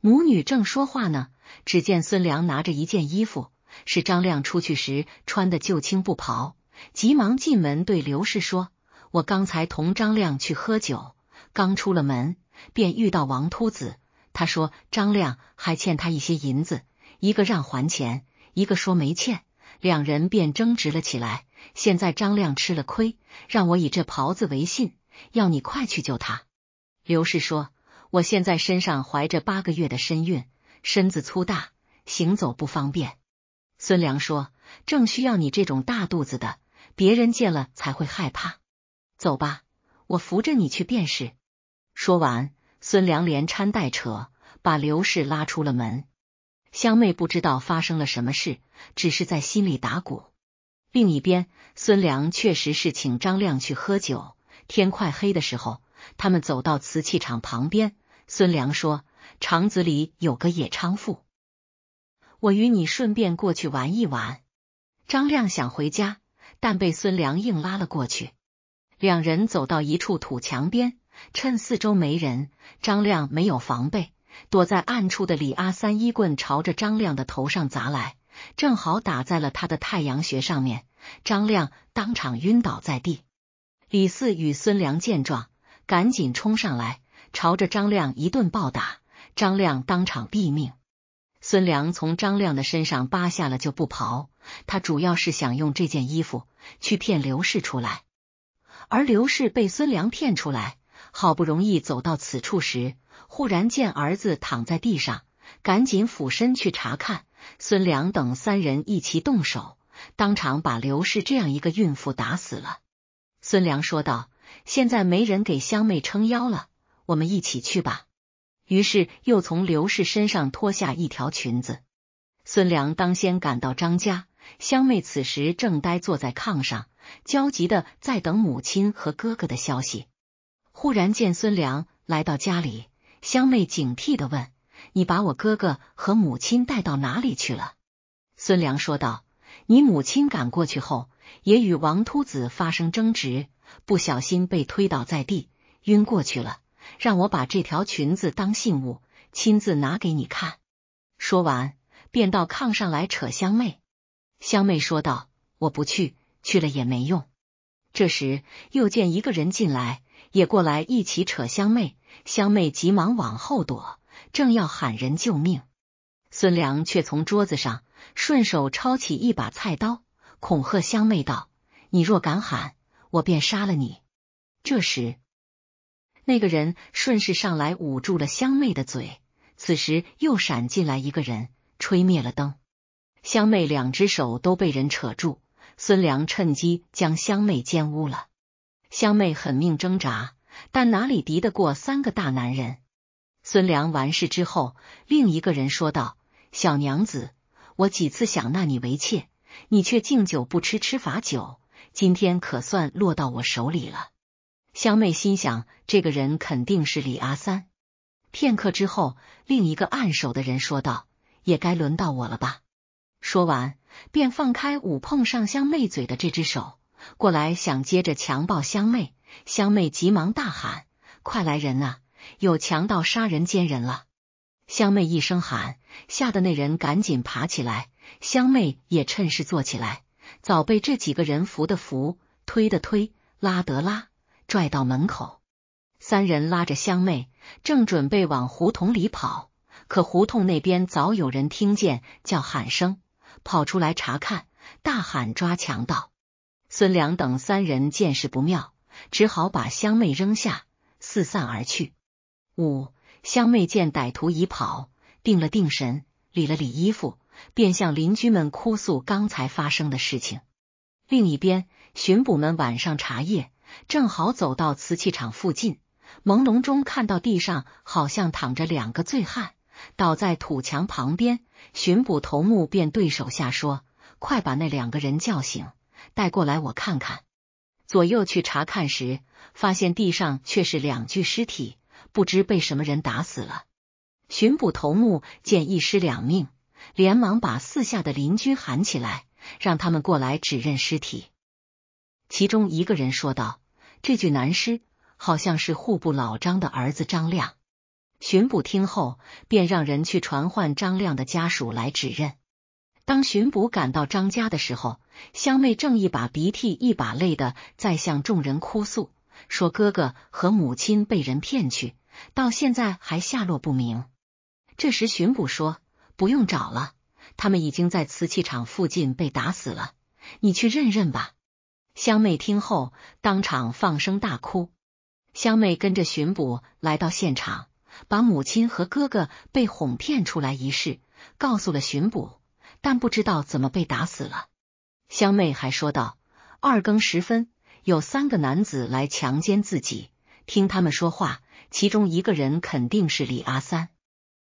母女正说话呢，只见孙良拿着一件衣服，是张亮出去时穿的旧青布袍，急忙进门对刘氏说：“我刚才同张亮去喝酒，刚出了门。”便遇到王秃子，他说张亮还欠他一些银子，一个让还钱，一个说没欠，两人便争执了起来。现在张亮吃了亏，让我以这袍子为信，要你快去救他。刘氏说：“我现在身上怀着八个月的身孕，身子粗大，行走不方便。”孙良说：“正需要你这种大肚子的，别人见了才会害怕。”走吧，我扶着你去便是。说完，孙良连搀带扯，把刘氏拉出了门。香妹不知道发生了什么事，只是在心里打鼓。另一边，孙良确实是请张亮去喝酒。天快黑的时候，他们走到瓷器厂旁边。孙良说：“厂子里有个野娼妇，我与你顺便过去玩一玩。”张亮想回家，但被孙良硬拉了过去。两人走到一处土墙边。趁四周没人，张亮没有防备，躲在暗处的李阿三一棍朝着张亮的头上砸来，正好打在了他的太阳穴上面，张亮当场晕倒在地。李四与孙良见状，赶紧冲上来，朝着张亮一顿暴打，张亮当场毙命。孙良从张亮的身上扒下了旧布袍，他主要是想用这件衣服去骗刘氏出来，而刘氏被孙良骗出来。好不容易走到此处时，忽然见儿子躺在地上，赶紧俯身去查看。孙良等三人一起动手，当场把刘氏这样一个孕妇打死了。孙良说道：“现在没人给香妹撑腰了，我们一起去吧。”于是又从刘氏身上脱下一条裙子。孙良当先赶到张家，香妹此时正呆坐在炕上，焦急的在等母亲和哥哥的消息。忽然见孙良来到家里，香妹警惕的问：“你把我哥哥和母亲带到哪里去了？”孙良说道：“你母亲赶过去后，也与王秃子发生争执，不小心被推倒在地，晕过去了。让我把这条裙子当信物，亲自拿给你看。”说完，便到炕上来扯香妹。香妹说道：“我不去，去了也没用。”这时，又见一个人进来。也过来一起扯香妹，香妹急忙往后躲，正要喊人救命，孙良却从桌子上顺手抄起一把菜刀，恐吓香妹道：“你若敢喊，我便杀了你。”这时，那个人顺势上来捂住了香妹的嘴。此时又闪进来一个人，吹灭了灯。香妹两只手都被人扯住，孙良趁机将香妹奸污了。香妹狠命挣扎，但哪里敌得过三个大男人？孙良完事之后，另一个人说道：“小娘子，我几次想纳你为妾，你却敬酒不吃吃罚酒，今天可算落到我手里了。”香妹心想，这个人肯定是李阿三。片刻之后，另一个暗手的人说道：“也该轮到我了吧？”说完，便放开五碰上香妹嘴的这只手。过来想接着强暴香妹，香妹急忙大喊：“快来人啊！有强盗杀人奸人了！”香妹一声喊，吓得那人赶紧爬起来，香妹也趁势坐起来，早被这几个人扶的扶、推的推、拉的拉，拽到门口。三人拉着香妹，正准备往胡同里跑，可胡同那边早有人听见叫喊声，跑出来查看，大喊抓强盗。孙良等三人见势不妙，只好把香妹扔下，四散而去。五香妹见歹徒已跑，定了定神，理了理衣服，便向邻居们哭诉刚才发生的事情。另一边，巡捕们晚上查夜，正好走到瓷器厂附近，朦胧中看到地上好像躺着两个醉汉，倒在土墙旁边。巡捕头目便对手下说：“快把那两个人叫醒。”带过来，我看看。左右去查看时，发现地上却是两具尸体，不知被什么人打死了。巡捕头目见一尸两命，连忙把四下的邻居喊起来，让他们过来指认尸体。其中一个人说道：“这具男尸好像是户部老张的儿子张亮。”巡捕听后，便让人去传唤张亮的家属来指认。当巡捕赶到张家的时候，香妹正一把鼻涕一把泪的在向众人哭诉，说哥哥和母亲被人骗去，到现在还下落不明。这时，巡捕说：“不用找了，他们已经在瓷器厂附近被打死了，你去认认吧。”香妹听后，当场放声大哭。香妹跟着巡捕来到现场，把母亲和哥哥被哄骗出来一事告诉了巡捕。但不知道怎么被打死了。香妹还说道：“二更时分，有三个男子来强奸自己。听他们说话，其中一个人肯定是李阿三。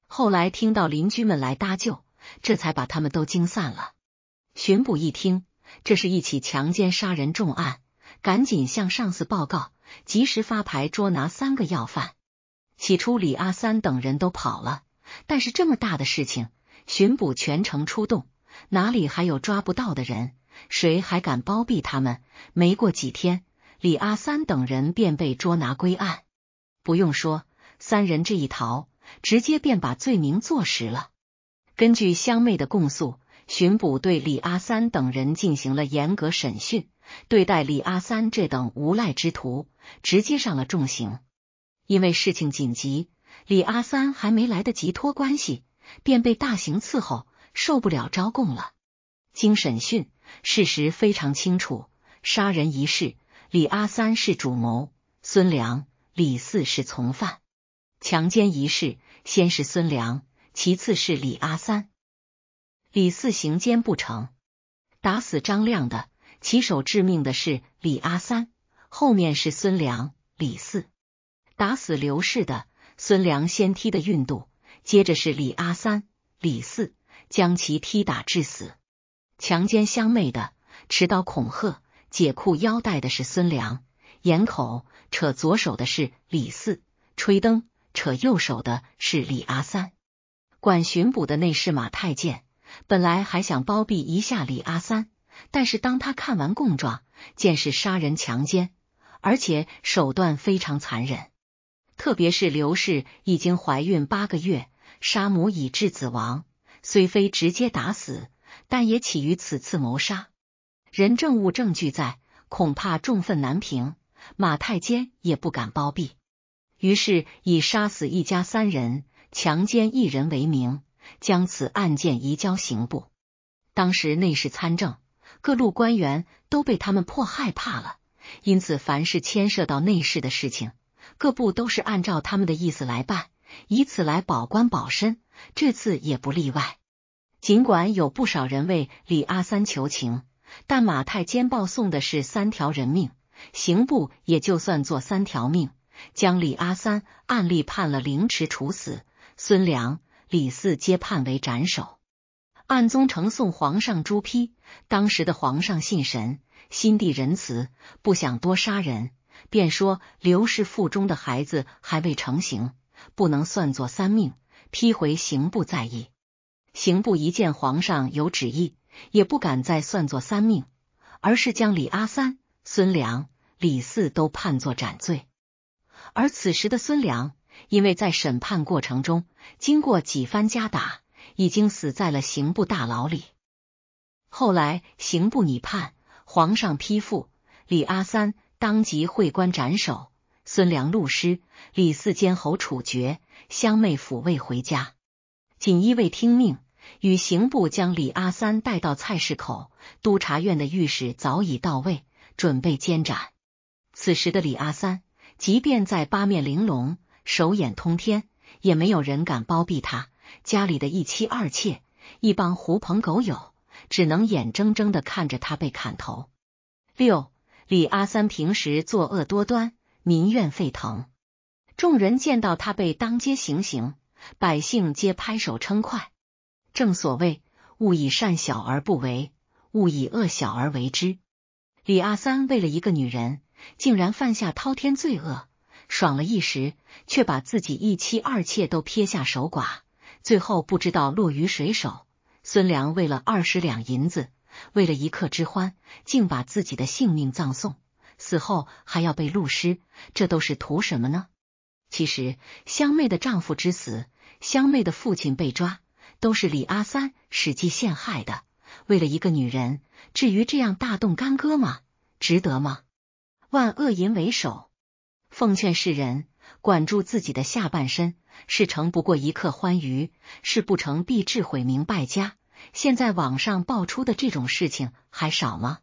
后来听到邻居们来搭救，这才把他们都惊散了。”巡捕一听，这是一起强奸杀人重案，赶紧向上司报告，及时发牌捉拿三个要犯。起初李阿三等人都跑了，但是这么大的事情。巡捕全城出动，哪里还有抓不到的人？谁还敢包庇他们？没过几天，李阿三等人便被捉拿归案。不用说，三人这一逃，直接便把罪名坐实了。根据香妹的供述，巡捕对李阿三等人进行了严格审讯。对待李阿三这等无赖之徒，直接上了重刑。因为事情紧急，李阿三还没来得及托关系。便被大刑伺候，受不了招供了。经审讯，事实非常清楚：杀人一事，李阿三是主谋，孙良、李四是从犯；强奸一事，先是孙良，其次是李阿三、李四行奸不成，打死张亮的起手致命的是李阿三，后面是孙良、李四；打死刘氏的，孙良先踢的运度。接着是李阿三、李四将其踢打致死，强奸香妹的持刀恐吓、解裤腰带的是孙良，掩口扯左手的是李四，吹灯扯右手的是李阿三。管巡捕的内侍马太监本来还想包庇一下李阿三，但是当他看完供状，见是杀人强奸，而且手段非常残忍。特别是刘氏已经怀孕八个月，杀母以致子亡，虽非直接打死，但也起于此次谋杀。人证物证俱在，恐怕众愤难平，马太监也不敢包庇，于是以杀死一家三人、强奸一人为名，将此案件移交刑部。当时内侍参政，各路官员都被他们迫害怕了，因此凡是牵涉到内侍的事情。各部都是按照他们的意思来办，以此来保官保身，这次也不例外。尽管有不少人为李阿三求情，但马太监报送的是三条人命，刑部也就算做三条命，将李阿三按例判了凌迟处死。孙良、李四皆判为斩首。按宗呈送皇上朱批，当时的皇上信神，心地仁慈，不想多杀人。便说刘氏腹中的孩子还未成形，不能算作三命，批回刑部再议。刑部一见皇上有旨意，也不敢再算作三命，而是将李阿三、孙良、李四都判作斩罪。而此时的孙良，因为在审判过程中经过几番家打，已经死在了刑部大牢里。后来刑部拟判，皇上批复李阿三。当即会官斩首，孙良露尸，李四监侯处决，香妹抚慰回家。锦衣卫听命，与刑部将李阿三带到菜市口，督察院的御史早已到位，准备监斩。此时的李阿三，即便在八面玲珑、手眼通天，也没有人敢包庇他。家里的一妻二妾、一帮狐朋狗友，只能眼睁睁的看着他被砍头。六。李阿三平时作恶多端，民怨沸腾。众人见到他被当街行刑，百姓皆拍手称快。正所谓“勿以善小而不为，勿以恶小而为之”。李阿三为了一个女人，竟然犯下滔天罪恶，爽了一时，却把自己一妻二妾都撇下守寡，最后不知道落于谁手。孙良为了二十两银子。为了一刻之欢，竟把自己的性命葬送，死后还要被戮尸，这都是图什么呢？其实，香妹的丈夫之死，香妹的父亲被抓，都是李阿三使计陷害的。为了一个女人，至于这样大动干戈吗？值得吗？万恶淫为首，奉劝世人管住自己的下半身。事成不过一刻欢愉，事不成必至毁名败家。现在网上爆出的这种事情还少吗？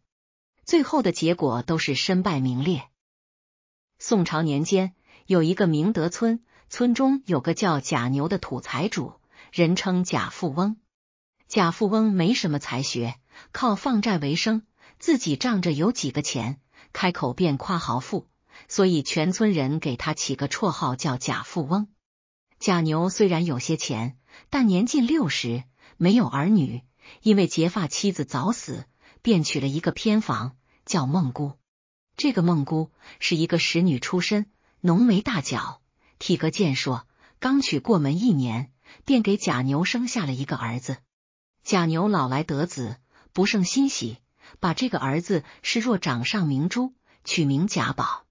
最后的结果都是身败名裂。宋朝年间，有一个明德村，村中有个叫贾牛的土财主，人称贾富翁。贾富翁没什么才学，靠放债为生，自己仗着有几个钱，开口便夸豪富，所以全村人给他起个绰号叫贾富翁。贾牛虽然有些钱，但年近六十。没有儿女，因为结发妻子早死，便娶了一个偏房，叫孟姑。这个孟姑是一个使女出身，浓眉大角，体格健硕。刚娶过门一年，便给贾牛生下了一个儿子。贾牛老来得子，不胜欣喜，把这个儿子视若掌上明珠，取名贾宝。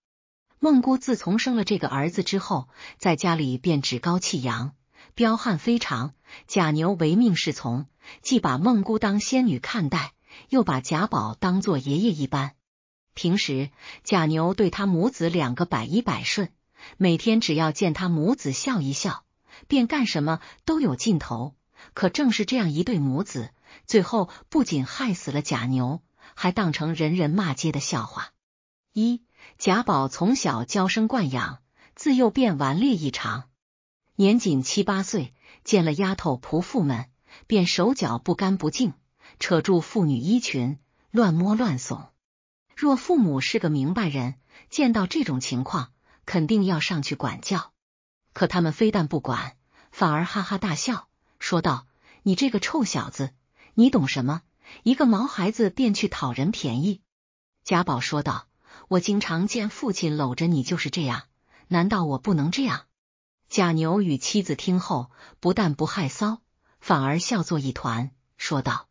孟姑自从生了这个儿子之后，在家里便趾高气扬。彪悍非常，贾牛唯命是从，既把孟姑当仙女看待，又把贾宝当做爷爷一般。平时贾牛对他母子两个百依百顺，每天只要见他母子笑一笑，便干什么都有劲头。可正是这样一对母子，最后不仅害死了贾牛，还当成人人骂街的笑话。一贾宝从小娇生惯养，自幼便顽劣异常。年仅七八岁，见了丫头仆妇们，便手脚不干不净，扯住妇女衣裙，乱摸乱耸。若父母是个明白人，见到这种情况，肯定要上去管教。可他们非但不管，反而哈哈大笑，说道：“你这个臭小子，你懂什么？一个毛孩子便去讨人便宜。”贾宝说道：“我经常见父亲搂着你就是这样，难道我不能这样？”贾牛与妻子听后，不但不害臊，反而笑作一团，说道：“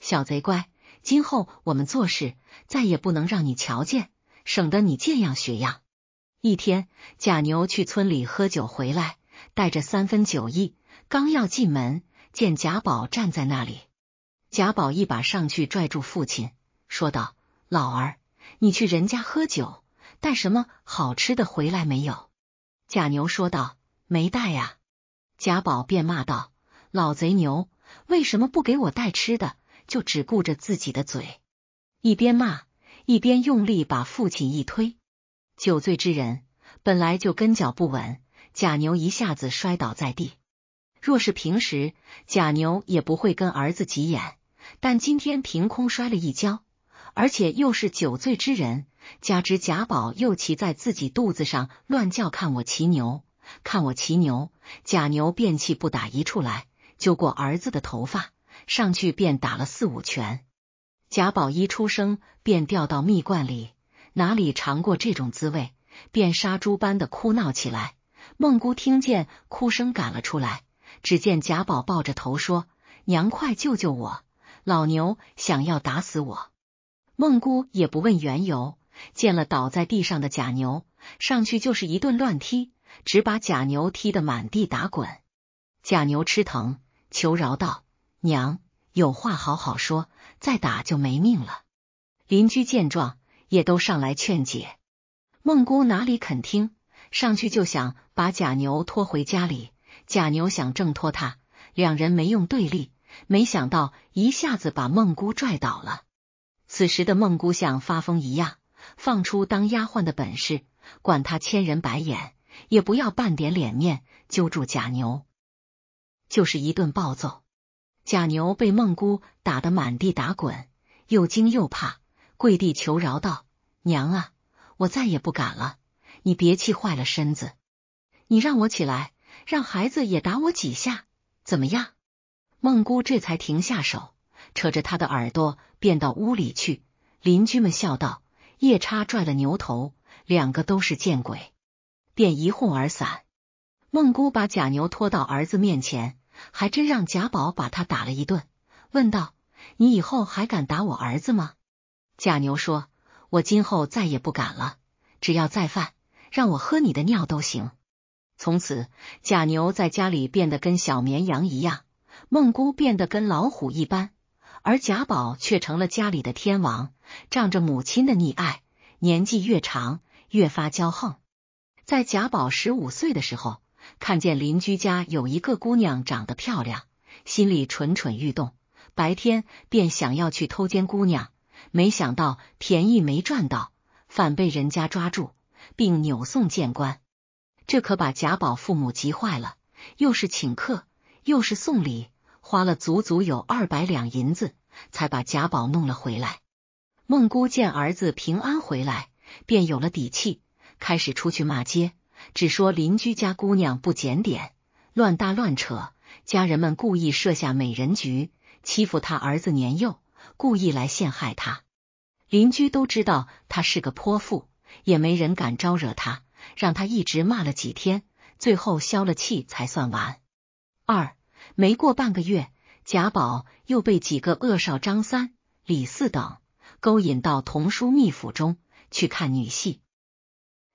小贼乖，今后我们做事再也不能让你瞧见，省得你见样学样。”一天，贾牛去村里喝酒回来，带着三分酒意，刚要进门，见贾宝站在那里。贾宝一把上去拽住父亲，说道：“老儿，你去人家喝酒，带什么好吃的回来没有？”贾牛说道：“没带呀。”贾宝便骂道：“老贼牛，为什么不给我带吃的，就只顾着自己的嘴？”一边骂一边用力把父亲一推。酒醉之人本来就跟脚不稳，贾牛一下子摔倒在地。若是平时，贾牛也不会跟儿子急眼，但今天凭空摔了一跤。而且又是酒醉之人，加之贾宝又骑在自己肚子上乱叫，看我骑牛，看我骑牛，贾牛便气不打一处来，揪过儿子的头发，上去便打了四五拳。贾宝一出生便掉到蜜罐里，哪里尝过这种滋味，便杀猪般的哭闹起来。孟姑听见哭声，赶了出来，只见贾宝抱着头说：“娘，快救救我！老牛想要打死我。”孟姑也不问缘由，见了倒在地上的假牛，上去就是一顿乱踢，只把假牛踢得满地打滚。假牛吃疼，求饶道：“娘，有话好好说，再打就没命了。”邻居见状，也都上来劝解。孟姑哪里肯听，上去就想把假牛拖回家里。假牛想挣脱他，两人没用对力，没想到一下子把孟姑拽倒了。此时的孟姑像发疯一样，放出当丫鬟的本事，管他千人白眼，也不要半点脸面，揪住假牛就是一顿暴揍。假牛被孟姑打得满地打滚，又惊又怕，跪地求饶道：“娘啊，我再也不敢了，你别气坏了身子。你让我起来，让孩子也打我几下，怎么样？”孟姑这才停下手。扯着他的耳朵便到屋里去，邻居们笑道：“夜叉拽了牛头，两个都是见鬼。”便一哄而散。孟姑把贾牛拖到儿子面前，还真让贾宝把他打了一顿，问道：“你以后还敢打我儿子吗？”贾牛说：“我今后再也不敢了，只要再犯，让我喝你的尿都行。”从此，贾牛在家里变得跟小绵羊一样，孟姑变得跟老虎一般。而贾宝却成了家里的天王，仗着母亲的溺爱，年纪越长越发骄横。在贾宝十五岁的时候，看见邻居家有一个姑娘长得漂亮，心里蠢蠢欲动，白天便想要去偷奸姑娘，没想到便宜没赚到，反被人家抓住，并扭送见官。这可把贾宝父母急坏了，又是请客，又是送礼。花了足足有二百两银子，才把贾宝弄了回来。孟姑见儿子平安回来，便有了底气，开始出去骂街，只说邻居家姑娘不检点，乱搭乱扯，家人们故意设下美人局，欺负他儿子年幼，故意来陷害他。邻居都知道他是个泼妇，也没人敢招惹他，让他一直骂了几天，最后消了气才算完。二。没过半个月，贾宝又被几个恶少张三、李四等勾引到童书密府中去看女戏。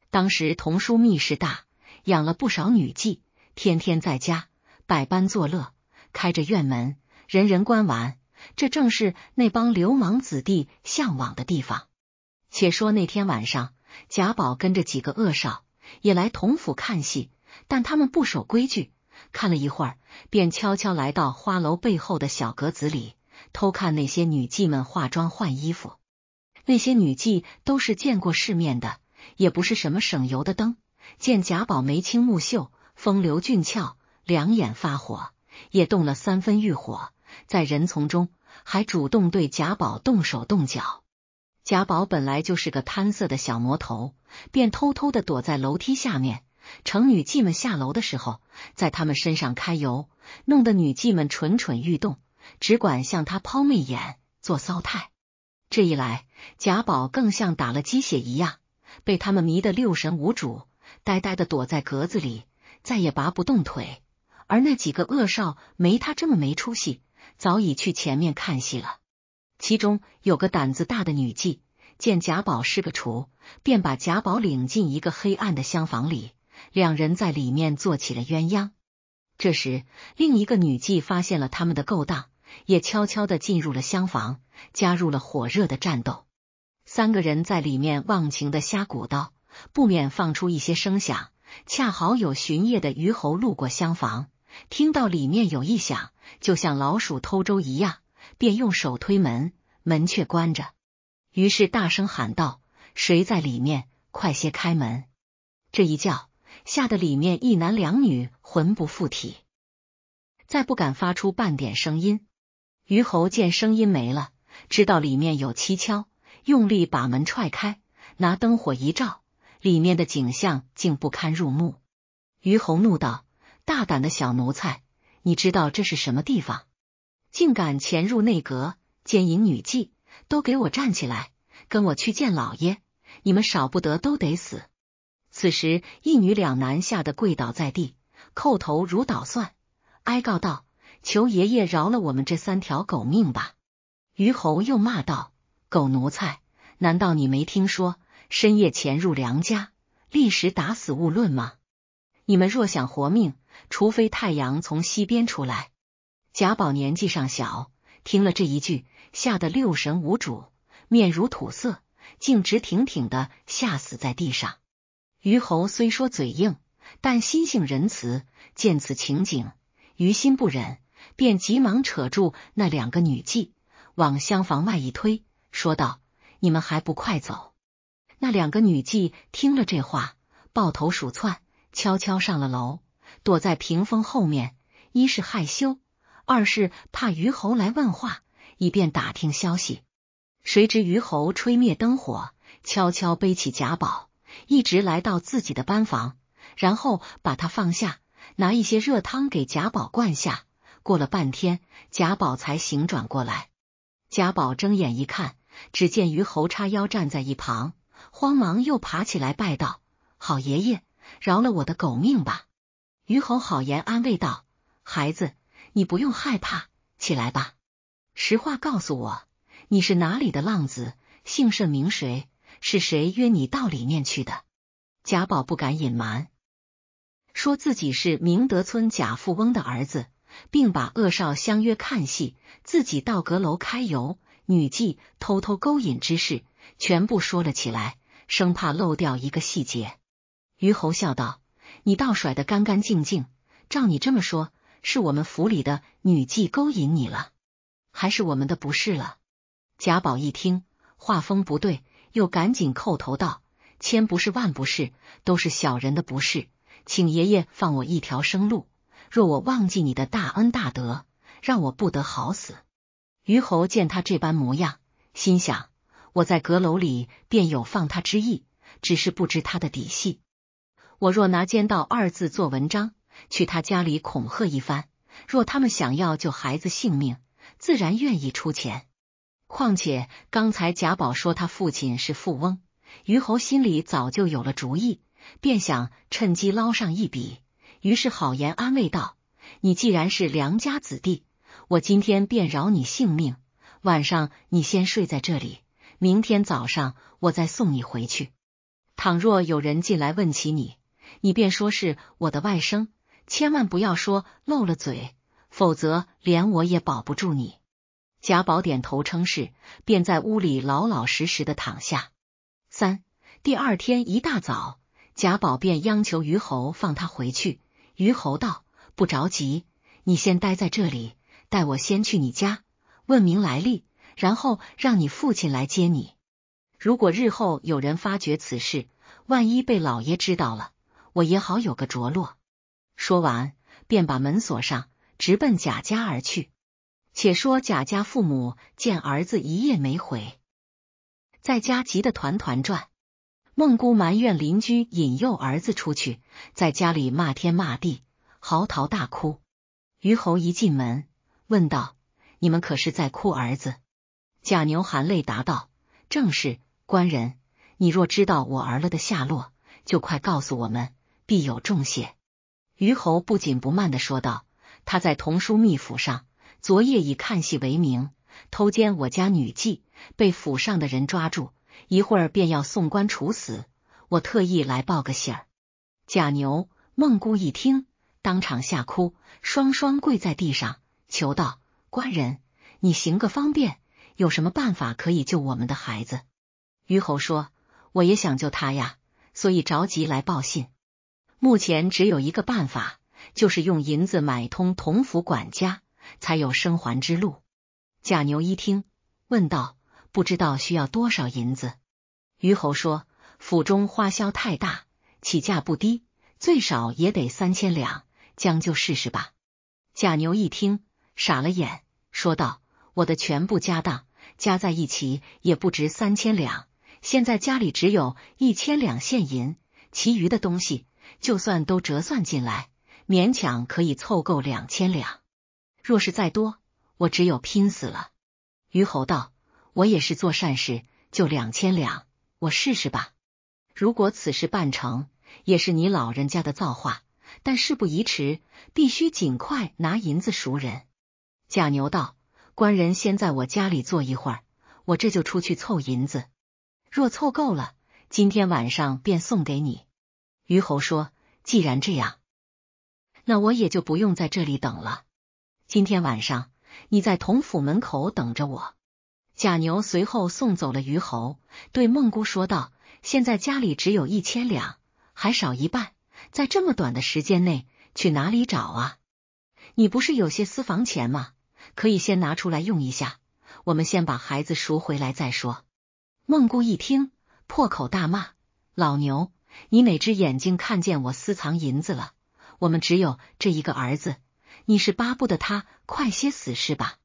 当时童书密室大，养了不少女妓，天天在家百般作乐，开着院门，人人观玩。这正是那帮流氓子弟向往的地方。且说那天晚上，贾宝跟着几个恶少也来童府看戏，但他们不守规矩。看了一会儿，便悄悄来到花楼背后的小阁子里偷看那些女妓们化妆换衣服。那些女妓都是见过世面的，也不是什么省油的灯。见贾宝眉清目秀，风流俊俏，两眼发火，也动了三分欲火，在人丛中还主动对贾宝动手动脚。贾宝本来就是个贪色的小魔头，便偷偷的躲在楼梯下面。成女妓们下楼的时候，在他们身上揩油，弄得女妓们蠢蠢欲动，只管向他抛媚眼，做骚态。这一来，贾宝更像打了鸡血一样，被他们迷得六神无主，呆呆的躲在格子里，再也拔不动腿。而那几个恶少没他这么没出息，早已去前面看戏了。其中有个胆子大的女妓，见贾宝是个厨，便把贾宝领进一个黑暗的厢房里。两人在里面做起了鸳鸯。这时，另一个女妓发现了他们的勾当，也悄悄的进入了厢房，加入了火热的战斗。三个人在里面忘情的瞎鼓捣，不免放出一些声响。恰好有巡夜的虞侯路过厢房，听到里面有异响，就像老鼠偷粥一样，便用手推门，门却关着，于是大声喊道：“谁在里面？快些开门！”这一叫。吓得里面一男两女魂不附体，再不敢发出半点声音。于侯见声音没了，知道里面有蹊跷，用力把门踹开，拿灯火一照，里面的景象竟不堪入目。于侯怒道：“大胆的小奴才，你知道这是什么地方？竟敢潜入内阁，奸淫女妓！都给我站起来，跟我去见老爷，你们少不得都得死。”此时，一女两男吓得跪倒在地，叩头如捣蒜，哀告道：“求爷爷饶了我们这三条狗命吧！”于侯又骂道：“狗奴才，难道你没听说深夜潜入梁家，立时打死勿论吗？你们若想活命，除非太阳从西边出来。”贾宝年纪尚小，听了这一句，吓得六神无主，面如土色，竟直挺挺的吓死在地上。虞侯虽说嘴硬，但心性仁慈，见此情景，于心不忍，便急忙扯住那两个女妓，往厢房外一推，说道：“你们还不快走！”那两个女妓听了这话，抱头鼠窜，悄悄上了楼，躲在屏风后面，一是害羞，二是怕虞侯来问话，以便打听消息。谁知虞侯吹灭灯火，悄悄背起贾宝。一直来到自己的班房，然后把它放下，拿一些热汤给贾宝灌下。过了半天，贾宝才醒转过来。贾宝睁眼一看，只见于侯叉腰站在一旁，慌忙又爬起来拜道：“好爷爷，饶了我的狗命吧！”于侯好言安慰道：“孩子，你不用害怕，起来吧。实话告诉我，你是哪里的浪子，姓甚名谁？”是谁约你到里面去的？贾宝不敢隐瞒，说自己是明德村贾富翁的儿子，并把恶少相约看戏，自己到阁楼开油女妓，偷偷勾引之事全部说了起来，生怕漏掉一个细节。于侯笑道：“你倒甩得干干净净。照你这么说，是我们府里的女妓勾引你了，还是我们的不是了？”贾宝一听，画风不对。又赶紧叩头道：“千不是万不是，都是小人的不是，请爷爷放我一条生路。若我忘记你的大恩大德，让我不得好死。”于侯见他这般模样，心想：我在阁楼里便有放他之意，只是不知他的底细。我若拿奸盗二字做文章，去他家里恐吓一番，若他们想要救孩子性命，自然愿意出钱。况且刚才贾宝说他父亲是富翁，于侯心里早就有了主意，便想趁机捞上一笔。于是好言安慰道：“你既然是良家子弟，我今天便饶你性命。晚上你先睡在这里，明天早上我再送你回去。倘若有人进来问起你，你便说是我的外甥，千万不要说漏了嘴，否则连我也保不住你。”贾宝点头称是，便在屋里老老实实的躺下。三第二天一大早，贾宝便央求于侯放他回去。于侯道：“不着急，你先待在这里，待我先去你家问明来历，然后让你父亲来接你。如果日后有人发觉此事，万一被老爷知道了，我也好有个着落。”说完，便把门锁上，直奔贾家而去。且说贾家父母见儿子一夜没回，在家急得团团转。孟姑埋怨邻居引诱儿子出去，在家里骂天骂地，嚎啕大哭。于侯一进门问道：“你们可是在哭儿子？”贾牛含泪答道：“正是，官人，你若知道我儿了的下落，就快告诉我们，必有重谢。”于侯不紧不慢的说道：“他在同书秘府上。”昨夜以看戏为名偷奸我家女妓，被府上的人抓住，一会儿便要送官处死。我特意来报个信儿。贾牛、孟姑一听，当场吓哭，双双跪在地上求道：“官人，你行个方便，有什么办法可以救我们的孩子？”于侯说：“我也想救他呀，所以着急来报信。目前只有一个办法，就是用银子买通同府管家。”才有生还之路。贾牛一听，问道：“不知道需要多少银子？”虞侯说：“府中花销太大，起价不低，最少也得三千两，将就试试吧。”贾牛一听，傻了眼，说道：“我的全部家当加在一起也不值三千两，现在家里只有一千两现银，其余的东西就算都折算进来，勉强可以凑够两千两。”若是再多，我只有拼死了。于侯道：“我也是做善事，就两千两，我试试吧。如果此事办成，也是你老人家的造化。但事不宜迟，必须尽快拿银子赎人。”贾牛道：“官人先在我家里坐一会儿，我这就出去凑银子。若凑够了，今天晚上便送给你。”于侯说：“既然这样，那我也就不用在这里等了。”今天晚上你在同府门口等着我。贾牛随后送走了虞侯，对孟姑说道：“现在家里只有一千两，还少一半，在这么短的时间内去哪里找啊？你不是有些私房钱吗？可以先拿出来用一下，我们先把孩子赎回来再说。”孟姑一听，破口大骂：“老牛，你哪只眼睛看见我私藏银子了？我们只有这一个儿子。”你是巴不得他快些死是吧？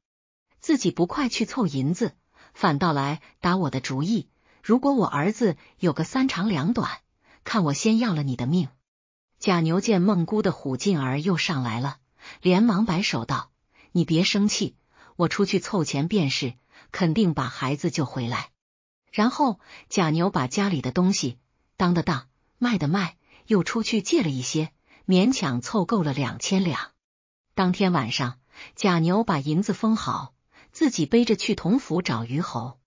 自己不快去凑银子，反倒来打我的主意。如果我儿子有个三长两短，看我先要了你的命！贾牛见孟姑的虎劲儿又上来了，连忙摆手道：“你别生气，我出去凑钱便是，肯定把孩子救回来。”然后贾牛把家里的东西当的当，卖的卖，又出去借了一些，勉强凑够了两千两。当天晚上，贾牛把银子封好，自己背着去同府找于侯。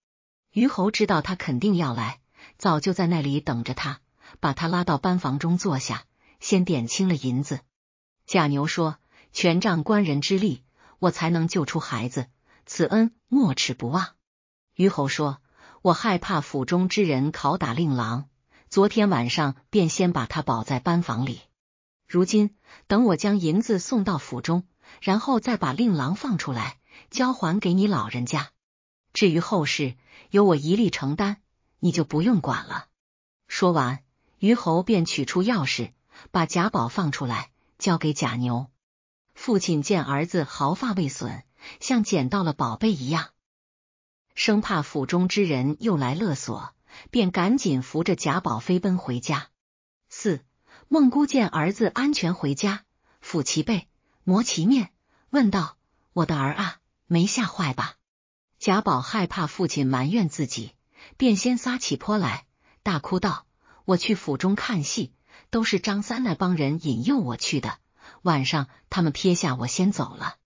于侯知道他肯定要来，早就在那里等着他，把他拉到班房中坐下，先点清了银子。贾牛说：“全仗官人之力，我才能救出孩子，此恩莫齿不忘。”于侯说：“我害怕府中之人拷打令郎，昨天晚上便先把他保在班房里。”如今，等我将银子送到府中，然后再把令郎放出来，交还给你老人家。至于后事，由我一力承担，你就不用管了。说完，于侯便取出钥匙，把贾宝放出来，交给贾牛。父亲见儿子毫发未损，像捡到了宝贝一样，生怕府中之人又来勒索，便赶紧扶着贾宝飞奔回家。四。孟姑见儿子安全回家，抚其背，磨其面，问道：“我的儿啊，没吓坏吧？”贾宝害怕父亲埋怨自己，便先撒起泼来，大哭道：“我去府中看戏，都是张三那帮人引诱我去的。晚上他们撇下我先走了，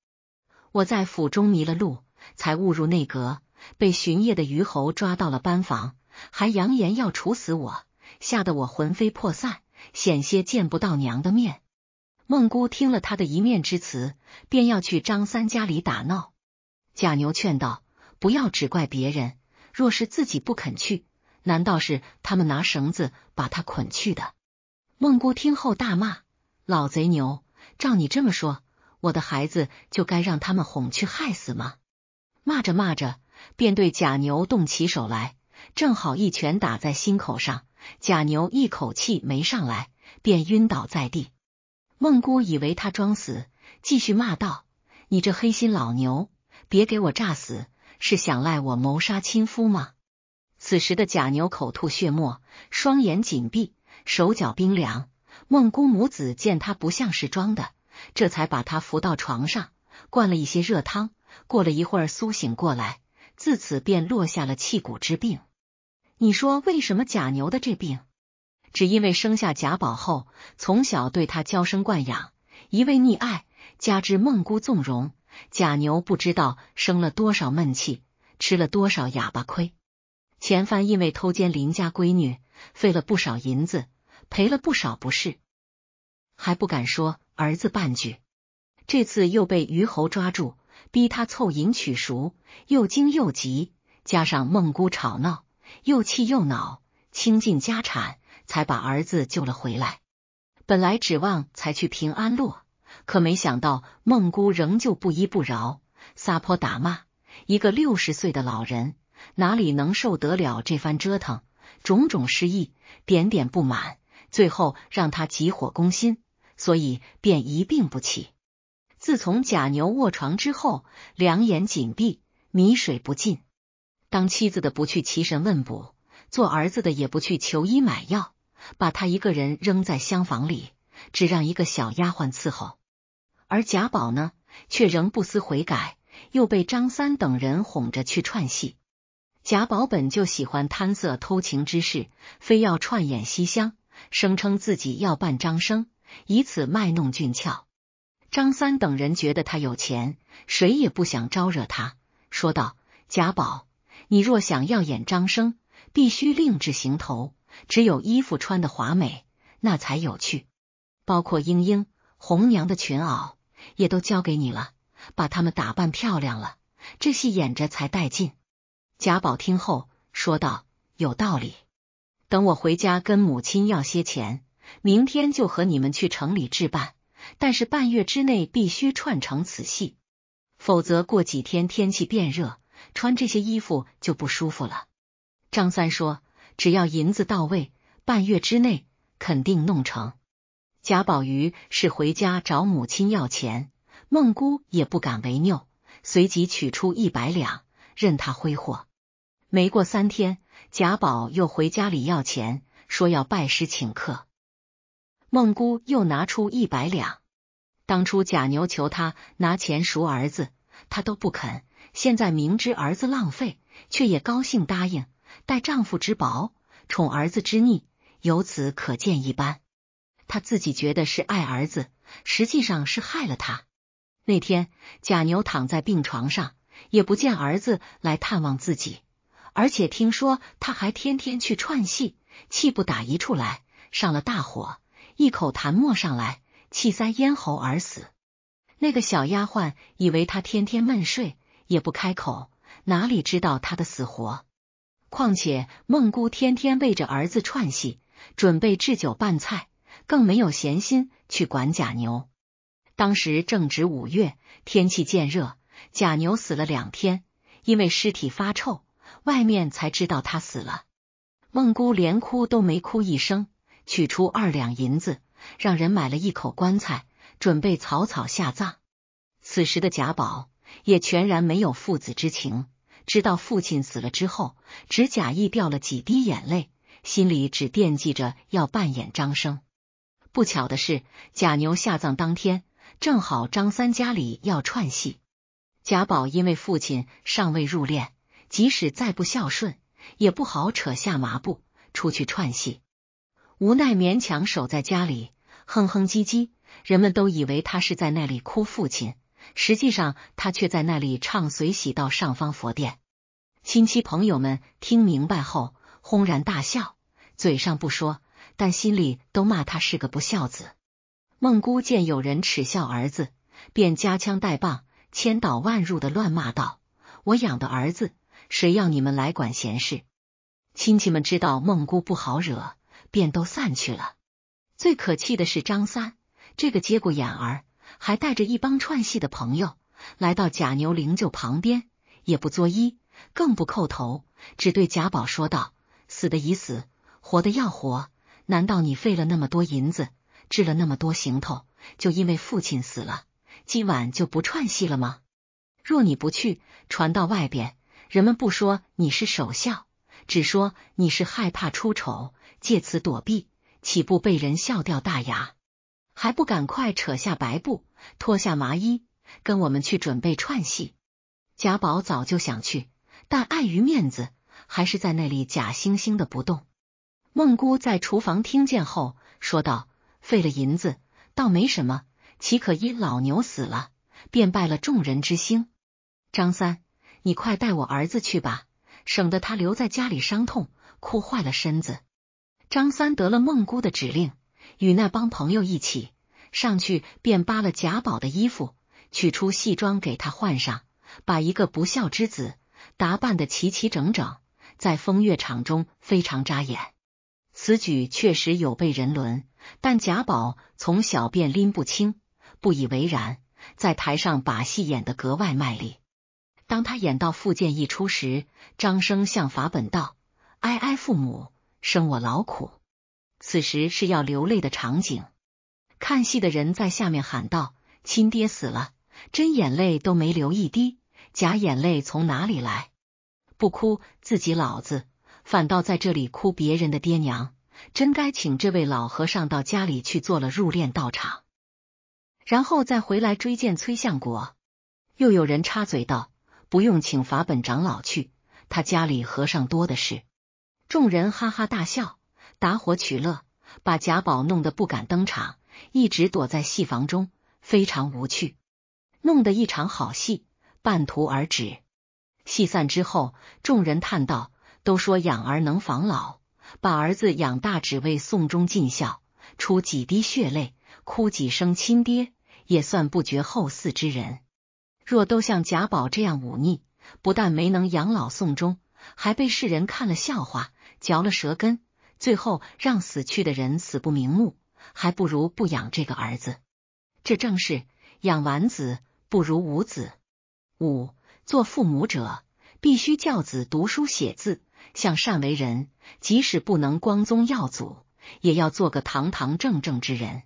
我在府中迷了路，才误入内阁，被巡夜的虞侯抓到了班房，还扬言要处死我，吓得我魂飞魄散。”险些见不到娘的面，孟姑听了他的一面之词，便要去张三家里打闹。贾牛劝道：“不要只怪别人，若是自己不肯去，难道是他们拿绳子把他捆去的？”孟姑听后大骂：“老贼牛！照你这么说，我的孩子就该让他们哄去害死吗？”骂着骂着，便对贾牛动起手来，正好一拳打在心口上。假牛一口气没上来，便晕倒在地。孟姑以为他装死，继续骂道：“你这黑心老牛，别给我炸死，是想赖我谋杀亲夫吗？”此时的假牛口吐血沫，双眼紧闭，手脚冰凉。孟姑母子见他不像是装的，这才把他扶到床上，灌了一些热汤。过了一会儿苏醒过来，自此便落下了气骨之病。你说为什么贾牛的这病？只因为生下贾宝后，从小对他娇生惯养，一味溺爱，加之孟姑纵容，贾牛不知道生了多少闷气，吃了多少哑巴亏。前番因为偷奸邻家闺女，费了不少银子，赔了不少，不是还不敢说儿子半句。这次又被于侯抓住，逼他凑银取赎，又惊又急，加上孟姑吵闹。又气又恼，倾尽家产才把儿子救了回来。本来指望才去平安落，可没想到孟姑仍旧不依不饶，撒泼打骂。一个六十岁的老人，哪里能受得了这番折腾？种种失意，点点不满，最后让他急火攻心，所以便一病不起。自从贾牛卧床之后，两眼紧闭，米水不进。当妻子的不去祈神问卜，做儿子的也不去求医买药，把他一个人扔在厢房里，只让一个小丫鬟伺候。而贾宝呢，却仍不思悔改，又被张三等人哄着去串戏。贾宝本就喜欢贪色偷情之事，非要串演西厢，声称自己要扮张生，以此卖弄俊俏。张三等人觉得他有钱，谁也不想招惹他，说道：“贾宝。”你若想要演张生，必须另制行头，只有衣服穿的华美，那才有趣。包括莺莺、红娘的裙袄，也都交给你了，把他们打扮漂亮了，这戏演着才带劲。贾宝听后说道：“有道理，等我回家跟母亲要些钱，明天就和你们去城里置办。但是半月之内必须串成此戏，否则过几天天气变热。”穿这些衣服就不舒服了。张三说：“只要银子到位，半月之内肯定弄成。”贾宝玉是回家找母亲要钱，孟姑也不敢违拗，随即取出一百两，任他挥霍。没过三天，贾宝又回家里要钱，说要拜师请客，孟姑又拿出一百两。当初贾牛求他拿钱赎儿子，他都不肯。现在明知儿子浪费，却也高兴答应，待丈夫之薄，宠儿子之逆，由此可见一斑。她自己觉得是爱儿子，实际上是害了他。那天贾牛躺在病床上，也不见儿子来探望自己，而且听说他还天天去串戏，气不打一处来，上了大火，一口痰沫上来，气塞咽喉而死。那个小丫鬟以为他天天闷睡。也不开口，哪里知道他的死活？况且孟姑天天为着儿子串戏，准备置酒拌菜，更没有闲心去管贾牛。当时正值五月，天气渐热，贾牛死了两天，因为尸体发臭，外面才知道他死了。孟姑连哭都没哭一声，取出二两银子，让人买了一口棺材，准备草草下葬。此时的贾宝。也全然没有父子之情，知道父亲死了之后，只假意掉了几滴眼泪，心里只惦记着要扮演张生。不巧的是，贾牛下葬当天，正好张三家里要串戏。贾宝因为父亲尚未入殓，即使再不孝顺，也不好扯下麻布出去串戏，无奈勉强守在家里，哼哼唧唧，人们都以为他是在那里哭父亲。实际上，他却在那里唱随喜到上方佛殿。亲戚朋友们听明白后，轰然大笑，嘴上不说，但心里都骂他是个不孝子。孟姑见有人耻笑儿子，便夹枪带棒，千倒万入的乱骂道：“我养的儿子，谁要你们来管闲事？”亲戚们知道孟姑不好惹，便都散去了。最可气的是张三，这个节骨眼儿。还带着一帮串戏的朋友来到贾牛灵柩旁边，也不作揖，更不叩头，只对贾宝说道：“死的已死，活的要活。难道你费了那么多银子，置了那么多行头，就因为父亲死了，今晚就不串戏了吗？若你不去，传到外边，人们不说你是守孝，只说你是害怕出丑，借此躲避，岂不被人笑掉大牙？还不赶快扯下白布！”脱下麻衣，跟我们去准备串戏。贾宝早就想去，但碍于面子，还是在那里假惺惺的不动。孟姑在厨房听见后，说道：“费了银子倒没什么，岂可因老牛死了便败了众人之心？”张三，你快带我儿子去吧，省得他留在家里伤痛，哭坏了身子。张三得了孟姑的指令，与那帮朋友一起。上去便扒了贾宝的衣服，取出戏装给他换上，把一个不孝之子打扮的齐齐整整，在风月场中非常扎眼。此举确实有悖人伦，但贾宝从小便拎不清，不以为然，在台上把戏演得格外卖力。当他演到复剑一出时，张生向法本道：“哀哀父母，生我劳苦。”此时是要流泪的场景。看戏的人在下面喊道：“亲爹死了，真眼泪都没流一滴，假眼泪从哪里来？不哭自己老子，反倒在这里哭别人的爹娘，真该请这位老和尚到家里去做了入殓道场，然后再回来追见崔相国。”又有人插嘴道：“不用请法本长老去，他家里和尚多的是。”众人哈哈大笑，打火取乐，把贾宝弄得不敢登场。一直躲在戏房中，非常无趣，弄得一场好戏半途而止。戏散之后，众人叹道：“都说养儿能防老，把儿子养大只为送终尽孝，出几滴血泪，哭几声亲爹，也算不绝后嗣之人。若都像贾宝这样忤逆，不但没能养老送终，还被世人看了笑话，嚼了舌根，最后让死去的人死不瞑目。”还不如不养这个儿子，这正是养完子不如无子。五做父母者必须教子读书写字，向善为人。即使不能光宗耀祖，也要做个堂堂正正之人。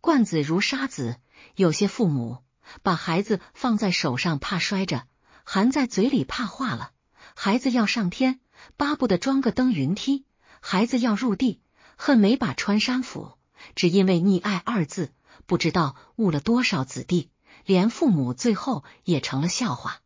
惯子如杀子，有些父母把孩子放在手上怕摔着，含在嘴里怕化了。孩子要上天，巴不得装个登云梯；孩子要入地，恨没把穿山斧。只因为溺爱二字，不知道误了多少子弟，连父母最后也成了笑话。